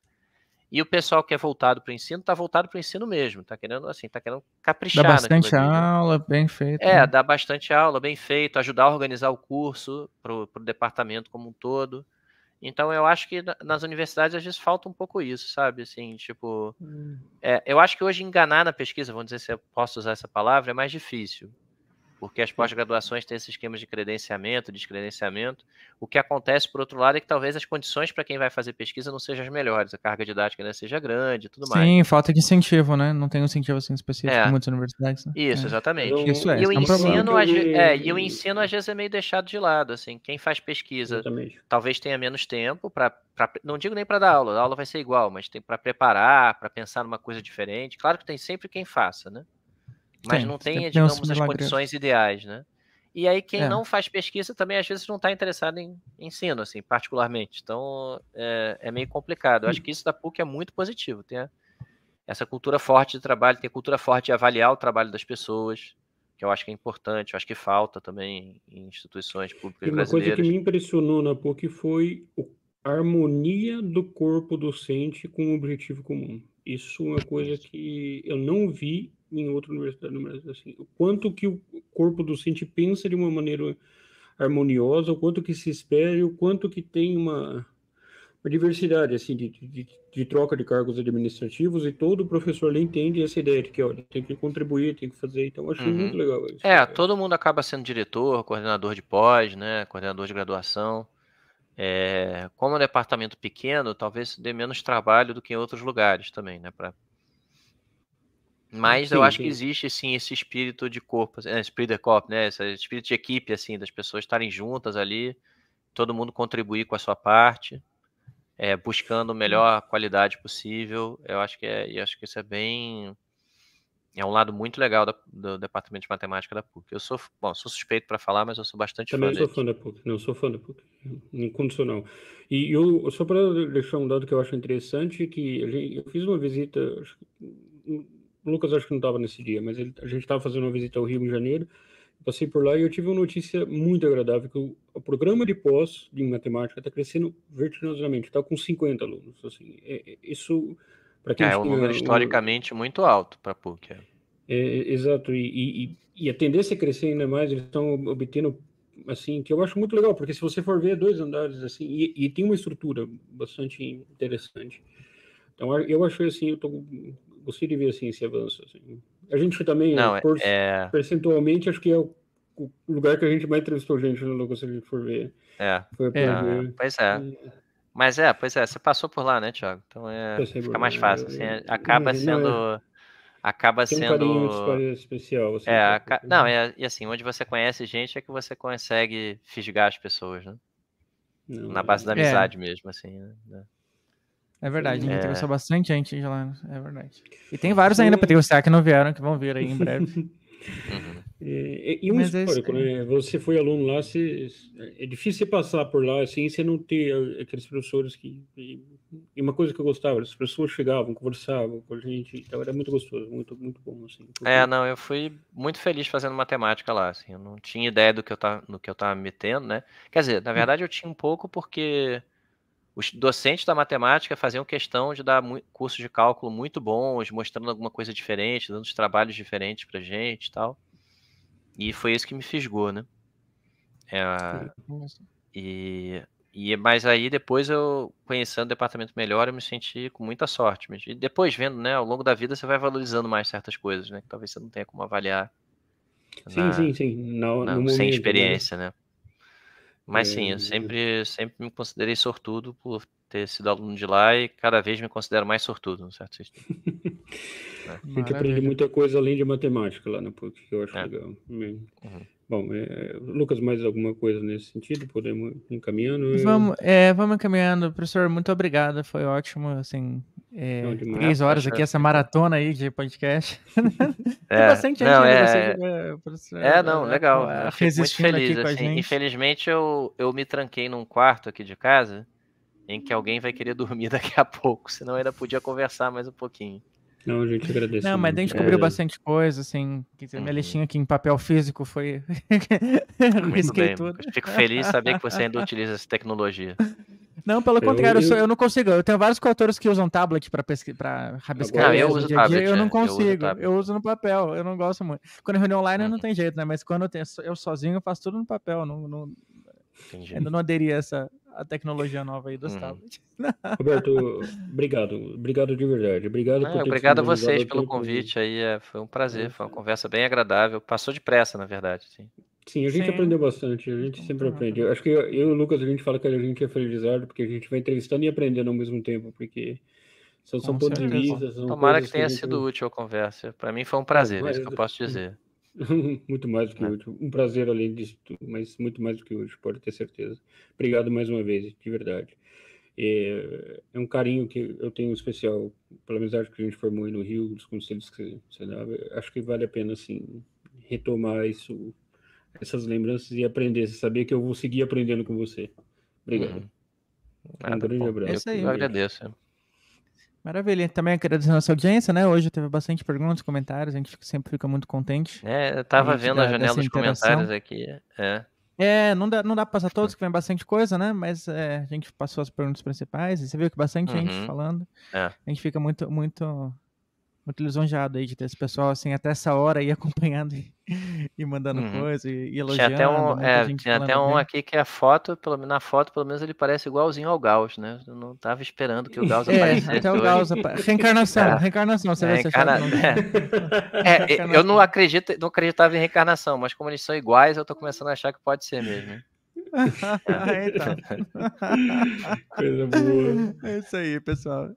Speaker 2: E o pessoal que é voltado para o ensino, está voltado para o ensino mesmo, está querendo, assim, está querendo caprichar. Dá bastante né? aula,
Speaker 1: bem feito. É, né?
Speaker 2: dá bastante aula, bem feito, ajudar a organizar o curso para o departamento como um todo. Então, eu acho que nas universidades às vezes falta um pouco isso, sabe? Assim, tipo. Hum. É, eu acho que hoje enganar na pesquisa, vamos dizer se eu posso usar essa palavra, é mais difícil porque as pós-graduações têm esses esquemas de credenciamento, descredenciamento. O que acontece, por outro lado, é que talvez as condições para quem vai fazer pesquisa não sejam as melhores, a carga didática ainda seja grande tudo mais. Sim,
Speaker 1: falta de incentivo, né? Não tem um incentivo assim específico é. em muitas universidades. Né? Isso, é.
Speaker 2: exatamente. Eu, Isso é, e o, é um ensino, é, e o ensino, às vezes, é meio deixado de lado, assim. Quem faz pesquisa exatamente. talvez tenha menos tempo para não digo nem para dar aula, a aula vai ser igual, mas tem para preparar, para pensar numa coisa diferente. Claro que tem sempre quem faça, né? mas tem, não tem, digamos, as condições ideais, né? E aí quem é. não faz pesquisa também às vezes não está interessado em ensino, assim, particularmente. Então é, é meio complicado. Eu acho hum. que isso da PUC é muito positivo, tem essa cultura forte de trabalho, tem cultura forte de avaliar o trabalho das pessoas, que eu acho que é importante, eu acho que falta também em instituições públicas e uma brasileiras. Uma coisa que me
Speaker 3: impressionou na PUC foi a harmonia do corpo docente com o um objetivo comum. Isso é uma coisa que eu não vi em outro universo, assim, o quanto que o corpo docente pensa de uma maneira harmoniosa, o quanto que se espere, o quanto que tem uma, uma diversidade assim de, de, de, troca de cargos administrativos e todo professor ele entende essa ideia de que olha tem que contribuir tem que fazer então acho uhum. muito legal isso.
Speaker 2: é todo mundo acaba sendo diretor coordenador de pós né coordenador de graduação é, como é um departamento pequeno talvez dê menos trabalho do que em outros lugares também né para
Speaker 4: mas sim, eu acho sim. que
Speaker 2: existe sim esse espírito de corpo, assim, espírito de né? Esse espírito de equipe, assim, das pessoas estarem juntas ali, todo mundo contribuir com a sua parte, é, buscando a melhor qualidade possível. Eu acho que é, eu acho que isso é bem é um lado muito legal da, do departamento de matemática da PUC. Eu sou, bom, sou suspeito para falar, mas eu sou bastante Também fã. Também sou fã da
Speaker 3: PUC, não sou fã da PUC, incondicional. E eu só para deixar um dado que eu acho interessante que eu fiz uma visita o Lucas acho que não estava nesse dia, mas ele, a gente estava fazendo uma visita ao Rio em janeiro, passei por lá e eu tive uma notícia muito agradável, que o, o programa de pós de matemática está crescendo vertiginosamente, está com 50 alunos. Assim, é, é, isso, para quem... É, é um número
Speaker 2: historicamente um, muito alto para a PUC. É.
Speaker 3: É, é, exato, e, e, e, a tendência é crescer ainda mais, eles estão obtendo, assim, que eu acho muito legal, porque se você for ver, dois andares, assim, e, e tem uma estrutura bastante interessante. Então, eu achei assim, eu estou gostei de ver assim, esse avanço. Assim. A gente também, Não, por, é, é... percentualmente, acho que é o, lugar que a gente mais entrevistou gente, Lucas, se a gente for ver. É. Foi é. Ah, pois
Speaker 2: é. é. Mas é, pois é, você passou por lá, né, Thiago? Então é, fica mais fácil. É, assim, acaba é, sendo. é. Acaba Tem sendo. Um
Speaker 3: especial. Assim, é, Não,
Speaker 2: é, e assim, onde você conhece gente é que você consegue fisgar as pessoas, né? Não, Na base da amizade mesmo, assim, né? né? É verdade, a gente é.
Speaker 1: bastante gente lá. Né? É verdade. E tem vários ainda para negociar que não vieram, que vão vir aí em breve.
Speaker 3: Uhum. É, e um Mas é histórico, é né? Você foi aluno lá, você, é difícil você passar por lá assim, você não ter ah, aqueles professores que. E uma coisa que eu gostava, as pessoas chegavam, conversavam com a gente, então era muito gostoso, muito, muito bom, assim. Porque...
Speaker 2: É, não, eu fui muito feliz fazendo matemática lá, assim, eu não tinha ideia do que eu tava, no que eu tava metendo, né? Quer dizer, na hum. verdade eu tinha um pouco porque os docentes da matemática faziam questão de dar cursos de cálculo muito bons, mostrando alguma coisa diferente, dando os trabalhos diferentes para gente e tal. E foi isso que me fisgou, né? É, e, e, mas aí depois eu, conhecendo o departamento melhor, eu me senti com muita sorte. Mas, e depois vendo, né, ao longo da vida você vai valorizando mais certas coisas, né? Que talvez você não tenha como avaliar.
Speaker 3: Sim, na, sim, sim. No, na, no sem momento, né? experiência,
Speaker 2: né? né? Mas sim, eu sempre, sempre me considerei sortudo por ter sido aluno de lá e cada vez me considero mais sortudo, no certo sentido.
Speaker 3: Né? A gente aprende muita coisa além de matemática lá na né? PUC, que eu acho é. legal. Né? Uhum. Bom, é, é, Lucas, mais alguma coisa nesse sentido? Podemos encaminhando? Vamos,
Speaker 1: é, vamos encaminhando. Professor, muito obrigado, foi ótimo, assim, é, não, três horas aqui, essa maratona aí de podcast. É, Tem é, bastante não, gente é, você, é, é, não, legal. muito feliz, aqui assim,
Speaker 2: Infelizmente, eu, eu me tranquei num quarto aqui de casa, em que alguém vai querer dormir daqui a pouco, senão ainda podia conversar mais um pouquinho. Não, a gente agradece. Não, muito. mas a gente cobriu é...
Speaker 1: bastante coisa, assim. Dizer, minha uhum. listinha aqui em papel físico foi. muito bem. Tudo. Fico
Speaker 2: feliz de saber que você ainda utiliza essa tecnologia. Não, pelo eu, contrário, eu, eu,
Speaker 1: não consigo. Eu tenho vários coautores que usam tablet para pesqu... Tá rabiscar. Ah, não, é, eu uso dia tablet. Dia, eu não consigo. Uso eu uso, no papel. Eu não gosto muito. Quando eu é reunião online, não uhum. tem jeito, né? Mas quando eu, tenho, eu sozinho, eu faço tudo no papel. Não, não, Entendi. Ainda não aderi a
Speaker 3: essa a tecnologia nova aí dos uhum. tablets. Roberto, obrigado. Obrigado de verdade. Obrigado ah, Obrigado a vocês pelo
Speaker 2: convite aí. É, foi um prazer, é. foi uma conversa bem agradável. Passou depressa, na verdade. Sim.
Speaker 3: Sim, a gente Sim. aprendeu bastante, a gente sempre aprende. Acho que eu, eu e o Lucas, a gente fala que a gente é felizardo, porque a gente vai entrevistando e aprendendo ao mesmo tempo, porque são, são pontos de vista. Tomara que tenha que gente... sido
Speaker 2: útil a conversa. Para mim foi um prazer, é, é isso que eu posso dizer.
Speaker 3: muito mais do que é. hoje. Um prazer além disso, mas muito mais do que hoje, pode ter certeza. Obrigado mais uma vez, de verdade. É, é um carinho que eu tenho especial pela amizade que a gente formou aí no Rio, dos conselhos que você dava. Acho que vale a pena, assim, retomar isso, essas lembranças e aprender, saber que eu vou seguir aprendendo com você. Obrigado. Uhum. Um grande abraço. É isso aí, eu
Speaker 2: agradeço.
Speaker 1: Maravilha. Também agradecendo a nossa audiência, né? Hoje teve bastante perguntas, comentários, a gente sempre fica muito contente. É,
Speaker 2: eu tava vendo da, a janela dos comentários aqui. É.
Speaker 1: É, não dá, não dá pra passar todos, que vem bastante coisa, né? Mas é, a gente passou as perguntas principais e você viu que bastante uhum. gente falando. É. A gente fica muito, muito muito lisonjeado aí de ter esse pessoal assim até essa hora aí acompanhando e, mandando uhum. coisa e, e elogiando. Tinha até um, é, tinha até um
Speaker 2: aqui que a foto, pelo na foto, pelo menos ele parece igualzinho ao Gauss, né? Eu não tava esperando que o Gauss é, aparecesse. Até o Gauss apa... Reencarnação, é. reencarnação, você é, vai ser é. é eu não acredito, não acreditava em reencarnação, mas como eles são iguais, eu tô começando a achar que pode ser mesmo. Né? então.
Speaker 1: Coisa boa. É isso aí, pessoal.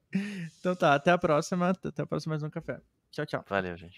Speaker 1: Então tá, até a próxima. Até a próxima mais um café. Tchau, tchau. Valeu,
Speaker 4: gente.